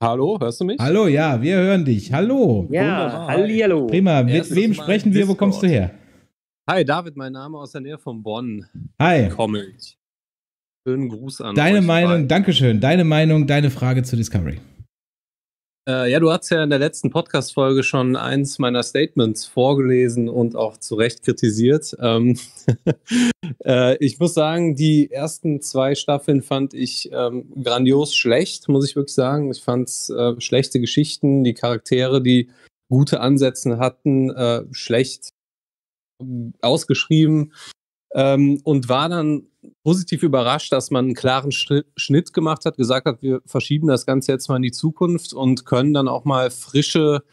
Hallo, hörst du mich? Hallo, ja, wir hören dich. Hallo. Ja, hallo. Prima, mit Erstes wem sprechen wir? Wo kommst du her? Hi, David, mein Name aus der Nähe von Bonn. Hi. Komme ich. Schönen Gruß an. Deine Meinung, bei. Dankeschön. Deine Meinung, deine Frage zu Discovery. Äh, ja, du hast ja in der letzten Podcast-Folge schon eins meiner Statements vorgelesen und auch zu Recht kritisiert. Ähm, äh, ich muss sagen, die ersten zwei Staffeln fand ich ähm, grandios schlecht, muss ich wirklich sagen. Ich fand es äh, schlechte Geschichten, die Charaktere, die gute Ansätze hatten, äh, schlecht ausgeschrieben ähm, und war dann positiv überrascht, dass man einen klaren Schnitt gemacht hat, gesagt hat, wir verschieben das Ganze jetzt mal in die Zukunft und können dann auch mal frische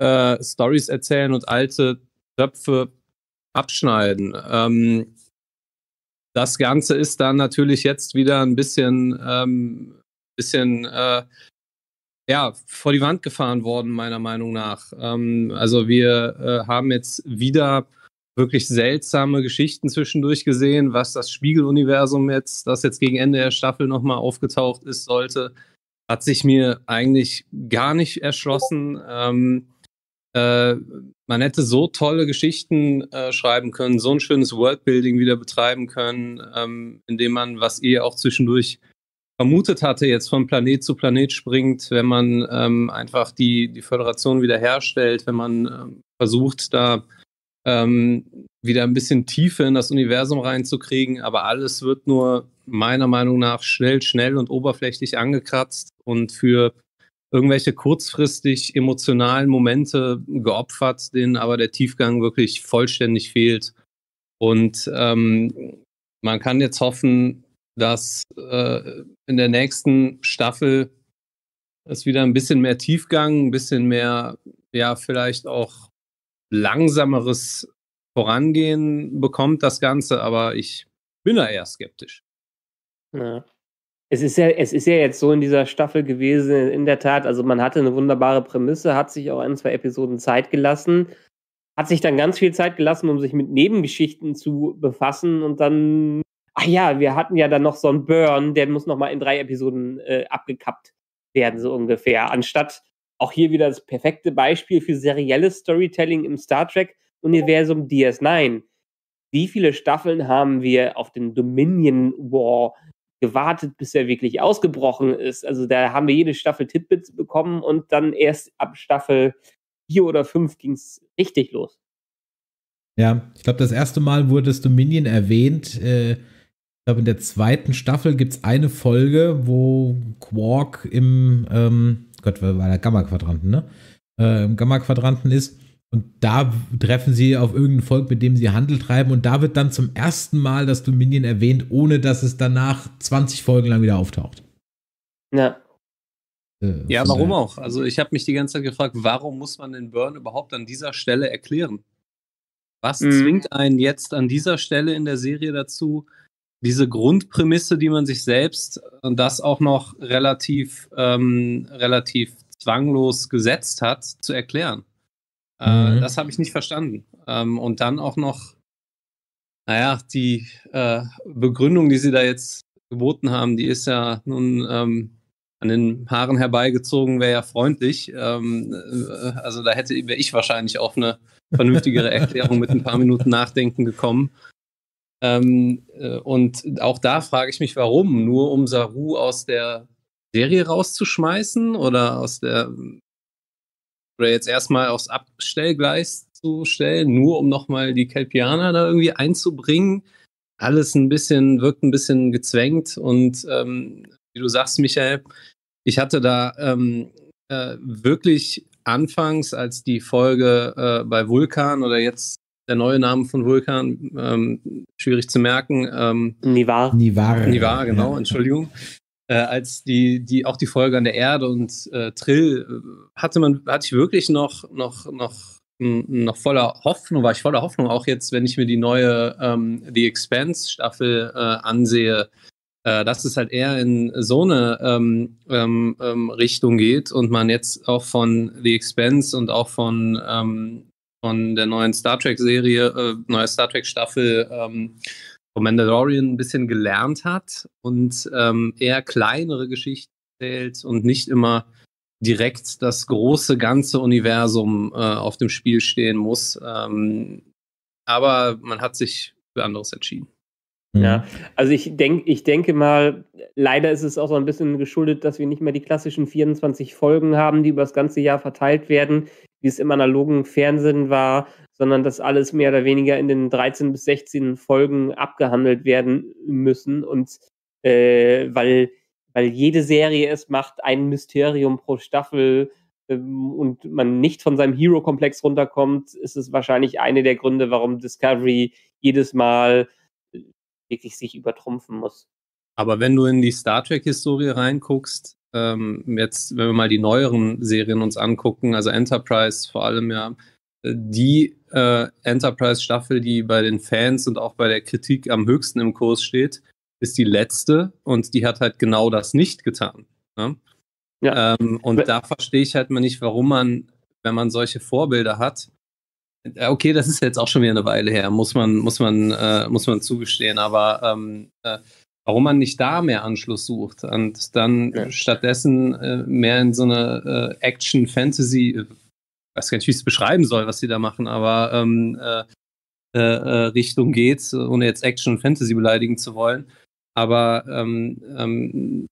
äh, Stories erzählen und alte Töpfe abschneiden. Ähm, das Ganze ist dann natürlich jetzt wieder ein bisschen, ähm, bisschen äh, ja, vor die Wand gefahren worden, meiner Meinung nach. Ähm, also wir äh, haben jetzt wieder wirklich seltsame Geschichten zwischendurch gesehen, was das Spiegeluniversum jetzt, das jetzt gegen Ende der Staffel nochmal aufgetaucht ist, sollte, hat sich mir eigentlich gar nicht erschlossen. Ähm, äh, man hätte so tolle Geschichten äh, schreiben können, so ein schönes Worldbuilding wieder betreiben können, ähm, indem man, was ihr auch zwischendurch vermutet hatte, jetzt von Planet zu Planet springt, wenn man ähm, einfach die, die Föderation wieder herstellt, wenn man ähm, versucht, da ähm, wieder ein bisschen Tiefe in das Universum reinzukriegen. Aber alles wird nur meiner Meinung nach schnell, schnell und oberflächlich angekratzt und für irgendwelche kurzfristig emotionalen Momente geopfert, denen aber der Tiefgang wirklich vollständig fehlt. Und ähm, man kann jetzt hoffen, dass äh, in der nächsten Staffel es wieder ein bisschen mehr Tiefgang, ein bisschen mehr, ja, vielleicht auch langsameres Vorangehen bekommt, das Ganze, aber ich bin da eher skeptisch. Ja. Es ist, ja, es ist ja jetzt so in dieser Staffel gewesen, in der Tat. Also, man hatte eine wunderbare Prämisse, hat sich auch ein, zwei Episoden Zeit gelassen, hat sich dann ganz viel Zeit gelassen, um sich mit Nebengeschichten zu befassen und dann, ach ja, wir hatten ja dann noch so einen Burn, der muss nochmal in drei Episoden äh, abgekappt werden, so ungefähr, anstatt auch hier wieder das perfekte Beispiel für serielles Storytelling im Star Trek-Universum DS9. Wie viele Staffeln haben wir auf den Dominion War gewartet, bis er wirklich ausgebrochen ist? Also da haben wir jede Staffel Titbits bekommen und dann erst ab Staffel 4 oder 5 ging es richtig los. Ja, ich glaube, das erste Mal wurde das Dominion erwähnt. Äh ich glaube, in der zweiten Staffel gibt es eine Folge, wo Quark im ähm, Gott, weil er Gamma-Quadranten, ne? Äh, Gamma-Quadranten ist. Und da treffen sie auf irgendein Volk, mit dem sie Handel treiben. Und da wird dann zum ersten Mal das Dominion erwähnt, ohne dass es danach 20 Folgen lang wieder auftaucht. Ja. Äh, ja, warum daher. auch? Also ich habe mich die ganze Zeit gefragt, warum muss man den Burn überhaupt an dieser Stelle erklären? Was mhm. zwingt einen jetzt an dieser Stelle in der Serie dazu, diese Grundprämisse, die man sich selbst und äh, das auch noch relativ, ähm, relativ zwanglos gesetzt hat, zu erklären. Äh, mhm. Das habe ich nicht verstanden. Ähm, und dann auch noch, naja, die äh, Begründung, die sie da jetzt geboten haben, die ist ja nun ähm, an den Haaren herbeigezogen, wäre ja freundlich. Ähm, äh, also da hätte wäre ich wahrscheinlich auf eine vernünftigere Erklärung mit ein paar Minuten Nachdenken gekommen. Ähm, äh, und auch da frage ich mich, warum? Nur um Saru aus der Serie rauszuschmeißen oder aus der oder jetzt erstmal aufs Abstellgleis zu stellen, nur um nochmal die Kelpianer da irgendwie einzubringen. Alles ein bisschen, wirkt ein bisschen gezwängt und ähm, wie du sagst, Michael, ich hatte da ähm, äh, wirklich anfangs, als die Folge äh, bei Vulkan oder jetzt der neue Name von Vulkan, ähm, schwierig zu merken. Ähm, Nivar. Nivar. Nivar, genau, ja. Entschuldigung. Äh, als die, die, auch die Folge an der Erde und äh, Trill, äh, hatte man, hatte ich wirklich noch, noch, noch, hm, noch voller Hoffnung, war ich voller Hoffnung, auch jetzt, wenn ich mir die neue ähm, The Expanse Staffel äh, ansehe, äh, dass es halt eher in so eine ähm, ähm, ähm, Richtung geht und man jetzt auch von The Expense und auch von ähm, von der neuen Star Trek-Serie, äh, neuer Star Trek-Staffel ähm, von Mandalorian ein bisschen gelernt hat und ähm, eher kleinere Geschichten zählt und nicht immer direkt das große ganze Universum äh, auf dem Spiel stehen muss. Ähm, aber man hat sich für anderes entschieden. Mhm. Ja, also ich, denke, ich denke mal, leider ist es auch so ein bisschen geschuldet, dass wir nicht mehr die klassischen 24 Folgen haben, die über das ganze Jahr verteilt werden wie es im analogen Fernsehen war, sondern dass alles mehr oder weniger in den 13 bis 16 Folgen abgehandelt werden müssen und äh, weil, weil jede Serie es macht, ein Mysterium pro Staffel ähm, und man nicht von seinem Hero-Komplex runterkommt, ist es wahrscheinlich eine der Gründe, warum Discovery jedes Mal äh, wirklich sich übertrumpfen muss. Aber wenn du in die Star Trek-Historie reinguckst, ähm, jetzt, wenn wir mal die neueren Serien uns angucken, also Enterprise vor allem ja, äh, die äh, Enterprise-Staffel, die bei den Fans und auch bei der Kritik am höchsten im Kurs steht, ist die letzte und die hat halt genau das nicht getan. Ne? Ja. Ähm, und da verstehe ich halt mal nicht, warum man, wenn man solche Vorbilder hat, äh, Okay, das ist jetzt auch schon wieder eine Weile her, muss man, muss man, äh, muss man zugestehen. Aber ähm, äh, warum man nicht da mehr Anschluss sucht und dann ja. stattdessen äh, mehr in so eine äh, Action-Fantasy, äh, ich weiß gar nicht, wie ich es beschreiben soll, was sie da machen, aber ähm, äh, äh, Richtung geht, ohne jetzt Action und Fantasy beleidigen zu wollen. Aber ähm, ähm,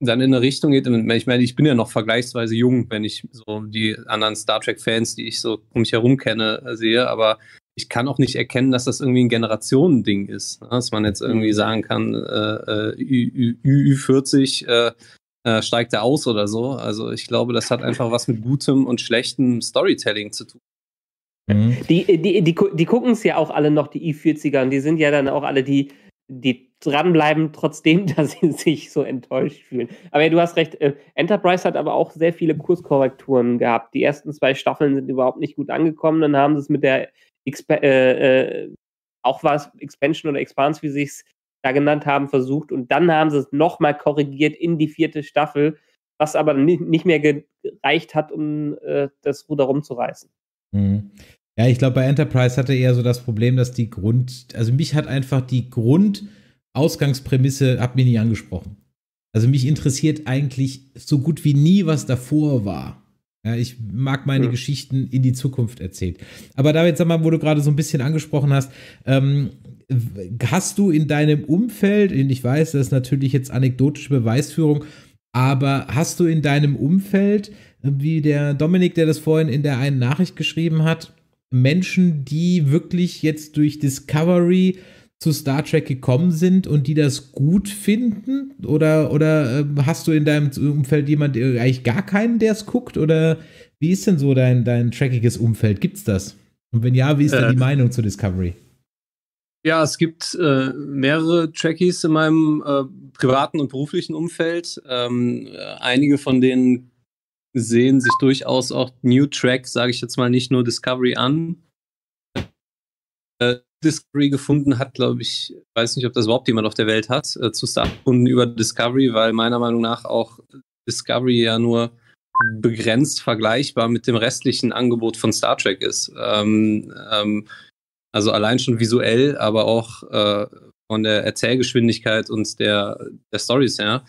dann in eine Richtung geht, ich meine, ich bin ja noch vergleichsweise jung, wenn ich so die anderen Star Trek-Fans, die ich so um mich herum kenne, sehe, aber ich kann auch nicht erkennen, dass das irgendwie ein Generationending ist. Ne? Dass man jetzt irgendwie mhm. sagen kann, äh, äh Ü, Ü, 40 äh, äh, steigt er aus oder so. Also ich glaube, das hat einfach was mit gutem und schlechtem Storytelling zu tun. Mhm. Die, die, die, die gucken es ja auch alle noch, die I40er, und die sind ja dann auch alle die, die dranbleiben, trotzdem, dass sie sich so enttäuscht fühlen. Aber ja, du hast recht, äh, Enterprise hat aber auch sehr viele Kurskorrekturen gehabt. Die ersten zwei Staffeln sind überhaupt nicht gut angekommen, dann haben sie es mit der Exper äh, äh, auch was Expansion oder Expanse, wie sie es da genannt haben, versucht. Und dann haben sie es nochmal korrigiert in die vierte Staffel, was aber nicht mehr gereicht hat, um äh, das Ruder rumzureißen. Mhm. Ja, ich glaube, bei Enterprise hatte eher so das Problem, dass die Grund, also mich hat einfach die Grundausgangsprämisse, hat mich nicht angesprochen. Also mich interessiert eigentlich so gut wie nie, was davor war. Ja, ich mag meine ja. Hm. Geschichten in die Zukunft erzählt. Aber David, sag mal, wo du gerade so ein bisschen angesprochen hast, ähm, hast du in deinem Umfeld, und ich weiß, das ist natürlich jetzt anekdotische Beweisführung, aber hast du in deinem Umfeld, wie der Dominik, der das vorhin in der einen Nachricht geschrieben hat, Menschen, die wirklich jetzt durch Discovery zu Star Trek gekommen sind und die das gut finden? Oder, oder ähm, hast du in deinem Umfeld jemand, eigentlich gar keinen, der es guckt? Oder wie ist denn so dein, dein trackiges Umfeld? Gibt's das? Und wenn ja, wie ist äh, dann die Meinung zu Discovery? Ja, es gibt äh, mehrere Trekkies in meinem äh, privaten und beruflichen Umfeld. Ähm, äh, einige von denen sehen sich durchaus auch New Track, sage ich jetzt mal, nicht nur Discovery an. Äh, Discovery gefunden hat, glaube ich, weiß nicht, ob das überhaupt jemand auf der Welt hat, äh, zu Star Kunden über Discovery, weil meiner Meinung nach auch Discovery ja nur begrenzt vergleichbar mit dem restlichen Angebot von Star Trek ist. Ähm, ähm, also allein schon visuell, aber auch äh, von der Erzählgeschwindigkeit und der, der Stories her.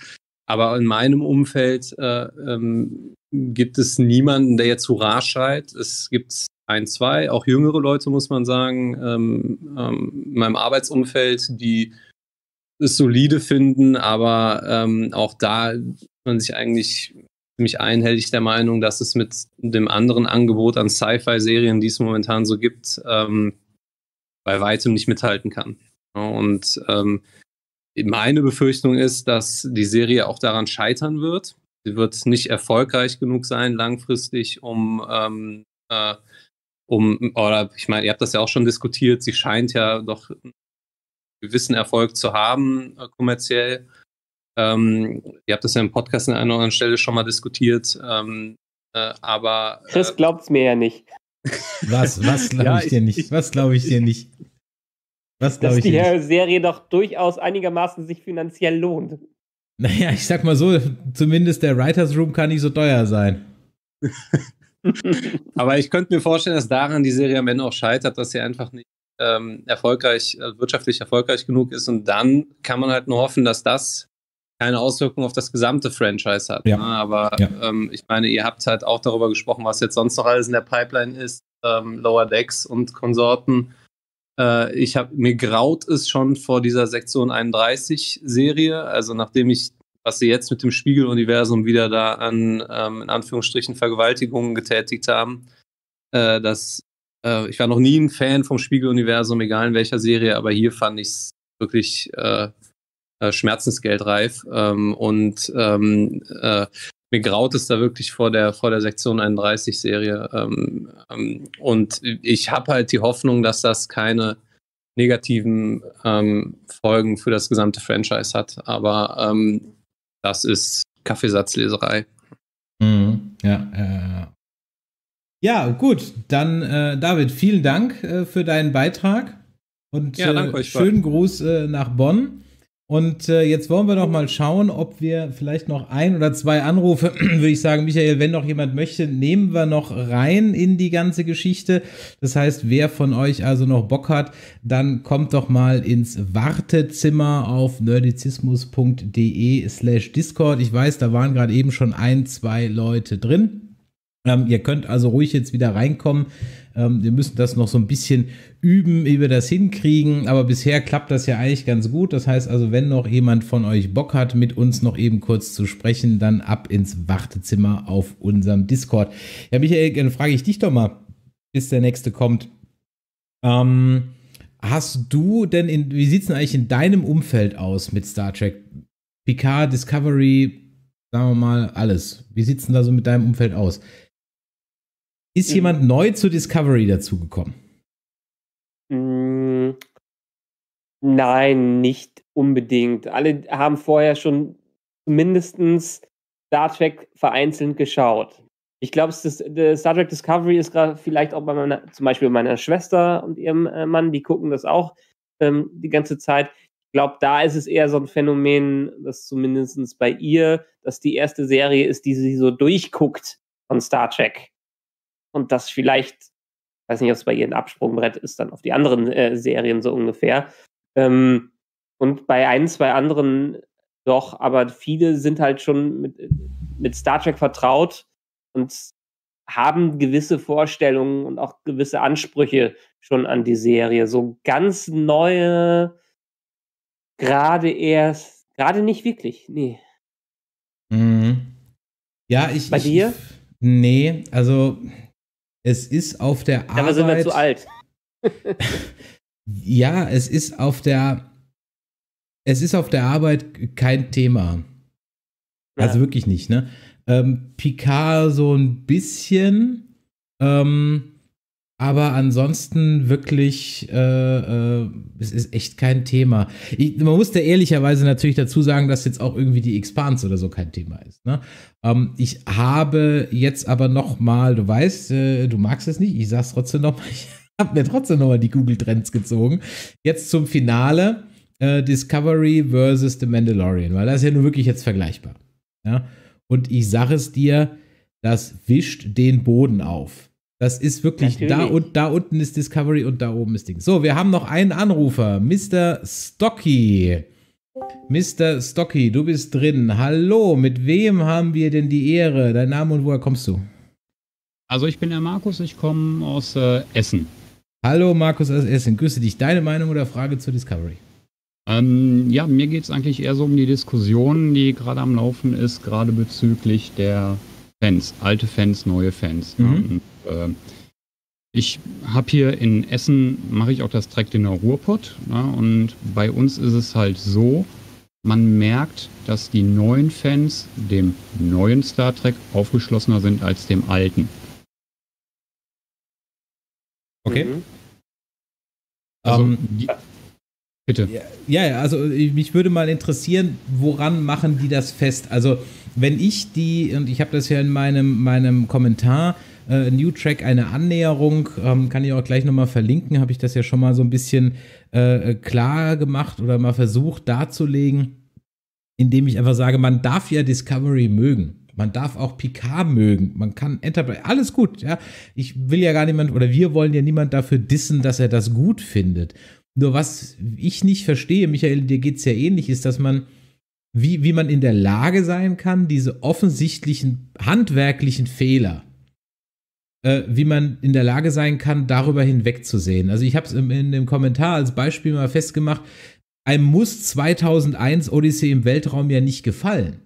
Aber in meinem Umfeld äh, ähm, gibt es niemanden, der jetzt Hurra schreit. Es gibt ein, zwei, auch jüngere Leute, muss man sagen, ähm, ähm, in meinem Arbeitsumfeld, die es solide finden, aber ähm, auch da man sich eigentlich ziemlich einhellig der Meinung, dass es mit dem anderen Angebot an Sci-Fi-Serien, die es momentan so gibt, ähm, bei weitem nicht mithalten kann. Und ähm, meine Befürchtung ist, dass die Serie auch daran scheitern wird. Sie wird nicht erfolgreich genug sein langfristig, um ähm, äh, um, oder ich meine, ihr habt das ja auch schon diskutiert, sie scheint ja doch einen gewissen Erfolg zu haben, äh, kommerziell. Ähm, ihr habt das ja im Podcast an einer anderen Stelle schon mal diskutiert. Ähm, äh, aber. Äh, Chris glaubt's mir ja nicht. Was, was glaube ja, ich dir nicht? Was glaube ich dir nicht? Was glaube ich dir nicht? Dass die Serie doch durchaus einigermaßen sich finanziell lohnt. Naja, ich sag mal so, zumindest der Writers Room kann nicht so teuer sein. Aber ich könnte mir vorstellen, dass daran die Serie am Ende auch scheitert, dass sie einfach nicht ähm, erfolgreich, äh, wirtschaftlich erfolgreich genug ist. Und dann kann man halt nur hoffen, dass das keine Auswirkungen auf das gesamte Franchise hat. Ja. Ne? Aber ja. ähm, ich meine, ihr habt halt auch darüber gesprochen, was jetzt sonst noch alles in der Pipeline ist, ähm, Lower Decks und Konsorten. Äh, ich habe mir graut es schon vor dieser Sektion 31 Serie. Also nachdem ich was sie jetzt mit dem Spiegeluniversum wieder da an, ähm, in Anführungsstrichen, Vergewaltigungen getätigt haben. Äh, das, äh, ich war noch nie ein Fan vom Spiegeluniversum, egal in welcher Serie, aber hier fand ich es wirklich äh, äh, schmerzensgeldreif. Ähm, und ähm, äh, mir graut es da wirklich vor der, vor der Sektion 31-Serie. Ähm, ähm, und ich habe halt die Hoffnung, dass das keine negativen ähm, Folgen für das gesamte Franchise hat. Aber das ist Kaffeesatzleserei. Mhm. Ja, ja, ja. Ja, gut. Dann, äh, David, vielen Dank äh, für deinen Beitrag. Und ja, äh, schönen Gruß äh, nach Bonn. Und äh, jetzt wollen wir doch mal schauen, ob wir vielleicht noch ein oder zwei Anrufe, würde ich sagen, Michael, wenn noch jemand möchte, nehmen wir noch rein in die ganze Geschichte. Das heißt, wer von euch also noch Bock hat, dann kommt doch mal ins Wartezimmer auf nerdizismus.de slash Discord. Ich weiß, da waren gerade eben schon ein, zwei Leute drin. Ähm, ihr könnt also ruhig jetzt wieder reinkommen. Ähm, wir müssen das noch so ein bisschen üben, wie wir das hinkriegen. Aber bisher klappt das ja eigentlich ganz gut. Das heißt also, wenn noch jemand von euch Bock hat, mit uns noch eben kurz zu sprechen, dann ab ins Wartezimmer auf unserem Discord. Ja, Michael, dann frage ich dich doch mal, bis der nächste kommt. Ähm, hast du denn, in, wie sieht es denn eigentlich in deinem Umfeld aus mit Star Trek? Picard, Discovery, sagen wir mal, alles. Wie sieht es denn da so mit deinem Umfeld aus? Ist mhm. jemand neu zu Discovery dazugekommen? Mm. Nein, nicht unbedingt. Alle haben vorher schon mindestens Star Trek vereinzelt geschaut. Ich glaube, äh, Star Trek Discovery ist gerade vielleicht auch bei meiner, zum Beispiel meiner Schwester und ihrem äh, Mann, die gucken das auch ähm, die ganze Zeit. Ich glaube, da ist es eher so ein Phänomen, dass zumindest bei ihr, dass die erste Serie ist, die sie so durchguckt von Star Trek und das vielleicht, weiß nicht, ob es bei ihr ein Absprungbrett ist, dann auf die anderen äh, Serien so ungefähr. Ähm, und bei ein, zwei anderen doch, aber viele sind halt schon mit, mit Star Trek vertraut und haben gewisse Vorstellungen und auch gewisse Ansprüche schon an die Serie. So ganz neue, gerade erst, gerade nicht wirklich, nee. Mhm. Ja, ich. Bei ich, dir? Nee, also es ist auf der Arbeit. Aber sind wir zu alt. ja, es ist auf der. Es ist auf der Arbeit kein Thema. Ja. Also wirklich nicht, ne? Ähm, Picard so ein bisschen. Ähm, aber ansonsten wirklich, äh, äh, es ist echt kein Thema. Ich, man muss da ehrlicherweise natürlich dazu sagen, dass jetzt auch irgendwie die Expans oder so kein Thema ist. Ne? Ähm, ich habe jetzt aber nochmal, du weißt, äh, du magst es nicht, ich sag's trotzdem nochmal, ich habe mir trotzdem nochmal die Google Trends gezogen. Jetzt zum Finale äh, Discovery versus The Mandalorian, weil das ist ja nun wirklich jetzt vergleichbar. Ja? Und ich sage es dir, das wischt den Boden auf. Das ist wirklich, da, und, da unten ist Discovery und da oben ist Ding. So, wir haben noch einen Anrufer, Mr. Stocky. Mr. Stocky, du bist drin. Hallo, mit wem haben wir denn die Ehre? Dein Name und woher kommst du? Also ich bin der Markus, ich komme aus äh, Essen. Hallo Markus aus Essen, grüße dich. Deine Meinung oder Frage zur Discovery? Ähm, ja, mir geht es eigentlich eher so um die Diskussion, die gerade am Laufen ist, gerade bezüglich der Fans. Alte Fans, neue Fans. Mhm. Ja. Ähm, ich habe hier in Essen, mache ich auch das direkt in der Ruhrpott. Ja, und bei uns ist es halt so, man merkt, dass die neuen Fans dem neuen Star Trek aufgeschlossener sind als dem alten. Okay. Mhm. Also, um, ähm, die, äh, bitte. Ja, ja, also äh, mich würde mal interessieren, woran machen die das fest? Also, wenn ich die, und ich habe das ja in meinem, meinem Kommentar äh, New Track eine Annäherung. Ähm, kann ich auch gleich nochmal verlinken. Habe ich das ja schon mal so ein bisschen äh, klar gemacht oder mal versucht darzulegen, indem ich einfach sage, man darf ja Discovery mögen. Man darf auch Picard mögen. Man kann Enterprise. Alles gut, ja. Ich will ja gar niemand oder wir wollen ja niemand dafür dissen, dass er das gut findet. Nur was ich nicht verstehe, Michael, dir geht es ja ähnlich, ist, dass man, wie, wie man in der Lage sein kann, diese offensichtlichen handwerklichen Fehler äh, wie man in der Lage sein kann, darüber hinwegzusehen. Also ich habe es in dem Kommentar als Beispiel mal festgemacht, einem muss 2001 Odyssey im Weltraum ja nicht gefallen.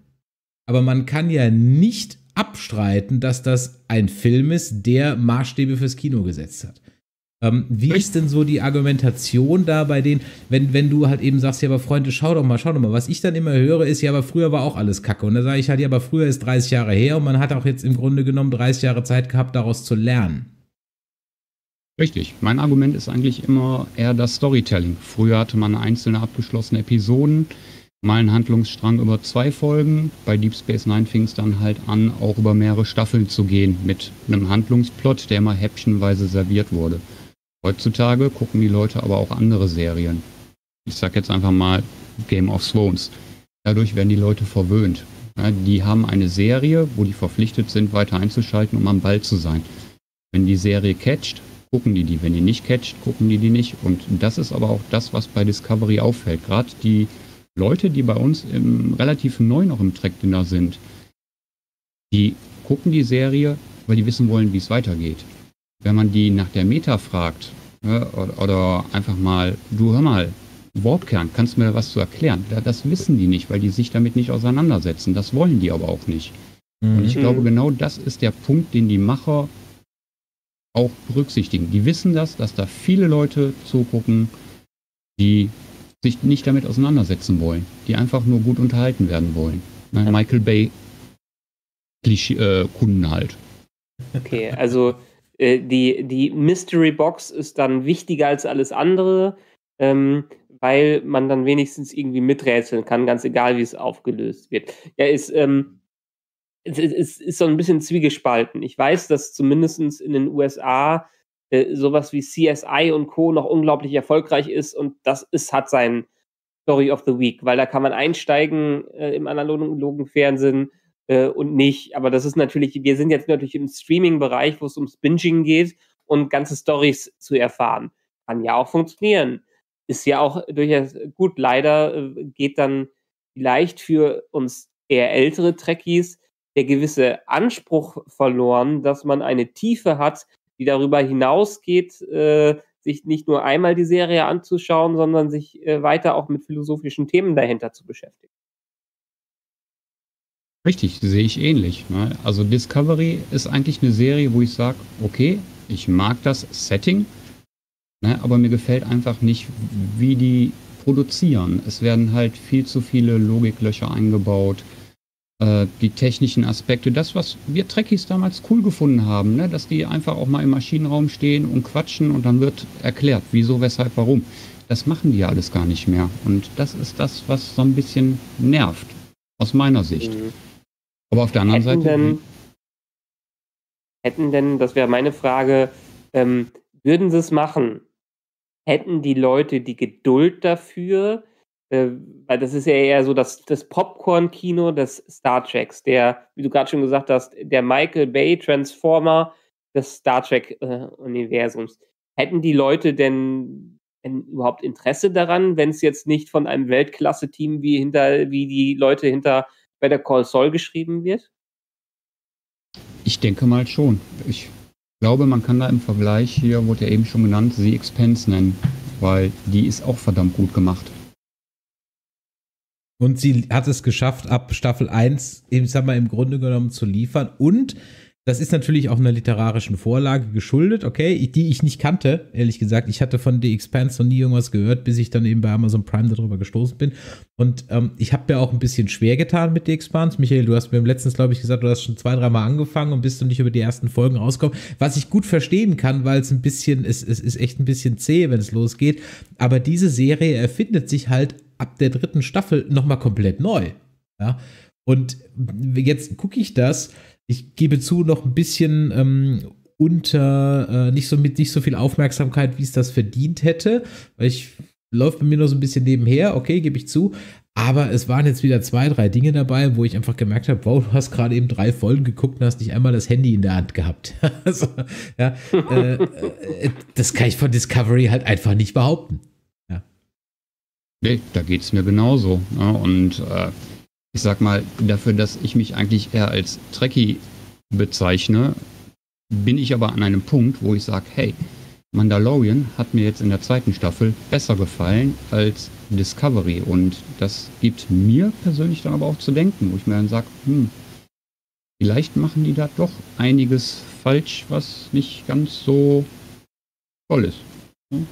Aber man kann ja nicht abstreiten, dass das ein Film ist, der Maßstäbe fürs Kino gesetzt hat. Ähm, wie Richtig. ist denn so die Argumentation da bei denen, wenn, wenn du halt eben sagst, ja, aber Freunde, schau doch mal, schau doch mal. Was ich dann immer höre, ist, ja, aber früher war auch alles Kacke. Und da sage ich halt, ja, aber früher ist 30 Jahre her und man hat auch jetzt im Grunde genommen 30 Jahre Zeit gehabt, daraus zu lernen. Richtig. Mein Argument ist eigentlich immer eher das Storytelling. Früher hatte man einzelne abgeschlossene Episoden, mal einen Handlungsstrang über zwei Folgen. Bei Deep Space Nine fing es dann halt an, auch über mehrere Staffeln zu gehen mit einem Handlungsplot, der immer häppchenweise serviert wurde. Heutzutage gucken die Leute aber auch andere Serien. Ich sag jetzt einfach mal Game of Thrones. Dadurch werden die Leute verwöhnt. Ja, die haben eine Serie, wo die verpflichtet sind, weiter einzuschalten, um am Ball zu sein. Wenn die Serie catcht, gucken die die. Wenn die nicht catcht, gucken die die nicht. Und das ist aber auch das, was bei Discovery auffällt. Gerade die Leute, die bei uns im, relativ neu noch im Trackdinner sind, die gucken die Serie, weil die wissen wollen, wie es weitergeht wenn man die nach der Meta fragt ne, oder, einfach mal, du hör mal, Wortkern, kannst du mir was zu erklären? Das wissen die nicht, weil die sich damit nicht auseinandersetzen. Das wollen die aber auch nicht. Mhm. Und ich glaube, mhm. genau das ist der Punkt, den die Macher auch berücksichtigen. Die wissen das, dass da viele Leute zugucken, die sich nicht damit auseinandersetzen wollen, die einfach nur gut unterhalten werden wollen. Ne, Michael Bay Klischee, äh, Kunden halt. Okay, also äh, die, die Mystery Box ist dann wichtiger als alles andere, ähm, weil man dann wenigstens irgendwie miträtseln kann, ganz egal, wie es aufgelöst wird. Ja, ist, ähm, es, es ist so ein bisschen zwiegespalten. Ich weiß, dass zumindest in den USA äh, sowas wie CSI und Co. noch unglaublich erfolgreich ist und das ist, hat seinen Story of the Week, weil da kann man einsteigen äh, im analogen Fernsehen äh, und nicht. Aber das ist natürlich, wir sind jetzt natürlich im Streaming-Bereich, wo es ums Binging geht und ganze Stories zu erfahren. Kann ja auch funktionieren. Ist ja auch durchaus gut. Leider äh, geht dann vielleicht für uns eher ältere Trekkies der gewisse Anspruch verloren, dass man eine Tiefe hat, die darüber hinausgeht, äh, sich nicht nur einmal die Serie anzuschauen, sondern sich äh, weiter auch mit philosophischen Themen dahinter zu beschäftigen. Richtig, sehe ich ähnlich. Ne? Also Discovery ist eigentlich eine Serie, wo ich sage, okay, ich mag das Setting, ne? aber mir gefällt einfach nicht, wie die produzieren. Es werden halt viel zu viele Logiklöcher eingebaut. Äh, die technischen Aspekte, das, was wir Trekkies damals cool gefunden haben, ne? dass die einfach auch mal im Maschinenraum stehen und quatschen und dann wird erklärt, wieso, weshalb, warum. Das machen die ja alles gar nicht mehr. Und das ist das, was so ein bisschen nervt, aus meiner Sicht. Mhm. Aber auf der anderen hätten Seite. Denn, hm. hätten denn, das wäre meine Frage, ähm, würden sie es machen? Hätten die Leute die Geduld dafür? Äh, weil das ist ja eher so das, das Popcorn-Kino des Star Treks, der, wie du gerade schon gesagt hast, der Michael Bay Transformer des Star Trek-Universums. Äh, hätten die Leute denn überhaupt Interesse daran, wenn es jetzt nicht von einem Weltklasse-Team wie hinter, wie die Leute hinter Better Call Saul geschrieben wird? Ich denke mal schon. Ich glaube, man kann da im Vergleich hier, wurde ja eben schon genannt, The Expense nennen, weil die ist auch verdammt gut gemacht. Und sie hat es geschafft, ab Staffel 1, ich sag mal, im Grunde genommen zu liefern und das ist natürlich auch einer literarischen Vorlage geschuldet, okay, die ich nicht kannte, ehrlich gesagt. Ich hatte von The Expanse noch nie irgendwas gehört, bis ich dann eben bei Amazon Prime darüber gestoßen bin. Und ähm, ich habe mir auch ein bisschen schwer getan mit The Expanse. Michael, du hast mir letztens, glaube ich, gesagt, du hast schon zwei, dreimal angefangen und bist du nicht über die ersten Folgen rausgekommen. Was ich gut verstehen kann, weil es ein bisschen, es, es ist echt ein bisschen zäh, wenn es losgeht. Aber diese Serie erfindet sich halt ab der dritten Staffel nochmal komplett neu. Ja? Und jetzt gucke ich das ich gebe zu, noch ein bisschen ähm, unter, äh, nicht so mit nicht so viel Aufmerksamkeit, wie es das verdient hätte, weil ich läuft bei mir noch so ein bisschen nebenher, okay, gebe ich zu. Aber es waren jetzt wieder zwei, drei Dinge dabei, wo ich einfach gemerkt habe, wow, du hast gerade eben drei Folgen geguckt und hast nicht einmal das Handy in der Hand gehabt. also, ja, äh, äh, das kann ich von Discovery halt einfach nicht behaupten. Ja. Nee, da geht es mir genauso. Ja, ne? und äh, ich sag mal, dafür, dass ich mich eigentlich eher als Trekkie bezeichne, bin ich aber an einem Punkt, wo ich sage, hey, Mandalorian hat mir jetzt in der zweiten Staffel besser gefallen als Discovery. Und das gibt mir persönlich dann aber auch zu denken, wo ich mir dann sage, hm, vielleicht machen die da doch einiges falsch, was nicht ganz so toll ist. Hm?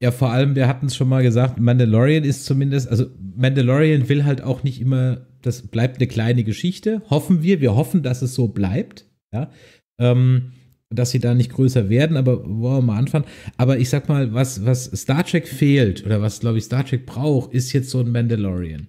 Ja, vor allem, wir hatten es schon mal gesagt, Mandalorian ist zumindest, also Mandalorian will halt auch nicht immer das bleibt eine kleine Geschichte. Hoffen wir, wir hoffen, dass es so bleibt. Ja. Ähm, dass sie da nicht größer werden, aber wollen wir mal anfangen. Aber ich sag mal, was, was Star Trek fehlt oder was, glaube ich, Star Trek braucht, ist jetzt so ein Mandalorian.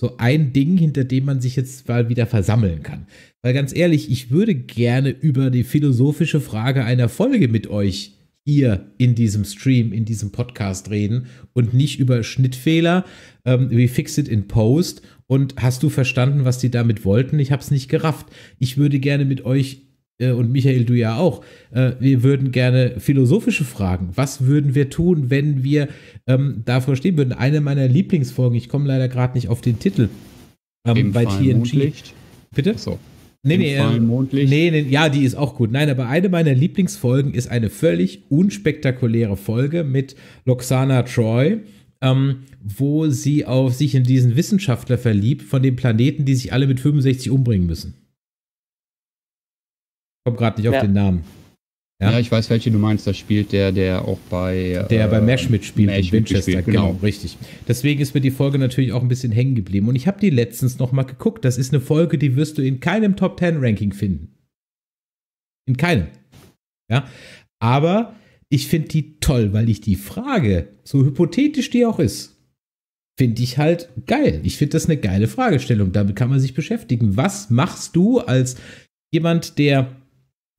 So ein Ding, hinter dem man sich jetzt mal wieder versammeln kann. Weil ganz ehrlich, ich würde gerne über die philosophische Frage einer Folge mit euch hier in diesem Stream, in diesem Podcast reden und nicht über Schnittfehler, ähm, wie fix it in Post und hast du verstanden, was die damit wollten? Ich habe es nicht gerafft. Ich würde gerne mit euch äh, und Michael, du ja auch, äh, wir würden gerne philosophische Fragen. Was würden wir tun, wenn wir ähm, davor stehen würden? Eine meiner Lieblingsfolgen, ich komme leider gerade nicht auf den Titel, ähm, Im bei TNG. Mondlicht. Bitte? so. Nee, nee, äh, nee, nee, ja, die ist auch gut. Nein, aber eine meiner Lieblingsfolgen ist eine völlig unspektakuläre Folge mit Loxana Troy ähm, wo sie auf sich in diesen Wissenschaftler verliebt von den Planeten, die sich alle mit 65 umbringen müssen. Kommt gerade nicht auf den Namen. Ja? ja? ich weiß, welche du meinst. Da spielt der, der auch bei. Der äh, bei Mesh mitspielt, Mesh in Winchester. Mitspielt, genau. genau. richtig. Deswegen ist mir die Folge natürlich auch ein bisschen hängen geblieben. Und ich habe die letztens nochmal geguckt. Das ist eine Folge, die wirst du in keinem Top 10 Ranking finden. In keinem. Ja. Aber ich finde die toll, weil ich die Frage, so hypothetisch die auch ist, finde ich halt geil. Ich finde das eine geile Fragestellung. Damit kann man sich beschäftigen. Was machst du als jemand, der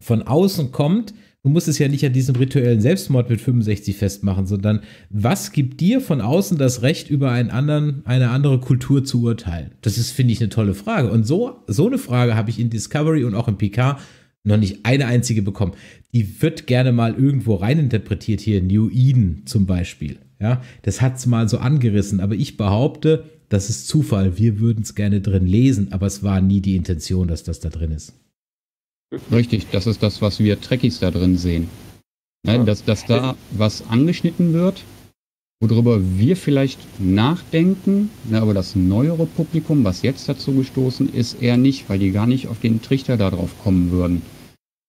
von außen kommt? Du musst es ja nicht an diesem rituellen Selbstmord mit 65 festmachen, sondern was gibt dir von außen das Recht, über einen anderen, eine andere Kultur zu urteilen? Das ist, finde ich, eine tolle Frage. Und so, so eine Frage habe ich in Discovery und auch in PK noch nicht eine einzige bekommen. Die wird gerne mal irgendwo reininterpretiert hier, New Eden zum Beispiel. Ja, das hat es mal so angerissen, aber ich behaupte, das ist Zufall. Wir würden es gerne drin lesen, aber es war nie die Intention, dass das da drin ist. Richtig, das ist das, was wir Trekkies da drin sehen. Ne, ja. dass, dass da was angeschnitten wird, worüber wir vielleicht nachdenken, ne, aber das neuere Publikum, was jetzt dazu gestoßen ist, eher nicht, weil die gar nicht auf den Trichter darauf kommen würden.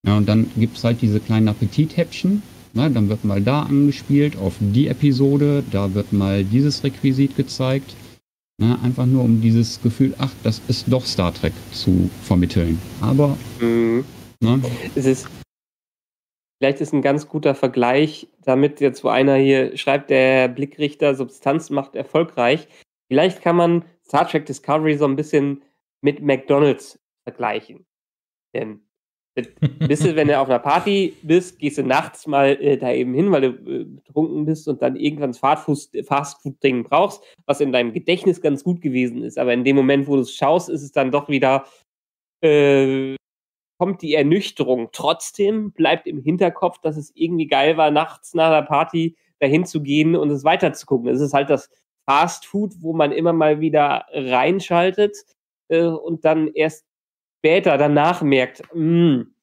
Ja, und dann gibt es halt diese kleinen Appetithäppchen. Na, dann wird mal da angespielt auf die Episode, da wird mal dieses Requisit gezeigt. Na, einfach nur um dieses Gefühl, ach, das ist doch Star Trek zu vermitteln. Aber mhm. ne? es ist vielleicht ist ein ganz guter Vergleich, damit jetzt wo einer hier schreibt, der Blickrichter Substanz macht erfolgreich. Vielleicht kann man Star Trek Discovery so ein bisschen mit McDonald's vergleichen. Denn bist du, wenn du auf einer Party bist, gehst du nachts mal äh, da eben hin, weil du äh, betrunken bist und dann irgendwann Fastfood-Ding brauchst, was in deinem Gedächtnis ganz gut gewesen ist. Aber in dem Moment, wo du es schaust, ist es dann doch wieder, äh, kommt die Ernüchterung. Trotzdem bleibt im Hinterkopf, dass es irgendwie geil war, nachts nach einer Party dahin zu gehen und es weiterzugucken. Es ist halt das Fastfood, wo man immer mal wieder reinschaltet äh, und dann erst später danach merkt, mh, mm,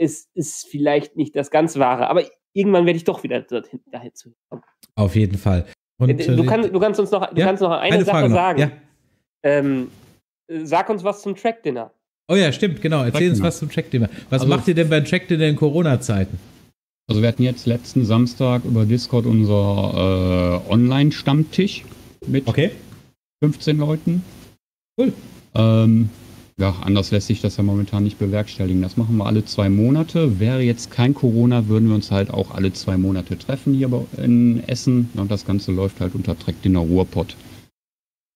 es ist vielleicht nicht das ganz Wahre, aber irgendwann werde ich doch wieder dorthin, dahin zu kommen. Auf jeden Fall. Und, äh, du, äh, kannst, du kannst uns noch, du ja, kannst noch eine, eine Sache noch. sagen. Ja. Ähm, sag uns was zum Track-Dinner. Oh ja, stimmt, genau. Erzähl uns was zum Track-Dinner. Was also, macht ihr denn beim Track-Dinner in Corona-Zeiten? Also wir hatten jetzt letzten Samstag über Discord unser äh, Online-Stammtisch mit okay. 15 Leuten. Cool. Ähm, ja, anders lässt sich das ja momentan nicht bewerkstelligen. Das machen wir alle zwei Monate. Wäre jetzt kein Corona, würden wir uns halt auch alle zwei Monate treffen hier in Essen. Und das Ganze läuft halt unter Treckdinner Ruhrpott.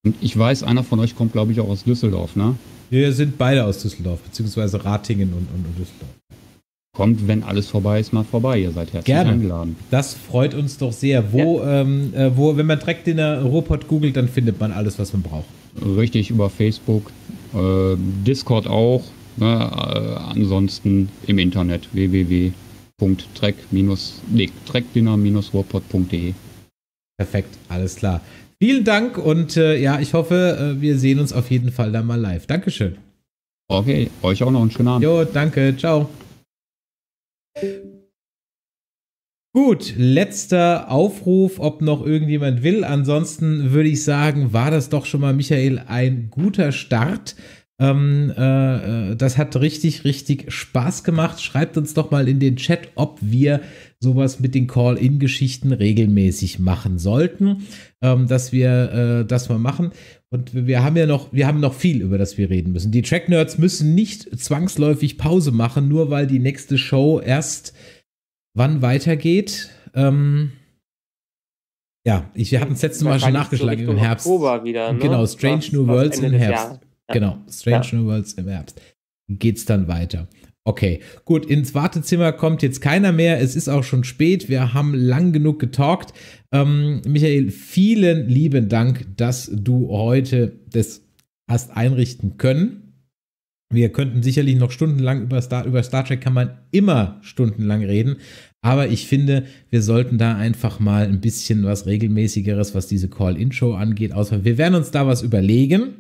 Und ich weiß, einer von euch kommt, glaube ich, auch aus Düsseldorf, ne? Wir sind beide aus Düsseldorf, beziehungsweise Ratingen und, und, Düsseldorf. Kommt, wenn alles vorbei ist, mal vorbei. Ihr seid herzlich Gerne. eingeladen. Das freut uns doch sehr. Wo, ja. ähm, äh, wo wenn man Dreckdinner Ruhrpott googelt, dann findet man alles, was man braucht. Richtig, über Facebook, äh, Discord auch. Ne? Äh, ansonsten im Internet www.track-dina-ruhrpott.de. Perfekt, alles klar. Vielen Dank und äh, ja, ich hoffe, äh, wir sehen uns auf jeden Fall dann mal live. Dankeschön. Okay, euch auch noch einen schönen Abend. Jo, danke, ciao. Gut, letzter Aufruf, ob noch irgendjemand will. Ansonsten würde ich sagen, war das doch schon mal, Michael, ein guter Start. Ähm, äh, äh, das hat richtig, richtig Spaß gemacht. Schreibt uns doch mal in den Chat, ob wir sowas mit den Call-In-Geschichten regelmäßig machen sollten, ähm, dass wir äh, das mal machen. Und wir haben ja noch, wir haben noch viel, über das wir reden müssen. Die Track-Nerds müssen nicht zwangsläufig Pause machen, nur weil die nächste Show erst wann weitergeht. Ähm, ja, ich habe das letzte Mal schon nachgeschlagen so im Herbst. Oktober wieder, ne? Genau, Strange was, New Worlds im Herbst. Ja. Genau, Strange ja. New Worlds im Herbst. Geht's dann weiter. Okay, gut, ins Wartezimmer kommt jetzt keiner mehr. Es ist auch schon spät. Wir haben lang genug getalkt. Ähm, Michael, vielen lieben Dank, dass du heute das hast einrichten können. Wir könnten sicherlich noch stundenlang über Star, über Star Trek kann man immer stundenlang reden, aber ich finde, wir sollten da einfach mal ein bisschen was regelmäßigeres, was diese Call-In-Show angeht, ausmachen. Wir werden uns da was überlegen.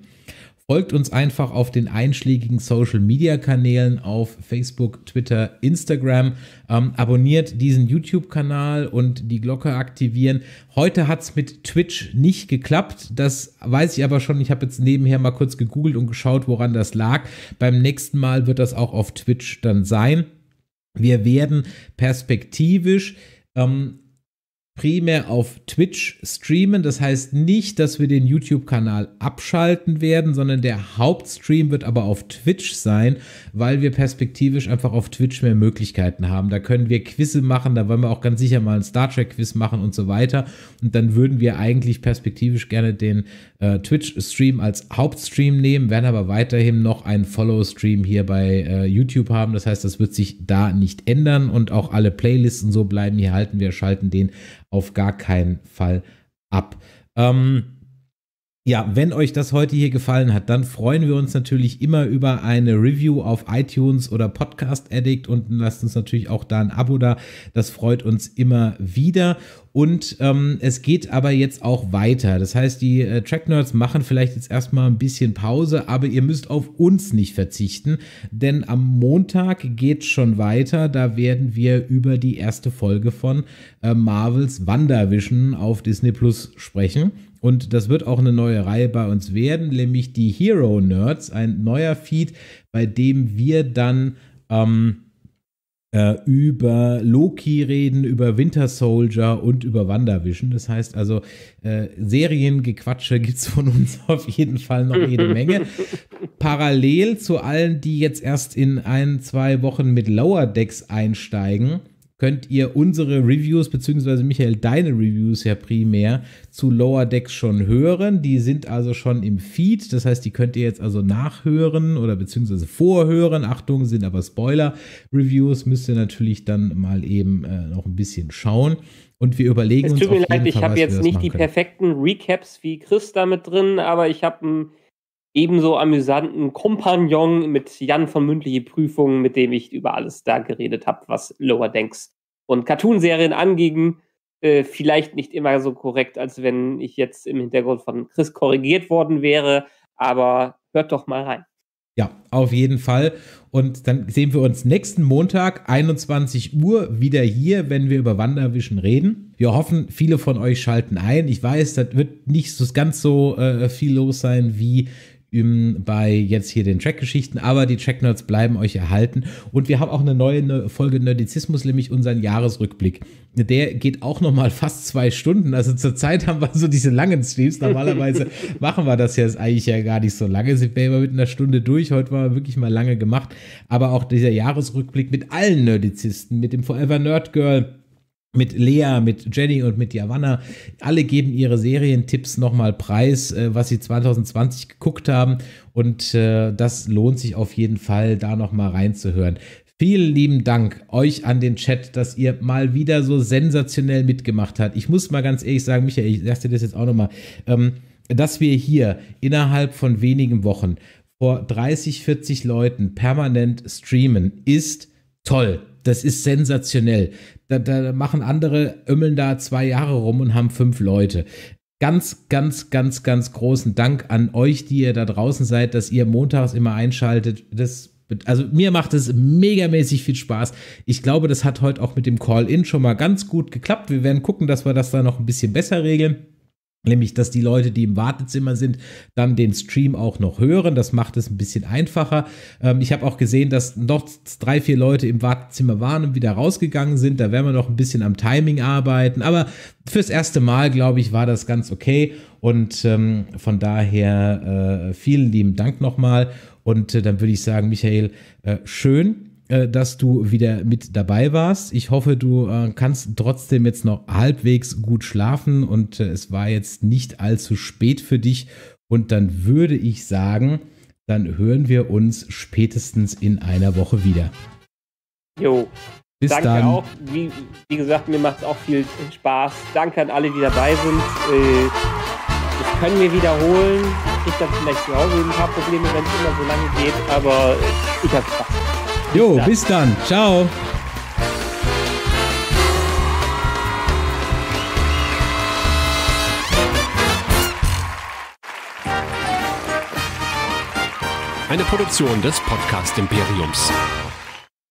Folgt uns einfach auf den einschlägigen Social-Media-Kanälen auf Facebook, Twitter, Instagram. Ähm, abonniert diesen YouTube-Kanal und die Glocke aktivieren. Heute hat es mit Twitch nicht geklappt. Das weiß ich aber schon. Ich habe jetzt nebenher mal kurz gegoogelt und geschaut, woran das lag. Beim nächsten Mal wird das auch auf Twitch dann sein. Wir werden perspektivisch ähm, primär auf Twitch streamen. Das heißt nicht, dass wir den YouTube-Kanal abschalten werden, sondern der Hauptstream wird aber auf Twitch sein, weil wir perspektivisch einfach auf Twitch mehr Möglichkeiten haben. Da können wir Quizze machen, da wollen wir auch ganz sicher mal ein Star Trek-Quiz machen und so weiter. Und dann würden wir eigentlich perspektivisch gerne den äh, Twitch-Stream als Hauptstream nehmen, werden aber weiterhin noch einen Follow-Stream hier bei äh, YouTube haben. Das heißt, das wird sich da nicht ändern und auch alle Playlisten so bleiben. Hier halten wir, schalten den auf gar keinen Fall ab. Ähm, ja, wenn euch das heute hier gefallen hat, dann freuen wir uns natürlich immer über eine Review auf iTunes oder Podcast Addict und lasst uns natürlich auch da ein Abo da. Das freut uns immer wieder. Und ähm, es geht aber jetzt auch weiter. Das heißt, die äh, Track Nerds machen vielleicht jetzt erstmal ein bisschen Pause, aber ihr müsst auf uns nicht verzichten, denn am Montag geht schon weiter. Da werden wir über die erste Folge von äh, Marvels WandaVision auf Disney Plus sprechen. Und das wird auch eine neue Reihe bei uns werden, nämlich die Hero Nerds, ein neuer Feed, bei dem wir dann ähm, äh, über Loki reden, über Winter Soldier und über WandaVision. Das heißt also, äh, Seriengequatsche gibt es von uns auf jeden Fall noch jede Menge. Parallel zu allen, die jetzt erst in ein, zwei Wochen mit Lower Decks einsteigen könnt ihr unsere Reviews, beziehungsweise Michael, deine Reviews ja primär zu Lower Decks schon hören. Die sind also schon im Feed. Das heißt, die könnt ihr jetzt also nachhören oder beziehungsweise vorhören. Achtung, sind aber Spoiler-Reviews. Müsst ihr natürlich dann mal eben äh, noch ein bisschen schauen. Und wir überlegen es uns. Es tut mir leid, ich habe jetzt nicht die können. perfekten Recaps wie Chris damit drin, aber ich habe ein ebenso amüsanten Kompagnon mit Jan von mündliche Prüfungen, mit dem ich über alles da geredet habe, was Lower Denks und Cartoonserien angingen. Äh, vielleicht nicht immer so korrekt, als wenn ich jetzt im Hintergrund von Chris korrigiert worden wäre, aber hört doch mal rein. Ja, auf jeden Fall. Und dann sehen wir uns nächsten Montag, 21 Uhr, wieder hier, wenn wir über Wanderwischen reden. Wir hoffen, viele von euch schalten ein. Ich weiß, das wird nicht so ganz so äh, viel los sein wie bei jetzt hier den Track-Geschichten, aber die Track-Nerds bleiben euch erhalten. Und wir haben auch eine neue ne-, Folge Nerdizismus, nämlich unseren Jahresrückblick. Der geht auch nochmal fast zwei Stunden. Also zurzeit haben wir so diese langen Streams. Normalerweise machen wir das jetzt eigentlich ja gar nicht so lange. Sind wir immer mit einer Stunde durch. Heute war wirklich mal lange gemacht. Aber auch dieser Jahresrückblick mit allen Nerdizisten, mit dem Forever Nerd Girl mit Lea, mit Jenny und mit Javanna. Alle geben ihre Serientipps nochmal preis, äh, was sie 2020 geguckt haben. Und äh, das lohnt sich auf jeden Fall, da nochmal reinzuhören. Vielen lieben Dank euch an den Chat, dass ihr mal wieder so sensationell mitgemacht habt. Ich muss mal ganz ehrlich sagen, Michael, ich sag dir das jetzt auch nochmal, ähm, dass wir hier innerhalb von wenigen Wochen vor 30, 40 Leuten permanent streamen, ist toll. Das ist sensationell. Da, da machen andere, ömmeln da zwei Jahre rum und haben fünf Leute ganz, ganz, ganz, ganz großen Dank an euch, die ihr da draußen seid, dass ihr montags immer einschaltet. Das, also mir macht es megamäßig viel Spaß. Ich glaube, das hat heute auch mit dem Call-In schon mal ganz gut geklappt. Wir werden gucken, dass wir das da noch ein bisschen besser regeln. Nämlich, dass die Leute, die im Wartezimmer sind, dann den Stream auch noch hören. Das macht es ein bisschen einfacher. Ähm, ich habe auch gesehen, dass noch drei, vier Leute im Wartezimmer waren und wieder rausgegangen sind. Da werden wir noch ein bisschen am Timing arbeiten. Aber fürs erste Mal, glaube ich, war das ganz okay. Und ähm, von daher äh, vielen lieben Dank nochmal. Und äh, dann würde ich sagen, Michael, äh, schön, äh, dass du wieder mit dabei warst. Ich hoffe, du äh, kannst trotzdem jetzt noch halbwegs gut schlafen und äh, es war jetzt nicht allzu spät für dich. Und dann würde ich sagen, dann hören wir uns spätestens in einer Woche wieder. Jo. Bis Danke dann. auch. Wie, wie gesagt, mir macht es auch viel Spaß. Danke an alle, die dabei sind. Äh, das können wir wiederholen. Ich habe vielleicht zu Hause ein paar Probleme, wenn es immer so lange geht, aber ich habe Spaß. Jo, dann. bis dann. Ciao. Eine Produktion des Podcast Imperiums.